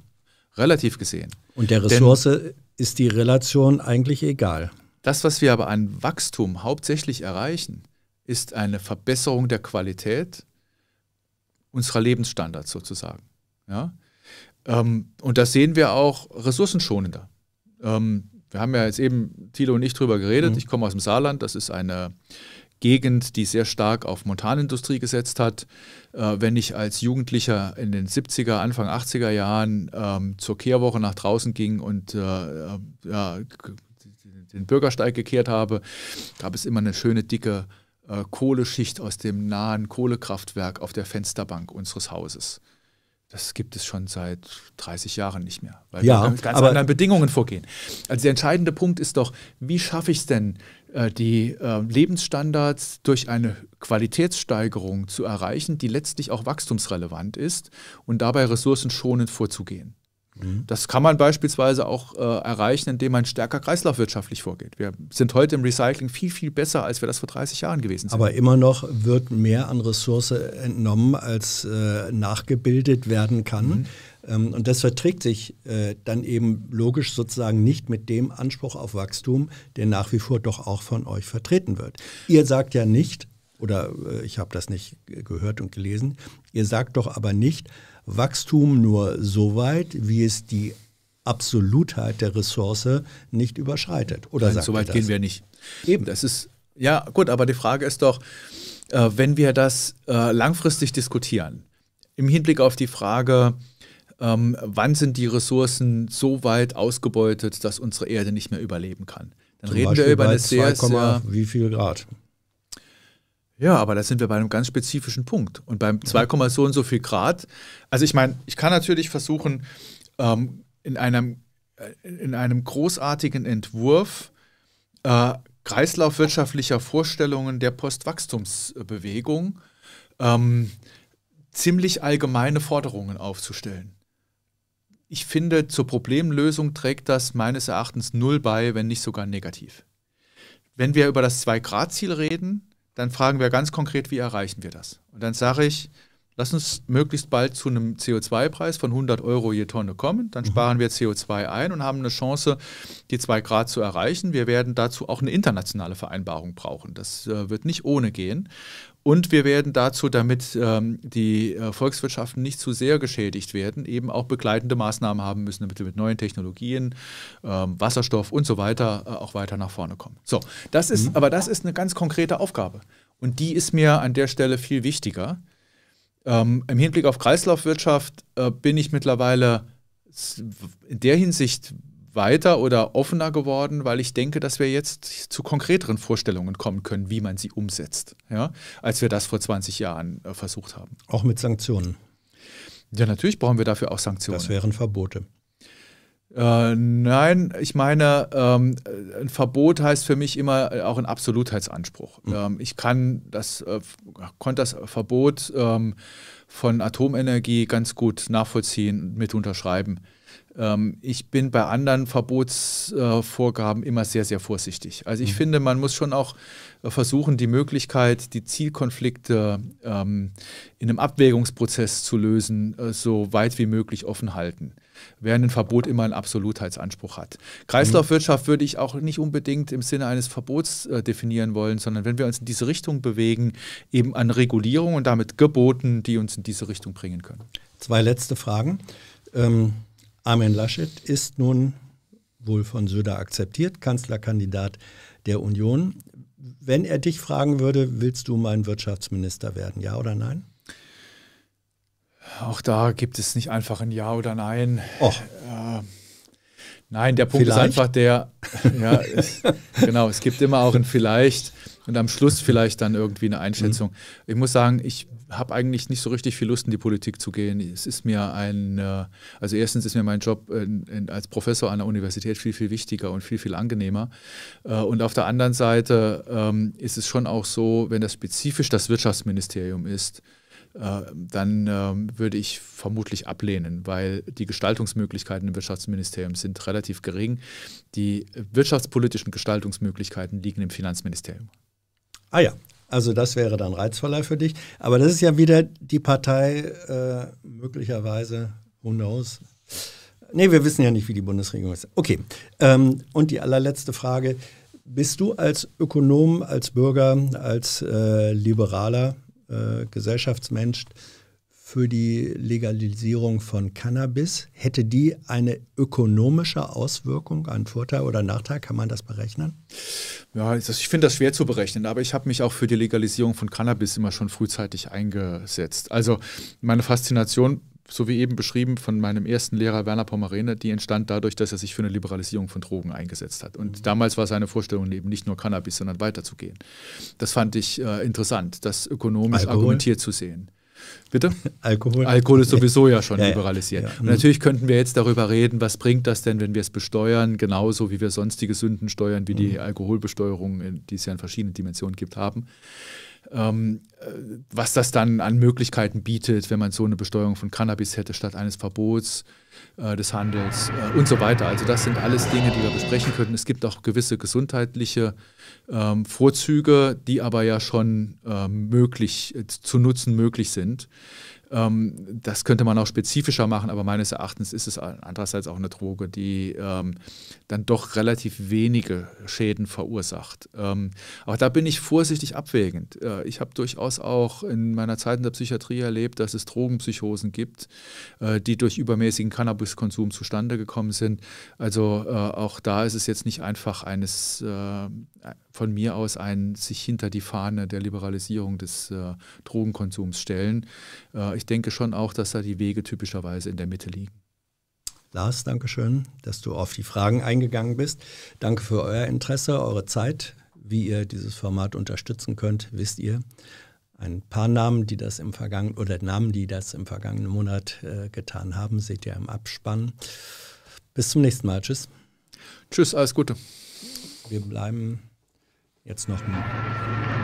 relativ gesehen. Und der Ressource Denn ist die Relation eigentlich egal. Das, was wir aber an Wachstum hauptsächlich erreichen, ist eine Verbesserung der Qualität unserer Lebensstandards sozusagen. Ja? Ähm, und das sehen wir auch ressourcenschonender. Ähm, wir haben ja jetzt eben Thilo und ich drüber geredet. Mhm. Ich komme aus dem Saarland. Das ist eine Gegend, die sehr stark auf Montanindustrie gesetzt hat. Äh, wenn ich als Jugendlicher in den 70er, Anfang 80er Jahren ähm, zur Kehrwoche nach draußen ging und äh, äh ja, den Bürgersteig gekehrt habe, gab es immer eine schöne dicke äh, Kohleschicht aus dem nahen Kohlekraftwerk auf der Fensterbank unseres Hauses. Das gibt es schon seit 30 Jahren nicht mehr, weil ja, wir mit ganz anderen Bedingungen vorgehen. Also der entscheidende Punkt ist doch, wie schaffe ich es denn, äh, die ähm, Lebensstandards durch eine Qualitätssteigerung zu erreichen, die letztlich auch wachstumsrelevant ist und dabei ressourcenschonend vorzugehen. Mhm. Das kann man beispielsweise auch äh, erreichen, indem man stärker kreislaufwirtschaftlich vorgeht. Wir sind heute im Recycling viel, viel besser, als wir das vor 30 Jahren gewesen sind. Aber immer noch wird mehr an Ressource entnommen, als äh, nachgebildet werden kann. Mhm. Ähm, und das verträgt sich äh, dann eben logisch sozusagen nicht mit dem Anspruch auf Wachstum, der nach wie vor doch auch von euch vertreten wird. Ihr sagt ja nicht, oder äh, ich habe das nicht gehört und gelesen, ihr sagt doch aber nicht, Wachstum nur so weit, wie es die Absolutheit der Ressource nicht überschreitet. Oder Nein, sagt so weit gehen wir nicht. Eben. Das ist, ja, gut, aber die Frage ist doch, äh, wenn wir das äh, langfristig diskutieren, im Hinblick auf die Frage, ähm, wann sind die Ressourcen so weit ausgebeutet, dass unsere Erde nicht mehr überleben kann? Dann Zum reden Beispiel wir über eine sehr, 2, sehr, wie viel Grad? Ja, aber da sind wir bei einem ganz spezifischen Punkt. Und beim 2, mhm. so und so viel Grad, also ich meine, ich kann natürlich versuchen, ähm, in, einem, äh, in einem großartigen Entwurf äh, kreislaufwirtschaftlicher Vorstellungen der Postwachstumsbewegung ähm, ziemlich allgemeine Forderungen aufzustellen. Ich finde, zur Problemlösung trägt das meines Erachtens null bei, wenn nicht sogar negativ. Wenn wir über das Zwei-Grad-Ziel reden, dann fragen wir ganz konkret, wie erreichen wir das? Und dann sage ich, lass uns möglichst bald zu einem CO2-Preis von 100 Euro je Tonne kommen. Dann mhm. sparen wir CO2 ein und haben eine Chance, die 2 Grad zu erreichen. Wir werden dazu auch eine internationale Vereinbarung brauchen. Das äh, wird nicht ohne gehen. Und wir werden dazu, damit ähm, die äh, Volkswirtschaften nicht zu sehr geschädigt werden, eben auch begleitende Maßnahmen haben müssen, damit wir mit neuen Technologien, ähm, Wasserstoff und so weiter äh, auch weiter nach vorne kommen. So, das ist, mhm. aber das ist eine ganz konkrete Aufgabe. Und die ist mir an der Stelle viel wichtiger. Ähm, Im Hinblick auf Kreislaufwirtschaft äh, bin ich mittlerweile in der Hinsicht weiter oder offener geworden, weil ich denke, dass wir jetzt zu konkreteren Vorstellungen kommen können, wie man sie umsetzt, ja, als wir das vor 20 Jahren äh, versucht haben. Auch mit Sanktionen. Ja, natürlich brauchen wir dafür auch Sanktionen. Das wären Verbote. Äh, nein, ich meine, ähm, ein Verbot heißt für mich immer äh, auch ein Absolutheitsanspruch. Mhm. Ähm, ich kann das, äh, konnte das Verbot ähm, von Atomenergie ganz gut nachvollziehen, und mit unterschreiben. Ähm, ich bin bei anderen Verbotsvorgaben immer sehr, sehr vorsichtig. Also ich mhm. finde, man muss schon auch äh, versuchen, die Möglichkeit, die Zielkonflikte ähm, in einem Abwägungsprozess zu lösen, äh, so weit wie möglich offen halten während ein Verbot immer einen Absolutheitsanspruch hat. Kreislaufwirtschaft würde ich auch nicht unbedingt im Sinne eines Verbots äh, definieren wollen, sondern wenn wir uns in diese Richtung bewegen, eben an Regulierung und damit Geboten, die uns in diese Richtung bringen können. Zwei letzte Fragen. Ähm, Armin Laschet ist nun wohl von Söder akzeptiert, Kanzlerkandidat der Union. Wenn er dich fragen würde, willst du mein Wirtschaftsminister werden, ja oder nein? Auch da gibt es nicht einfach ein Ja oder Nein. Och. Äh, nein, der Punkt vielleicht? ist einfach der, ja, <laughs> genau, es gibt immer auch ein Vielleicht und am Schluss vielleicht dann irgendwie eine Einschätzung. Mhm. Ich muss sagen, ich habe eigentlich nicht so richtig viel Lust, in die Politik zu gehen. Es ist mir ein, äh, also erstens ist mir mein Job äh, als Professor an der Universität viel, viel wichtiger und viel, viel angenehmer. Äh, und auf der anderen Seite ähm, ist es schon auch so, wenn das spezifisch das Wirtschaftsministerium ist, dann ähm, würde ich vermutlich ablehnen, weil die Gestaltungsmöglichkeiten im Wirtschaftsministerium sind relativ gering. Die wirtschaftspolitischen Gestaltungsmöglichkeiten liegen im Finanzministerium. Ah ja, also das wäre dann reizvoller für dich. Aber das ist ja wieder die Partei äh, möglicherweise, who knows. Nee, wir wissen ja nicht, wie die Bundesregierung ist. Okay. Ähm, und die allerletzte Frage. Bist du als Ökonom, als Bürger, als äh, liberaler äh, Gesellschaftsmensch für die Legalisierung von Cannabis. Hätte die eine ökonomische Auswirkung, einen Vorteil oder Nachteil? Kann man das berechnen? Ja, ich finde das schwer zu berechnen, aber ich habe mich auch für die Legalisierung von Cannabis immer schon frühzeitig eingesetzt. Also meine Faszination so wie eben beschrieben von meinem ersten Lehrer Werner Pomerene, die entstand dadurch, dass er sich für eine Liberalisierung von Drogen eingesetzt hat. Und mhm. damals war seine Vorstellung eben nicht nur Cannabis, sondern weiterzugehen. Das fand ich äh, interessant, das ökonomisch Alkohol? argumentiert zu sehen. Bitte? <laughs> Alkohol. Alkohol ist sowieso ja schon ja, liberalisiert. Ja, ja. Und natürlich könnten wir jetzt darüber reden, was bringt das denn, wenn wir es besteuern, genauso wie wir sonstige Sünden steuern, wie mhm. die Alkoholbesteuerung, äh, die es ja in verschiedenen Dimensionen gibt, haben. Ähm, äh, was das dann an Möglichkeiten bietet, wenn man so eine Besteuerung von Cannabis hätte statt eines Verbots äh, des Handels äh, und so weiter. Also das sind alles Dinge, die wir besprechen könnten. Es gibt auch gewisse gesundheitliche ähm, Vorzüge, die aber ja schon ähm, möglich äh, zu nutzen möglich sind. Ähm, das könnte man auch spezifischer machen, aber meines Erachtens ist es andererseits auch eine Droge, die ähm, dann doch relativ wenige Schäden verursacht. Ähm, aber da bin ich vorsichtig abwägend. Äh, ich habe durchaus auch in meiner Zeit in der Psychiatrie erlebt, dass es Drogenpsychosen gibt, äh, die durch übermäßigen Cannabiskonsum zustande gekommen sind. Also äh, auch da ist es jetzt nicht einfach eines äh, von mir aus ein sich hinter die Fahne der Liberalisierung des äh, Drogenkonsums stellen. Äh, ich denke schon auch, dass da die Wege typischerweise in der Mitte liegen. Lars, danke schön, dass du auf die Fragen eingegangen bist. Danke für euer Interesse, eure Zeit. Wie ihr dieses Format unterstützen könnt, wisst ihr. Ein paar Namen, die das im vergangenen oder Namen, die das im vergangenen Monat äh, getan haben, seht ihr im Abspann. Bis zum nächsten Mal. Tschüss. Tschüss, alles Gute. Wir bleiben Jetzt noch ein